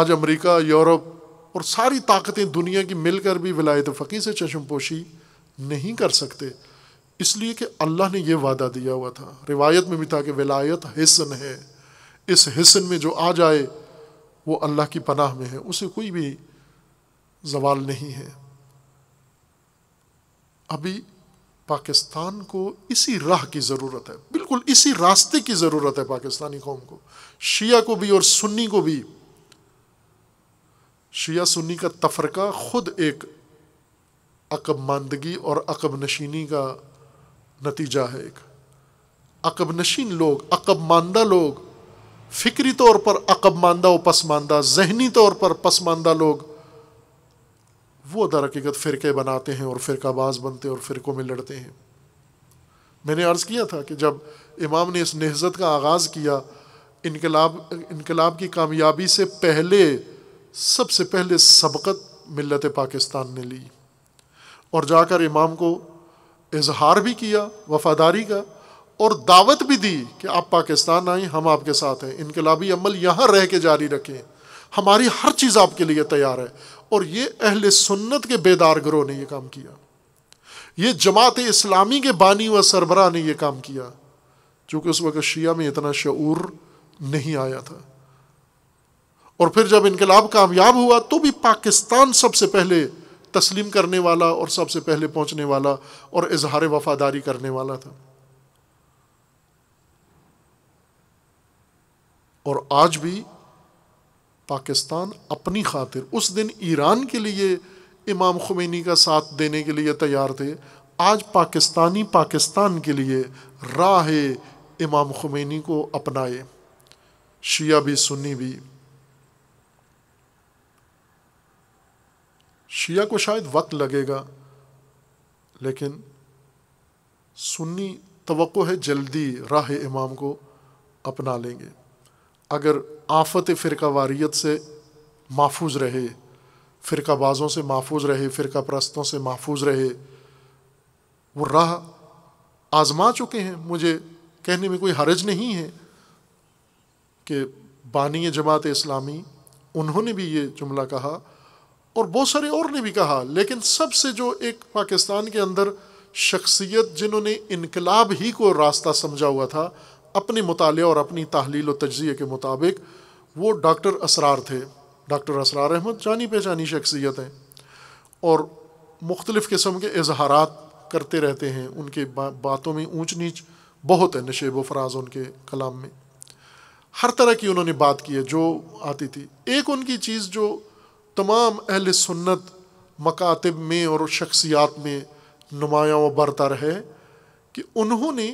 आज अमरीका यूरोप और सारी ताकतें दुनिया की मिलकर भी विलायत फ़की से चशमपोशी नहीं कर सकते इसलिए कि अल्लाह ने यह वादा दिया हुआ था रिवायत में भी था कि विलायत हिस्सन है इस हिस्सन में जो आ जाए वो अल्लाह की पनाह में है उसे कोई भी जवाल नहीं है अभी पाकिस्तान को इसी राह की ज़रूरत है बिल्कुल इसी रास्ते की ज़रूरत है पाकिस्तानी कौम को शिया को भी और सुन्नी को भी शिया सुन्नी का तफरका ख़ुद एक अकब अकबमानदगी और अकब नशीनी का नतीजा है एक अकब नशीन लोग अकब मानदा लोग फ़िक्री तौर पर अकब मंदा व पसमानदा जहनी तौर पर पसमानदा लोग वो दर हकीकत फ़िरके बनाते हैं और फ़िरकाबाज बनते हैं और फ़िरकों में लड़ते हैं मैंने अर्ज़ किया था कि जब इमाम ने इस नहजत का आगाज़ किया इनकलाब इनकलाब की कामयाबी से पहले सबसे पहले सबकत मिलत पाकिस्तान ने ली और जाकर इमाम को इजहार भी किया वफादारी का और दावत भी दी कि आप पाकिस्तान आए हम आपके साथ हैं इनकलाबी अमल यहाँ रह के जारी रखें हमारी हर चीज़ आपके लिए तैयार है और ये अहल सुन्नत के बेदार ग्रोह ने यह काम किया ये जमात इस्लामी के बानी व सरबरा ने यह काम किया चूंकि उस वक्त शिया में इतना शूर नहीं आया था और फिर जब इनकलाब कामयाब हुआ तो भी पाकिस्तान सबसे पहले तस्लीम करने वाला और सबसे पहले पहुंचने वाला और इजहार वफादारी करने वाला था और आज भी पाकिस्तान अपनी खातिर उस दिन ईरान के लिए इमाम खुमैनी का साथ देने के लिए तैयार थे आज पाकिस्तानी पाकिस्तान के लिए राह इमाम खुमैनी को अपनाए शिया भी सुन्नी भी शिया को शायद वक्त लगेगा लेकिन सुन्नी तो है जल्दी राह इमाम को अपना लेंगे अगर आफत फ़िरका वारियत से महफूज रहे बाजों से महफूज रहे फ़िरका प्रस्तों से महफूज रहे वो राह आज़मा चुके हैं मुझे कहने में कोई हरज नहीं है कि बानी जमात इस्लामी उन्होंने भी ये जुमला कहा और बहुत सारे और ने भी कहा लेकिन सबसे जो एक पाकिस्तान के अंदर शख्सियत जिन्होंने इनकलाब ही को रास्ता समझा हुआ था अपने मुताले और अपनी तहलील व तजिए के मुताबिक वो डॉक्टर असरार थे डॉक्टर असरार अहमद जानी पहचानी शख्सियत हैं और मुख्तलिफ़ किस्म के इजहार करते रहते हैं उनके बा, बातों में ऊँच नीच बहुत है नशेब व फराज उनके कलाम में हर तरह की उन्होंने बात की है जो आती थी एक उनकी चीज़ जो तमाम अहल सुन्नत मकातब में और शख्सियात में नुमाया व बरता रहे कि उन्होंने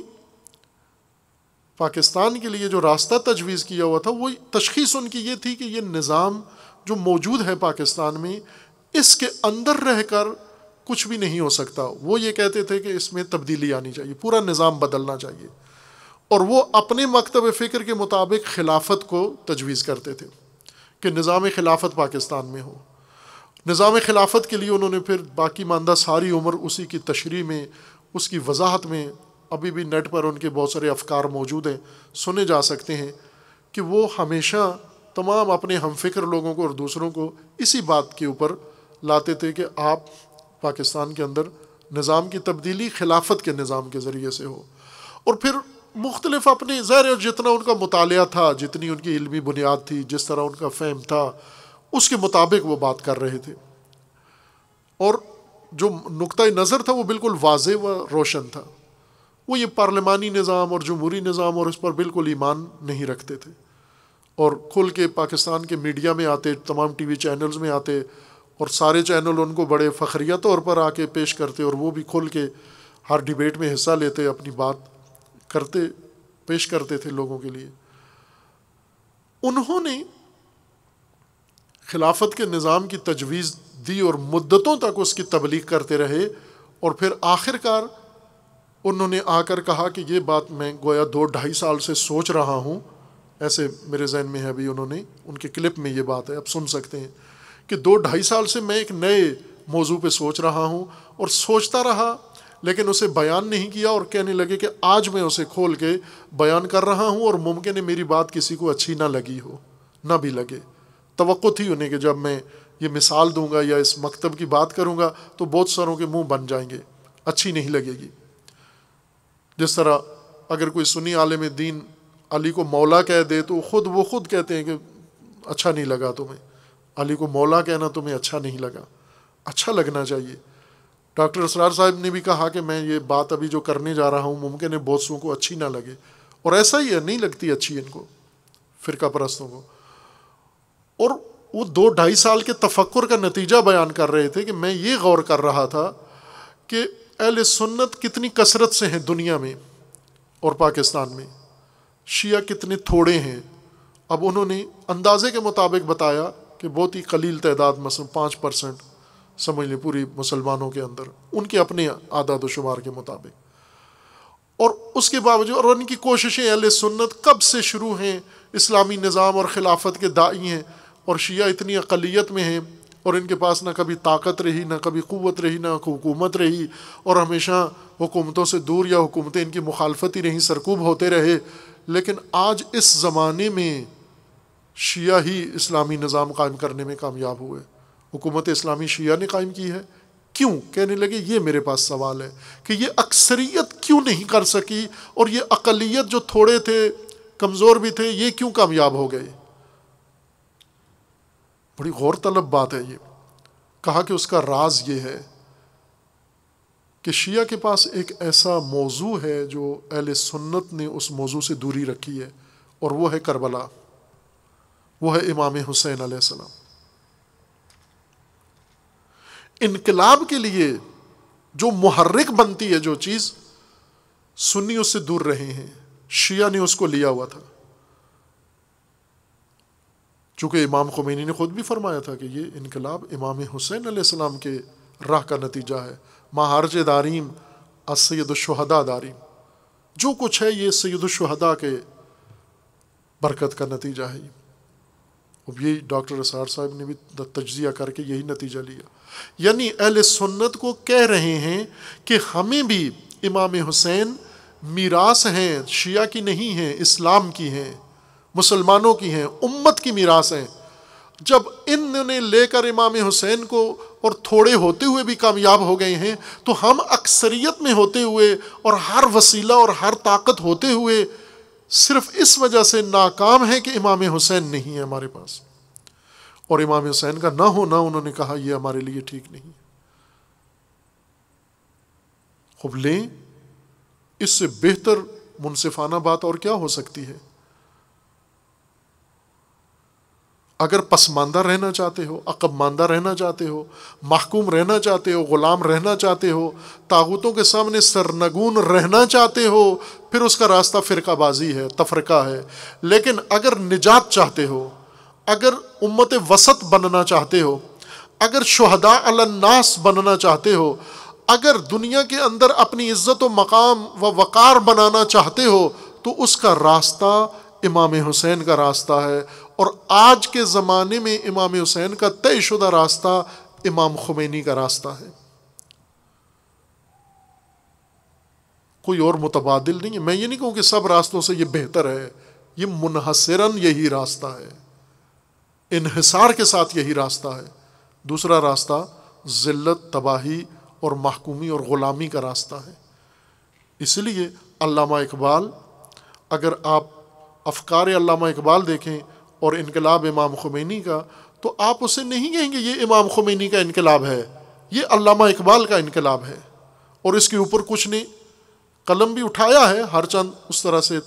पाकिस्तान के लिए जो रास्ता तजवीज़ किया हुआ था वो तशखीस उनकी ये थी कि ये निज़ाम जो मौजूद है पाकिस्तान में इसके अंदर रह कर कुछ भी नहीं हो सकता वो ये कहते थे कि इसमें तब्दीली आनी चाहिए पूरा निज़ाम बदलना चाहिए और वो अपने मकतब फ़िक्र के मुताबिक खिलाफत को तजवीज़ करते थे कि निज़ाम खिलाफत पाकिस्तान में हो निज़ाम खिलाफत के लिए उन्होंने फिर बाकी मानदा सारी उम्र उसी की तशरी में उसकी वजाहत में अभी भी नेट पर उनके बहुत सारे अफकार मौजूद हैं सुने जा सकते हैं कि वो हमेशा तमाम अपने हम फिक्र लोगों को और दूसरों को इसी बात के ऊपर लाते थे कि आप पाकिस्तान के अंदर निज़ाम की तब्दीली खिलाफत के निज़ाम के ज़रिए से हो और फिर मुख्तलिफ अपने ज़ाहिर जितना उनका मुताल था जितनी उनकी इलमी बुनियाद थी जिस तरह उनका फ़हम था उसके मुताबिक वो बात कर रहे थे और जो नुक़ नज़र था वो बिल्कुल वाज व रोशन था वो ये पार्लिमानी निज़ाम और जमहूरी निज़ाम और इस पर बिल्कुल ईमान नहीं रखते थे और खुल के पाकिस्तान के मीडिया में आते तमाम टी वी चैनल्स में आते और सारे चैनल उनको बड़े फ़खरिया तौर पर आके पेश करते और वो भी खुल के हर डिबेट में हिस्सा लेते अपनी बात करते पेश करते थे लोगों के लिए उन्होंने खिलाफत के निज़ाम की तजवीज़ दी और मुद्दतों तक उसकी तबलीग करते रहे और फिर आखिरकार उन्होंने आकर कहा कि ये बात मैं गोया दो ढाई साल से सोच रहा हूँ ऐसे मेरे जहन में है अभी उन्होंने उनके क्लिप में ये बात है आप सुन सकते हैं कि दो ढाई साल से मैं एक नए मौजू पे सोच रहा हूँ और सोचता रहा लेकिन उसे बयान नहीं किया और कहने लगे कि आज मैं उसे खोल के बयान कर रहा हूँ और मुमकिन है मेरी बात किसी को अच्छी ना लगी हो ना भी लगे तो थी उन्हें कि जब मैं ये मिसाल दूंगा या इस मकतब की बात करूंगा तो बहुत सारों के मुंह बन जाएंगे अच्छी नहीं लगेगी जिस तरह अगर कोई सुनी आलम दीन अली को मौला कह दे तो ख़ुद वो ख़ुद कहते हैं कि अच्छा नहीं लगा तुम्हें अली को मौला कहना तुम्हें अच्छा नहीं लगा अच्छा लगना चाहिए डॉक्टर असरार साहब ने भी कहा कि मैं ये बात अभी जो करने जा रहा हूँ मुमकिन है बहुतसों को अच्छी ना लगे और ऐसा ही है नहीं लगती अच्छी इनको फ़िरका परस्तों को और वो दो ढाई साल के तफक्र का नतीजा बयान कर रहे थे कि मैं ये गौर कर रहा था कि अहल सुन्नत कितनी कसरत से हैं दुनिया में और पाकिस्तान में शिया कितने थोड़े हैं अब उन्होंने अंदाजे के मुताबिक बताया कि बहुत ही कलील तदाद मसलन पाँच परसेंट समझ लें पूरी मुसलमानों के अंदर उनके अपने आदाद व शुमार के मुताबिक और उसके बावजूद और उनकी कोशिशें अहल सुन्नत कब से शुरू हैं इस्लामी निज़ाम और खिलाफत के दाई हैं और शिया इतनी अकलीत में हैं और इनके पास ना कभी ताकत रही ना कभी क़वत रही ना हुकूमत रही और हमेशा हुकूमतों से दूर या हुकूमतें इनकी मुखालफत ही रहीं सरकूब होते रहे लेकिन आज इस ज़माने में शिया ही इस्लामी निज़ाम कायम करने में कामयाब हुए हुकूमत इस्लामी शिया ने कायम की है क्यों कहने लगे ये मेरे पास सवाल है कि ये अक्सरियत क्यों नहीं कर सकी और ये अकलीत जो थोड़े थे कमज़ोर भी थे ये क्यों कामयाब हो गए बड़ी गौर तलब बात है ये कहा कि उसका राज ये है कि शिया के पास एक ऐसा मौजू है जो अहल सुन्नत ने उस मौजू से दूरी रखी है और वह है करबला वह है इमाम हुसैन आसम इनकलाब के लिए जो मुहर्रिक बनती है जो चीज़ सुन्नी उससे दूर रहे हैं शिया ने उसको लिया हुआ था चूंकि इमाम खुमैनी ने खुद भी फरमाया था कि ये इनकलाब इमाम हुसैन आसमाम के राह का नतीजा है महारज दारीम असैदशहदा दारीम जो कुछ है ये सैदशहदा के बरकत का नतीजा है अब यही डॉक्टर असार साहब ने भी तजिया करके यही नतीजा लिया यानी अहल सुन्नत को कह रहे हैं कि हमें भी इमाम हुसैन मीरास हैं शिया की नहीं हैं इस्लाम की हैं मुसलमानों की हैं उम्मत की मीरास हैं जब इन्होंने लेकर इमाम हुसैन को और थोड़े होते हुए भी कामयाब हो गए हैं तो हम अक्सरियत में होते हुए और हर वसीला और हर ताकत होते हुए सिर्फ इस वजह से नाकाम है कि इमाम हुसैन नहीं है हमारे पास और इमाम हुसैन का ना हो ना उन्होंने कहा यह हमारे लिए ठीक नहीं खूब लें इससे बेहतर मुनसिफाना बात और क्या हो सकती है अगर पसमानदा रहना चाहते हो अकबमानदा रहना चाहते हो महकूम रहना चाहते हो ग़ुलाम रहना चाहते हो तागूतों के सामने सरनगून रहना चाहते हो फिर उसका रास्ता फ़िरकाबाजी है तफरका है लेकिन अगर निजात चाहते हो अगर उम्मत वसत बनना चाहते हो अगर शहदा अलन्नास बनना चाहते हो अगर दुनिया के अंदर अपनी इज्जत व मकाम व वक़ार बनाना चाहते हो तो उसका रास्ता इमाम हुसैन का रास्ता है और आज के ज़माने में इमाम हुसैन का तयशुदा रास्ता इमाम खुमैनी का रास्ता है कोई और मुतबादल नहीं है मैं ये नहीं कहूँ कि सब रास्तों से ये बेहतर है ये मुनहसरन यही रास्ता है इन्हसार के साथ यही रास्ता है दूसरा रास्ता ज़िल्लत तबाही और महकूमी और ग़ुलामी का रास्ता है इसलिए अल्लामा इकबाल अगर आप अफकार अल्लामा इकबाल देखें और इनकलाब इमाम खुमैनी का तो आप उसे नहीं कहेंगे ये इमाम खुमैनी का इनकलाब है ये अल्लामा इकबाल का इनकलाब है और इसके ऊपर कुछ ने कलम भी उठाया है हर चंद उस तरह से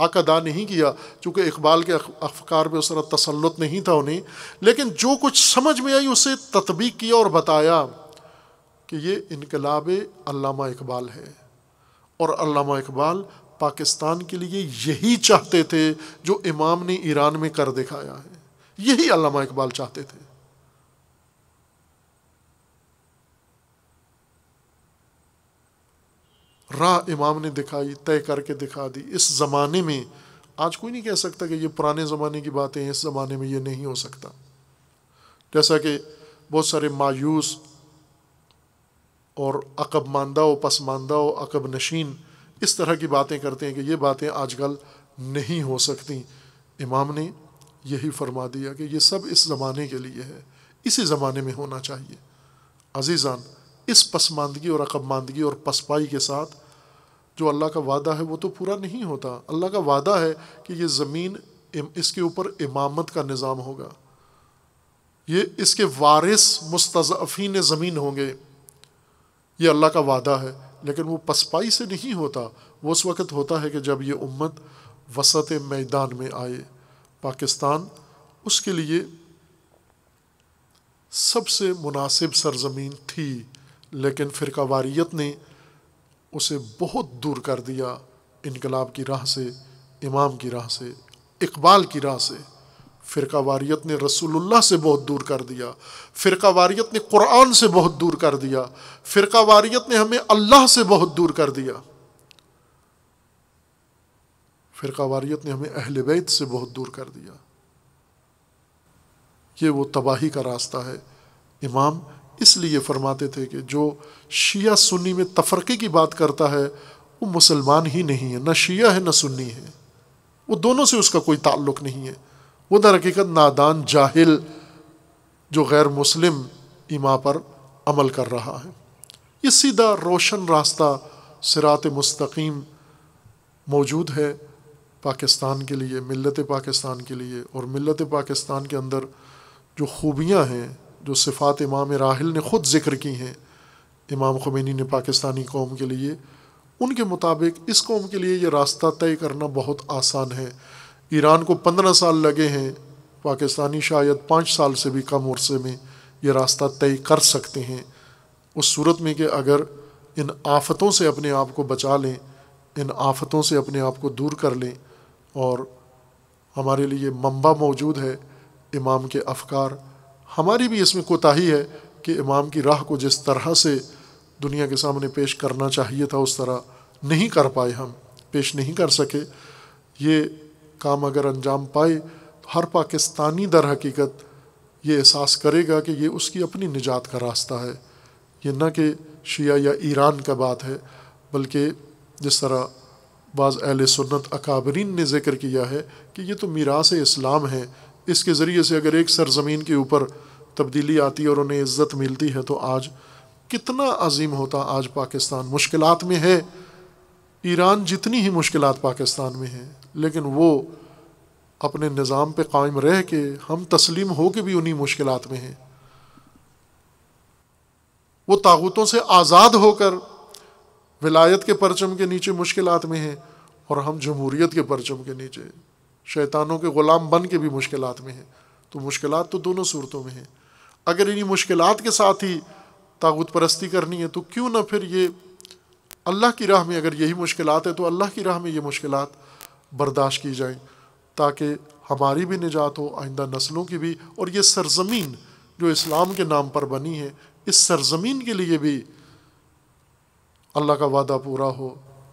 हक अदा नहीं किया चूँकि इकबाल के अफकार में उस तरह तसलत नहीं था उन्हें लेकिन जो कुछ समझ में आई उसे तदबीक किया और बताया कि ये इनकलाब अल्लामा इकबाल है और अल्लामा इकबाल पाकिस्तान के लिए यही चाहते थे जो इमाम ने ईरान में कर दिखाया है यही अल्लामा इकबाल चाहते थे राह इमाम ने दिखाई तय करके दिखा दी इस ज़माने में आज कोई नहीं कह सकता कि ये पुराने ज़माने की बातें हैं इस ज़माने में ये नहीं हो सकता जैसा कि बहुत सारे मायूस और अकब मानदा व पसमानदा व अकब नशीन इस तरह की बातें करते हैं कि ये बातें आज कल नहीं हो सकती इमाम ने यही फरमा दिया कि ये सब इस ज़माने के लिए है इसी ज़माने में होना चाहिए अजीज़ान इस पसमानदगी और अकबमानदगी और पसपाई के साथ जो अल्लाह का वादा है वो तो पूरा नहीं होता अल्लाह का वादा है कि ये ज़मीन इसके ऊपर इमामत का निज़ाम होगा ये इसके वारिस मुस्तफ़ीन ज़मीन होंगे ये अल्लाह का वादा है लेकिन वो पसपाई से नहीं होता वो उस वक़्त होता है कि जब ये उम्मत वसत मैदान में आए पाकिस्तान उसके लिए सबसे मुनासिब सरजमीन थी लेकिन फ़िरका वारियत ने उसे बहुत दूर कर दिया इनकलाब की राह से इमाम की राह से इकबाल की राह से फिर वारियत ने रसूलुल्लाह से बहुत दूर कर दिया फ़िरका वारियत ने कुरान से बहुत दूर कर दिया फ़िरका वारियत ने हमें अल्लाह से बहुत दूर कर दिया फिर वारियत ने हमें अहल बैत से बहुत दूर कर दिया ये वो तबाही का रास्ता है इमाम इसलिए फरमाते थे कि जो शिया सुन्नी में तफरक़े की बात करता है वो मुसलमान ही नहीं है ना शिया है ना सुन्नी है वो दोनों से उसका कोई ताल्लुक़ नहीं है वो दर हकीकत नादान जाहिल जो गैर मुस्लिम इमा पर अमल कर रहा है ये सीधा रोशन रास्ता सिरात मुस्तकीम मौजूद है पाकिस्तान के लिए मिलत पाकिस्तान के लिए और मिलत पाकिस्तान के अंदर जो खूबियाँ हैं जो सिफ़ात इमाम राहल ने ख़ुद ज़िक्र की हैं इमाम खुमैनी ने पाकिस्तानी कौम के लिए उनके मुताबिक इस कौम के लिए ये रास्ता तय करना बहुत आसान है ईरान को पंद्रह साल लगे हैं पाकिस्तानी शायद पाँच साल से भी कम अरसे में ये रास्ता तय कर सकते हैं उस सूरत में कि अगर इन आफतों से अपने आप को बचा लें इन आफतों से अपने आप को दूर कर लें और हमारे लिए मंबा मौजूद है इमाम के अफकार हमारी भी इसमें कोताही है कि इमाम की राह को जिस तरह से दुनिया के सामने पेश करना चाहिए था उस तरह नहीं कर पाए हम पेश नहीं कर सके ये काम अगर अंजाम पाए तो हर पाकिस्तानी दर हकीकत ये एहसास करेगा कि ये उसकी अपनी निजात का रास्ता है ये न कि शिया या ईरान का बात है बल्कि जिस तरह बाज़ अहल सुन्नत अकाबरीन ने ज़िक्र किया है कि ये तो मीरास इस्लाम है इसके ज़रिए से अगर एक सरज़मीन के ऊपर तब्दीली आती है और उन्हें इज़्ज़त मिलती है तो आज कितना अजीम होता आज पाकिस्तान मुश्किल में है ईरान जितनी ही मुश्किल पाकिस्तान में हैं लेकिन वो अपने निज़ाम पर कायम रह के हम तस्लीम हो के भी उन्हीं मुश्किल में हैं वो ताकतों से आज़ाद होकर विलायत के परचम के नीचे मुश्किल में हैं और हम जमहूरीत के परचम के नीचे शैतानों के ग़ुलाम बन के भी मुश्किल में हैं तो मुश्किल तो दोनों सूरतों में हैं अगर इन्हीं मुश्किल के साथ ही तागुत परस्ती करनी है तो क्यों ना फिर ये अल्लाह की राह में अगर यही मुश्किल है तो अल्लाह की राह में ये मुश्किल बर्दाश्त की जाएँ ताकि हमारी भी निजात हो आइंदा नस्लों की भी और ये सरजमीन जो इस्लाम के नाम पर बनी है इस सरजमीन के लिए भी अल्लाह का वादा पूरा हो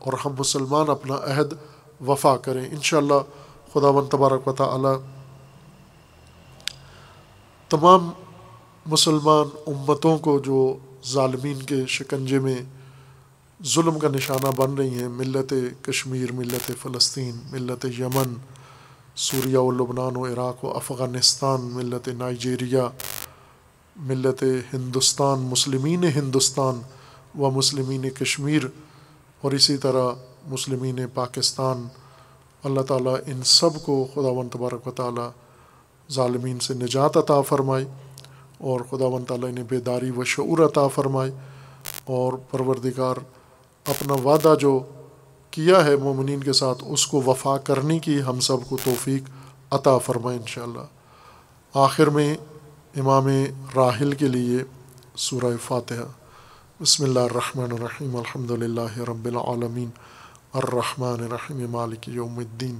और हम मुसलमान अपना अहद वफा करें इन खुदा वन तबारक वाली तमाम मुसलमान उम्मतों को जो ालमीन के शिकंजे में जुल्म का निशाना बन रही हैं मिलत कश्मीर मिलत फ़लस्तीन मिलत यमन सूर्या व लबनान व इराक़ व अफ़गानिस्तान मिलत नाइजीरिया मिलत हिंदुस्तान मुसलमिन हिंदुस्तान व मुसलमिन कश्मीर और इसी तरह मुसलमिन पाकिस्तान अल्लाह ताला इन सब को खुदावन तबारक व ताली ालमीन से निजात अता फ़रमाई और खुदावन ताली इन्हें बेदारी व शूर अता फ़रमाई और परवरदिकार अपना वादा जो किया है ममिन के साथ उसको वफा करने की हम सब को तोफ़ी अता फ़रमाए इन आखिर में इमाम राहल के लिए सूर फ़ातह बसमिल्लर रहीम रबालमीन अर्रहमान रहीम मालिक यौमद्दीन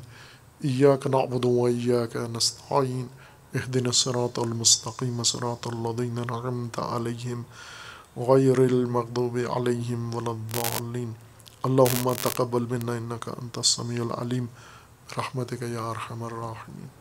इयाक नबद वैयाक नस्तीन अहदिन सरातमस्तकीम सरातल्लिन रमत अलहम गैर मकदूब अलहम वलद्दालीन अल्लाम तकबल मिन्ना इन्नका अंतसमीम रहमत या अरहमर